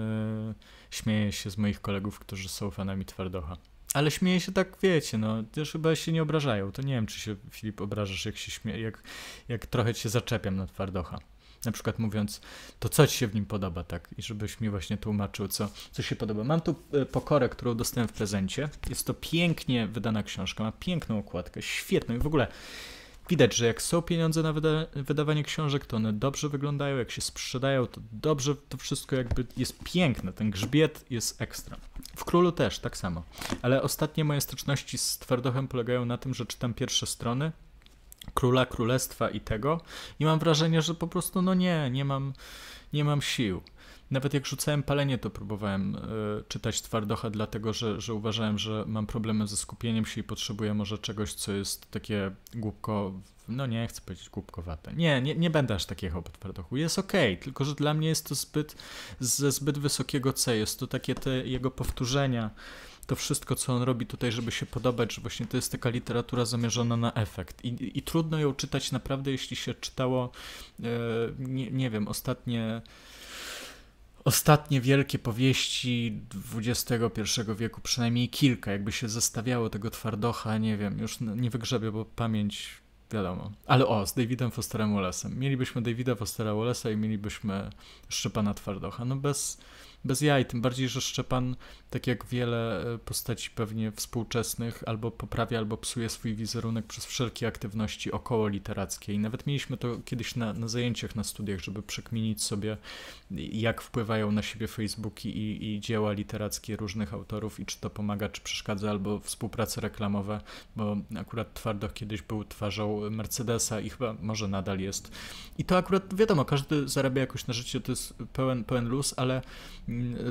śmieję się z moich kolegów, którzy są fanami Twardocha. Ale śmieję się tak, wiecie, no, też chyba się nie obrażają. To nie wiem, czy się, Filip, obrażasz, jak się śmie jak, jak trochę cię zaczepiam na Twardocha na przykład mówiąc, to co ci się w nim podoba, tak? I żebyś mi właśnie tłumaczył, co, co się podoba. Mam tu e, pokorę, którą dostałem w prezencie. Jest to pięknie wydana książka, ma piękną okładkę, świetną i w ogóle widać, że jak są pieniądze na wyda wydawanie książek, to one dobrze wyglądają, jak się sprzedają, to dobrze, to wszystko jakby jest piękne, ten grzbiet jest ekstra. W Królu też tak samo, ale ostatnie moje styczności z Twardochem polegają na tym, że czytam pierwsze strony, króla królestwa i tego i mam wrażenie, że po prostu no nie, nie mam, nie mam sił. Nawet jak rzucałem palenie, to próbowałem y, czytać twardocha, dlatego że, że uważałem, że mam problemy ze skupieniem się i potrzebuję może czegoś, co jest takie głupko, no nie chcę powiedzieć głupkowate. Nie, nie, nie będę aż takiego po twardochu. Jest ok, tylko że dla mnie jest to zbyt, ze zbyt wysokiego C, jest to takie te jego powtórzenia to wszystko, co on robi tutaj, żeby się podobać, że właśnie to jest taka literatura zamierzona na efekt. I, i trudno ją czytać naprawdę, jeśli się czytało, e, nie, nie wiem, ostatnie ostatnie wielkie powieści XXI wieku, przynajmniej kilka, jakby się zestawiało tego twardocha, nie wiem, już nie wygrzebię, bo pamięć wiadomo. Ale o, z Davidem Fosterem Wallace'em. Mielibyśmy Davida Fostera Wallace'a i mielibyśmy Szczepana Twardocha. No bez bez jaj, tym bardziej, że Szczepan, tak jak wiele e, postaci pewnie współczesnych, albo poprawia, albo psuje swój wizerunek przez wszelkie aktywności około literackiej. Nawet mieliśmy to kiedyś na, na zajęciach na studiach, żeby przekminić sobie, jak wpływają na siebie Facebooki i, i dzieła literackie różnych autorów i czy to pomaga, czy przeszkadza, albo współprace reklamowe, bo akurat Twardo kiedyś był twarzą Mercedesa i chyba może nadal jest. I to akurat, wiadomo, każdy zarabia jakoś na życie, to jest pełen, pełen luz, ale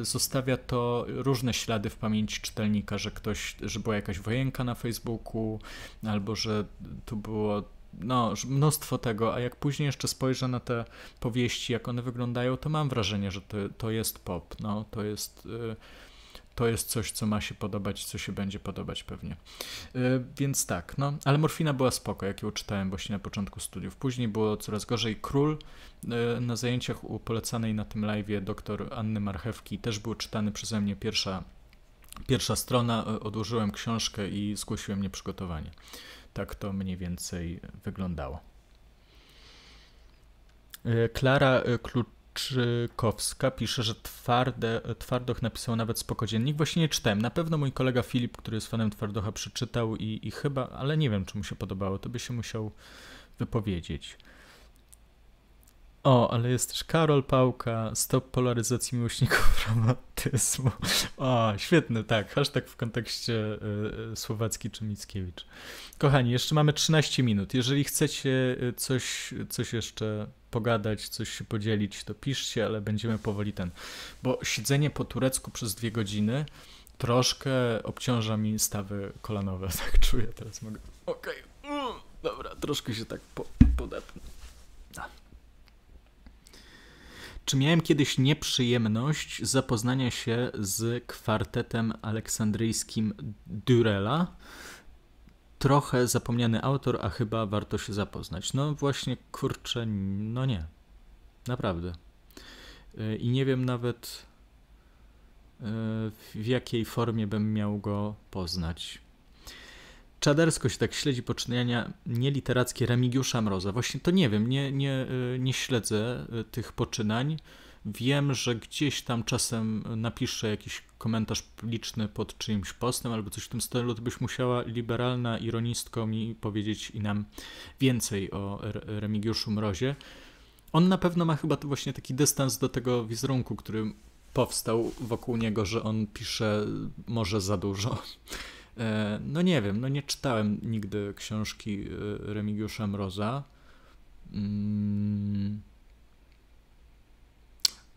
Y, zostawia to różne ślady w pamięci czytelnika, że ktoś, że była jakaś wojenka na Facebooku, albo że tu było no, mnóstwo tego, a jak później jeszcze spojrzę na te powieści, jak one wyglądają, to mam wrażenie, że to, to jest pop, no, to jest... Y, to jest coś, co ma się podobać, co się będzie podobać pewnie. Yy, więc tak, no, ale morfina była spoko, jak ją czytałem właśnie na początku studiów. Później było coraz gorzej. Król yy, na zajęciach u polecanej na tym live'ie doktor Anny Marchewki też był czytany przeze mnie pierwsza, pierwsza strona. E, odłożyłem książkę i zgłosiłem nieprzygotowanie. Tak to mniej więcej wyglądało. Klara Klucz Czykowska pisze, że twarde, Twardoch napisał nawet spokodziennik. Właśnie nie czytałem. Na pewno mój kolega Filip, który jest fanem Twardocha, przeczytał i, i chyba, ale nie wiem, czy mu się podobało. To by się musiał wypowiedzieć. O, ale jest też Karol Pałka, Stop Polaryzacji Miłośników [LAUGHS] Romantyzmu. O, świetny, tak, hashtag w kontekście y, y Słowacki czy Mickiewicz. Kochani, jeszcze mamy 13 minut. Jeżeli chcecie y, coś, coś jeszcze pogadać, coś się podzielić, to piszcie, ale będziemy powoli ten. Bo siedzenie po turecku przez dwie godziny troszkę obciąża mi stawy kolanowe, [LAUGHS] tak czuję teraz mogę. Okej, okay. Mm, dobra, troszkę się tak po, podepnę. Czy miałem kiedyś nieprzyjemność zapoznania się z kwartetem aleksandryjskim Durella? Trochę zapomniany autor, a chyba warto się zapoznać. No właśnie, kurczę, no nie. Naprawdę. Y, I nie wiem nawet y, w jakiej formie bym miał go poznać czadersko się tak śledzi poczynania nieliterackie Remigiusza Mroza. Właśnie to nie wiem, nie, nie, y, nie śledzę y, tych poczynań. Wiem, że gdzieś tam czasem napiszę jakiś komentarz publiczny pod czyimś postem albo coś w tym stylu, to byś musiała liberalna ironistko mi powiedzieć i nam więcej o Remigiuszu Mrozie. On na pewno ma chyba to właśnie taki dystans do tego wizerunku, który powstał wokół niego, że on pisze może za dużo. E, no nie wiem, no nie czytałem nigdy książki e, Remigiusza Mroza. Mm.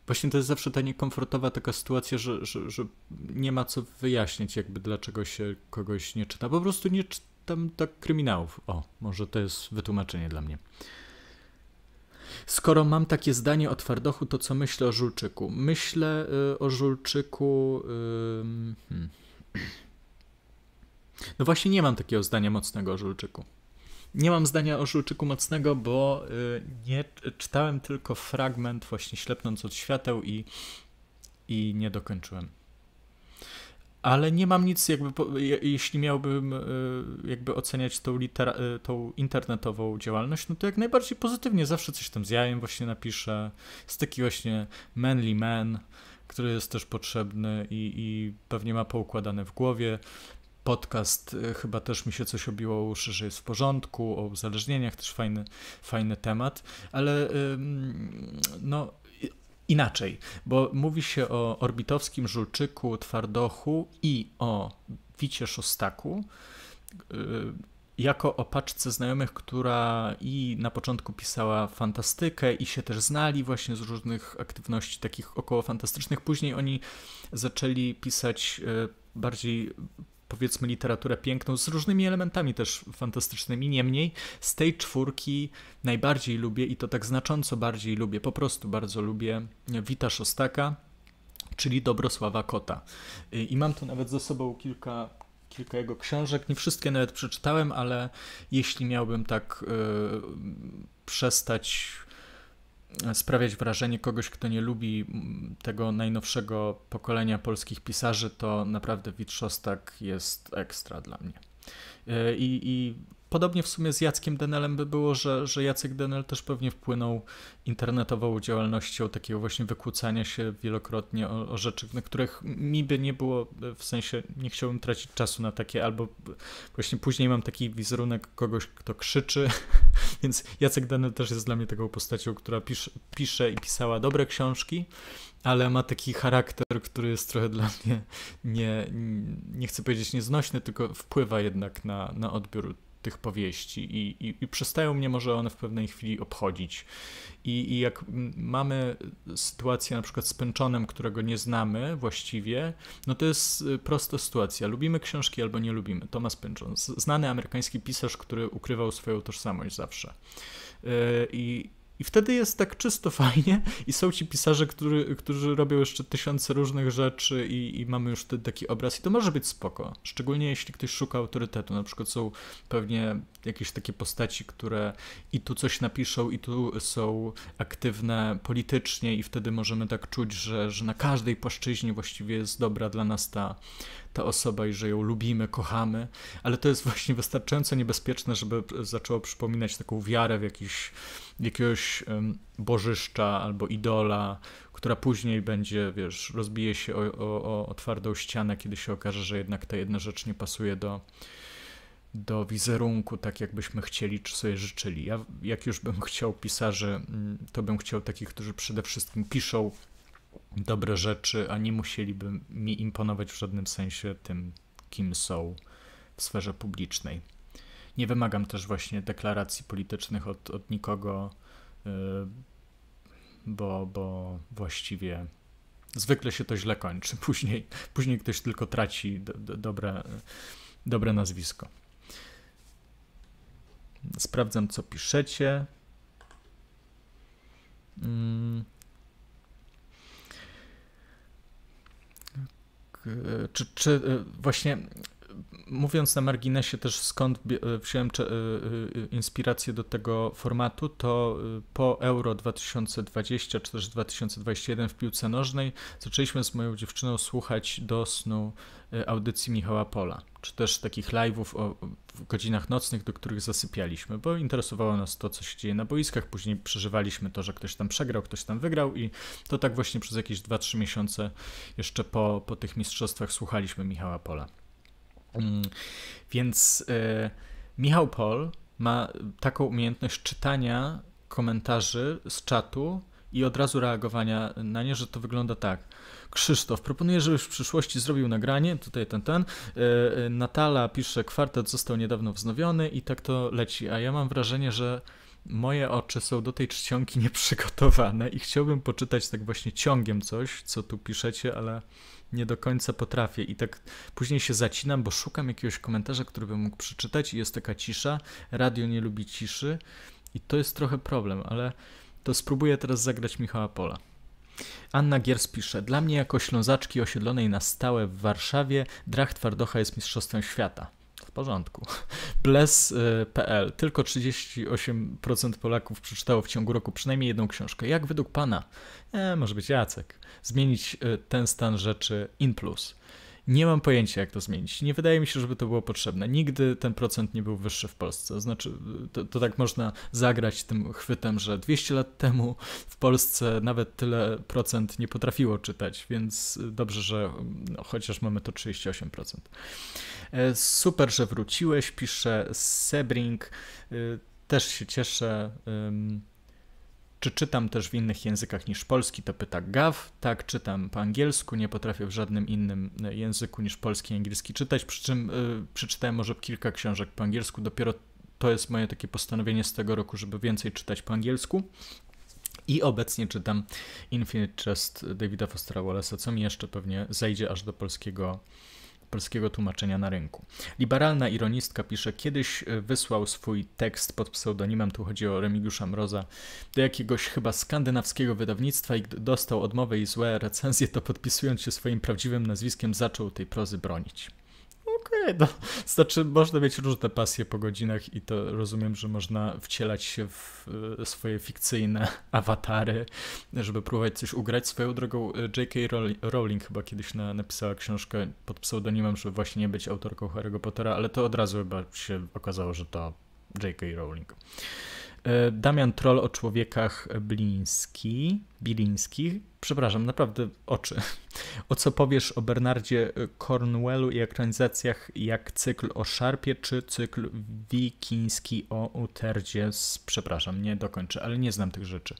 Właśnie to jest zawsze ta niekomfortowa taka sytuacja, że, że, że nie ma co wyjaśnić jakby dlaczego się kogoś nie czyta. Po prostu nie czytam tak kryminałów. O, może to jest wytłumaczenie dla mnie. Skoro mam takie zdanie o Twardochu, to co myślę o Żulczyku? Myślę y, o Żulczyku... Y, hmm no właśnie nie mam takiego zdania mocnego o Żulczyku. Nie mam zdania o Żulczyku mocnego, bo y, nie czytałem tylko fragment właśnie ślepnąc od świateł i, i nie dokończyłem. Ale nie mam nic, jakby, jeśli miałbym y, jakby oceniać tą, litera, y, tą internetową działalność, no to jak najbardziej pozytywnie. Zawsze coś tam z jajem właśnie napiszę. Jest taki właśnie manly man, który jest też potrzebny i, i pewnie ma poukładane w głowie podcast y, chyba też mi się coś obiło uszy, że jest w porządku, o uzależnieniach, też fajny, fajny temat, ale no inaczej, bo mówi się o orbitowskim żulczyku, twardochu i o wicie szostaku y, jako paczce znajomych, która i na początku pisała fantastykę i się też znali właśnie z różnych aktywności takich około fantastycznych. Później oni zaczęli pisać y, bardziej powiedzmy literaturę piękną, z różnymi elementami też fantastycznymi. Niemniej z tej czwórki najbardziej lubię i to tak znacząco bardziej lubię, po prostu bardzo lubię Wita Szostaka, czyli Dobrosława Kota. I mam tu nawet ze sobą kilka, kilka jego książek. Nie wszystkie nawet przeczytałem, ale jeśli miałbym tak yy, przestać sprawiać wrażenie kogoś, kto nie lubi mm, tego najnowszego pokolenia polskich pisarzy, to naprawdę Witrzostak jest ekstra dla mnie. E, I, I, podobnie w sumie z Jackiem Denelem by było, że, że Jacek Denel też pewnie wpłynął internetową działalnością takiego właśnie wykłócania się wielokrotnie o, o rzeczy, na których mi by nie było, w sensie nie chciałbym tracić czasu na takie, albo właśnie później mam taki wizerunek kogoś, kto krzyczy, [LAUGHS] więc Jacek Denel też jest dla mnie taką postacią, która pisze, pisze i pisała dobre książki, ale ma taki charakter, który jest trochę dla mnie, nie, nie chcę powiedzieć nieznośny, tylko wpływa jednak na, na odbiór tych powieści i, i, i przestają mnie może one w pewnej chwili obchodzić. I, I jak mamy sytuację na przykład z pęczonem, którego nie znamy właściwie, no to jest y, prosta sytuacja. Lubimy książki albo nie lubimy. Thomas Pynchon, znany amerykański pisarz, który ukrywał swoją tożsamość zawsze. Y, I i wtedy jest tak czysto [LAUGHS] fajnie i są ci pisarze, który, którzy robią jeszcze tysiące różnych rzeczy i, i, mamy już wtedy taki obraz i to może być spoko, szczególnie jeśli ktoś szuka autorytetu, na przykład są pewnie jakieś takie postaci, które i tu coś napiszą i tu są aktywne politycznie i wtedy możemy tak czuć, że, że na każdej płaszczyźnie właściwie jest dobra dla nas ta, ta osoba i że ją lubimy, kochamy, ale to jest właśnie wystarczająco niebezpieczne, żeby zaczęło przypominać taką wiarę w jakiś jakiegoś bożyszcza albo idola, która później będzie, wiesz, rozbije się o, o, o twardą ścianę, kiedy się okaże, że jednak ta jedna rzecz nie pasuje do, do wizerunku, tak jakbyśmy chcieli, czy sobie życzyli. Ja, jak już bym chciał pisarzy, mm, to bym chciał takich, którzy przede wszystkim piszą dobre rzeczy, a nie musieliby mi imponować w żadnym sensie tym, kim są w sferze publicznej nie wymagam też właśnie deklaracji politycznych od, od nikogo, y, bo, bo właściwie zwykle się to źle kończy. [LAUGHS] Później, później ktoś tylko traci do, do, dobre, dobre nazwisko. Sprawdzam, co piszecie. Mm. Czy, czy y, właśnie mówiąc na marginesie też skąd e, wziąłem e, e, inspirację do tego formatu, to po Euro 2020 czy też 2021 w piłce nożnej zaczęliśmy z moją dziewczyną słuchać do snu audycji Michała Pola, czy też takich live'ów w godzinach nocnych, do których zasypialiśmy, bo interesowało nas to, co się dzieje na boiskach. Później przeżywaliśmy to, że ktoś tam przegrał, ktoś tam wygrał i to tak właśnie przez jakieś 2-3 miesiące jeszcze po, po tych mistrzostwach słuchaliśmy Michała Pola. Mm, więc y, Michał Pol ma taką umiejętność czytania komentarzy z czatu i od razu reagowania na nie, że to wygląda tak. Krzysztof proponuję, żebyś w przyszłości zrobił nagranie, tutaj ten, ten. Y, Natala pisze, kwartet został niedawno wznowiony i tak to leci, a ja mam wrażenie, że moje oczy są do tej czcionki [LAUGHS] nieprzygotowane i chciałbym poczytać tak właśnie ciągiem coś, co tu piszecie, ale nie do końca potrafię. I tak później się zacinam, bo szukam jakiegoś komentarza, który bym mógł przeczytać i jest taka cisza. Radio nie lubi ciszy i to jest trochę problem, ale to spróbuję teraz zagrać Michała Pola. Anna Giers pisze, dla mnie jako ślązaczki osiedlonej na stałe w Warszawie Drach Twardocha jest mistrzostwem świata. W porządku. [LAUGHS] Bless.pl. Y, Tylko 38% Polaków przeczytało w ciągu roku przynajmniej jedną książkę. Jak według pana? E, może być Jacek zmienić y, ten stan rzeczy in plus. Nie mam pojęcia, jak to zmienić. Nie wydaje mi się, żeby to było potrzebne. Nigdy ten procent nie był wyższy w Polsce. To znaczy, y, to, to, tak można zagrać tym chwytem, że 200 lat temu w Polsce nawet tyle procent nie potrafiło czytać, więc y, dobrze, że no, chociaż mamy to 38%. E, super, że wróciłeś, pisze Sebring. Też się cieszę. Czy czytam też w innych językach niż polski, to pyta Gaw. Tak, czytam po angielsku, nie potrafię w żadnym innym e, języku niż polski i angielski czytać, przy czym e, przeczytałem może kilka książek po angielsku, dopiero to jest moje takie postanowienie z tego roku, żeby więcej czytać po angielsku. I obecnie czytam Infinite Chest Davida Fostera Wallace'a, co mi jeszcze pewnie zejdzie aż do polskiego polskiego tłumaczenia na rynku. Liberalna ironistka pisze, kiedyś e, wysłał swój tekst pod pseudonimem, tu chodzi o Remigiusza Mroza, do jakiegoś chyba skandynawskiego wydawnictwa i dostał odmowę i złe recenzje, to podpisując się swoim prawdziwym nazwiskiem zaczął tej prozy bronić okej, okay, no. Znaczy, można mieć różne pasje po godzinach i to rozumiem, że można wcielać się w e, swoje fikcyjne [LAUGHS] awatary, żeby próbować coś ugrać. Swoją drogą e, J.K. Rowling chyba kiedyś na, napisała książkę pod pseudonimem, żeby właśnie nie być autorką Harry'ego Pottera, ale to od razu chyba się okazało, że to J.K. Rowling. E, Damian Troll o człowiekach bliński, bilińskich przepraszam, naprawdę oczy. O co powiesz o Bernardzie y, Cornwellu i ekranizacjach jak cykl o Szarpie czy cykl wikiński o Uterdzie z... Przepraszam, nie dokończę, ale nie znam tych rzeczy.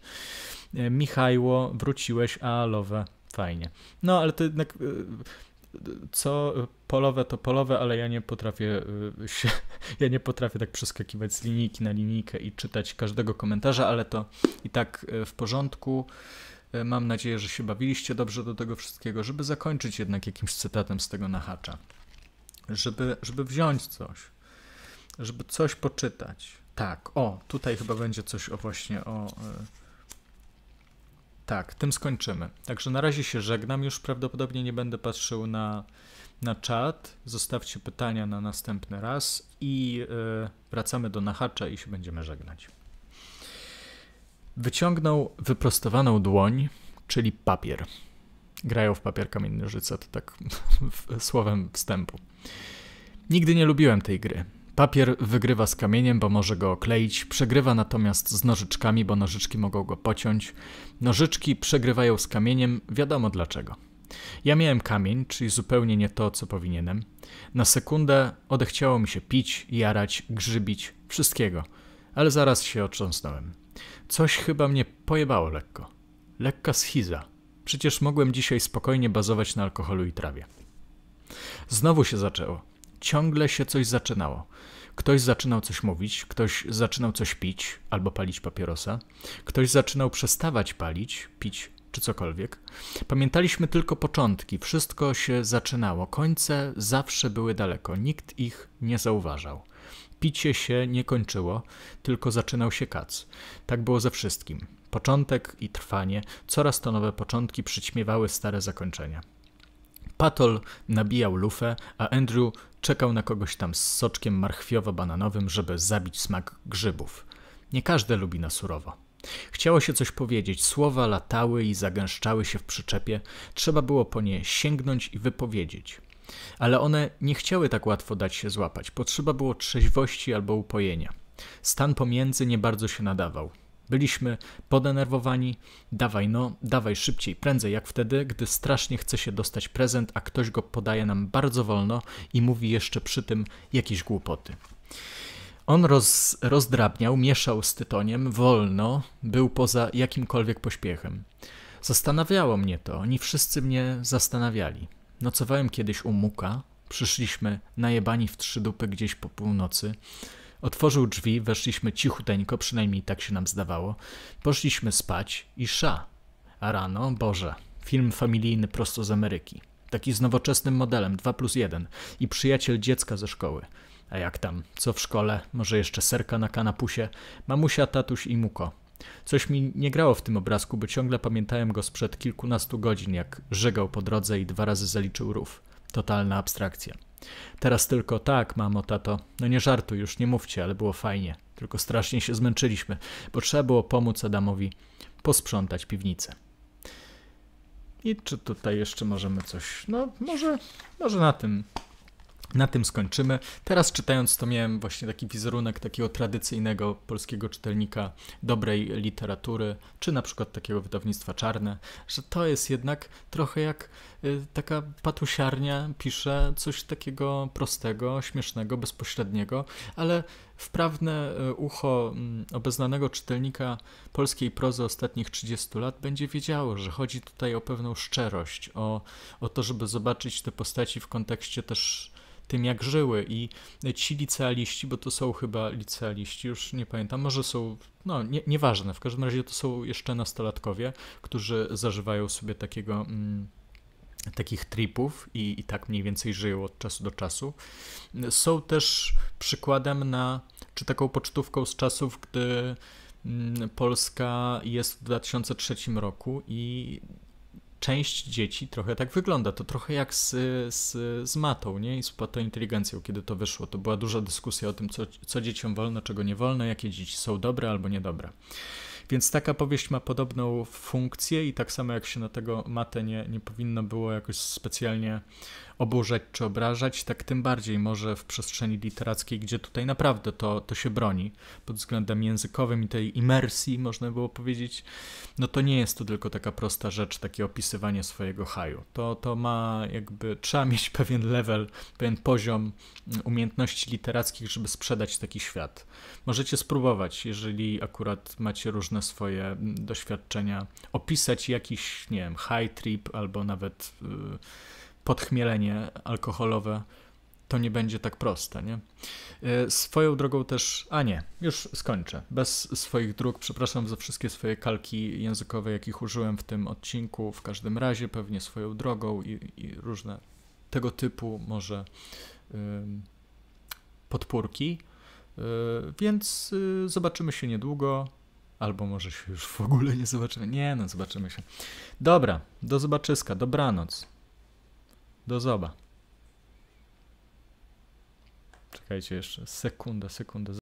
E, Michajło, wróciłeś, a Lowe, fajnie. No, ale to jednak... Y, co polowe to polowe, ale ja nie potrafię y, się, [LAUGHS] ja nie potrafię tak przeskakiwać z linijki na linijkę i czytać każdego komentarza, ale to i tak w porządku. E, mam nadzieję, że się bawiliście dobrze do tego wszystkiego, żeby zakończyć jednak jakimś cytatem z tego nahacza. Żeby, żeby wziąć coś, żeby coś poczytać. Tak, o, tutaj chyba będzie coś o właśnie o. E, tak, tym skończymy. Także na razie się żegnam, już prawdopodobnie nie będę patrzył na, na czat. Zostawcie pytania na następny raz i e, wracamy do nahacza i się będziemy żegnać. Wyciągnął wyprostowaną dłoń, czyli papier. Grają w papier kamienny życa, to tak słowem wstępu. Nigdy nie lubiłem tej gry. Papier wygrywa z kamieniem, bo może go okleić, przegrywa natomiast z nożyczkami, bo nożyczki mogą go pociąć. Nożyczki przegrywają z kamieniem, wiadomo dlaczego. Ja miałem kamień, czyli zupełnie nie to, co powinienem. Na sekundę odechciało mi się pić, jarać, grzybić, wszystkiego, ale zaraz się otrząsnąłem. Coś chyba mnie pojebało lekko. Lekka schiza. Przecież mogłem dzisiaj spokojnie bazować na alkoholu i trawie. Znowu się zaczęło. Ciągle się coś zaczynało. Ktoś zaczynał coś mówić, ktoś zaczynał coś pić albo palić papierosa, ktoś zaczynał przestawać palić, pić czy cokolwiek. Pamiętaliśmy tylko początki, wszystko się zaczynało, końce zawsze były daleko, nikt ich nie zauważał. Picie się nie kończyło, tylko zaczynał się kac. Tak było ze wszystkim. Początek i trwanie, coraz to nowe początki przyćmiewały stare zakończenia. Patol nabijał lufę, a Andrew czekał na kogoś tam z soczkiem marchwiowo-bananowym, żeby zabić smak grzybów. Nie każdy lubi na surowo. Chciało się coś powiedzieć, słowa latały i zagęszczały się w przyczepie, trzeba było po nie sięgnąć i wypowiedzieć. Ale one nie chciały tak łatwo dać się złapać. Potrzeba było trzeźwości albo upojenia. Stan pomiędzy nie bardzo się nadawał. Byliśmy podenerwowani. Dawaj no, dawaj szybciej, prędzej, jak wtedy, gdy strasznie chce się dostać prezent, a ktoś go podaje nam bardzo wolno i mówi jeszcze przy tym jakieś głupoty. On roz, rozdrabniał, mieszał z tytoniem, wolno, był poza jakimkolwiek pośpiechem. Zastanawiało mnie to, oni wszyscy mnie zastanawiali. Nocowałem kiedyś u Muka, przyszliśmy najebani w trzy dupy gdzieś po północy. Otworzył drzwi, weszliśmy cichuteńko, przynajmniej tak się nam zdawało. Poszliśmy spać i sza. A rano, Boże, film familijny prosto z Ameryki. Taki z nowoczesnym modelem 2 plus 1 i przyjaciel dziecka ze szkoły. A jak tam, co w szkole, może jeszcze serka na kanapusie, mamusia, tatuś i muko. Coś mi nie grało w tym obrazku, by ciągle pamiętałem go sprzed kilkunastu godzin, jak żegał po drodze i dwa razy zaliczył rów. Totalna abstrakcja. Teraz tylko tak, mamo, tato. No nie żartuj, już nie mówcie, ale było fajnie. Tylko strasznie się zmęczyliśmy, bo trzeba było pomóc Adamowi posprzątać piwnicę. I czy tutaj jeszcze możemy coś? No, może, może na tym na tym skończymy. Teraz czytając to miałem właśnie taki wizerunek takiego tradycyjnego polskiego czytelnika dobrej literatury, czy na przykład takiego wydawnictwa Czarne, że to jest jednak trochę jak y, taka patusiarnia pisze coś takiego prostego, śmiesznego, bezpośredniego, ale wprawne y, ucho mm, obeznanego czytelnika polskiej prozy ostatnich 30 lat będzie wiedziało, że chodzi tutaj o pewną szczerość, o, o to, żeby zobaczyć te postaci w kontekście też tym, jak żyły. I ci licealiści, bo to są chyba licealiści, już nie pamiętam, może są, no nie, nieważne, w każdym razie to są jeszcze nastolatkowie, którzy zażywają sobie takiego. Mm, takich tripów i, i tak mniej więcej żyją od czasu do czasu. Są też przykładem na, czy taką pocztówką z czasów, gdy mm, Polska jest w 2003 roku i część dzieci trochę tak wygląda. To trochę jak z, z, z matą, nie? I z płatą inteligencją, kiedy to wyszło. To była duża dyskusja o tym, co, co dzieciom wolno, czego nie wolno, jakie dzieci są dobre albo niedobre. Więc taka powieść ma podobną funkcję i tak samo jak się na tego matę nie, nie powinno było jakoś specjalnie oburzać czy obrażać, tak tym bardziej może w przestrzeni literackiej, gdzie tutaj naprawdę to, to się broni pod względem językowym i tej imersji, można było powiedzieć, no to nie jest to tylko taka prosta rzecz, takie opisywanie swojego haju. To, to ma jakby, trzeba [LAUGHS] mieć pewien level, pewien poziom umiejętności literackich, żeby sprzedać taki świat. Możecie spróbować, jeżeli akurat macie różne swoje doświadczenia, opisać jakiś, nie wiem, high trip albo nawet... Yy, podchmielenie alkoholowe to nie będzie tak proste, nie? E, swoją drogą też, a nie, już skończę. Bez swoich dróg, przepraszam za wszystkie swoje kalki językowe, jakich użyłem w tym odcinku. W każdym razie pewnie swoją drogą i, i różne tego typu może yy, podpórki. Yy, więc yy, zobaczymy się niedługo. Albo może się już w ogóle nie zobaczymy. Nie, no, zobaczymy się. Dobra, do zobaczyska, dobranoc do zoba. Czekajcie jeszcze, sekunda, sekunda.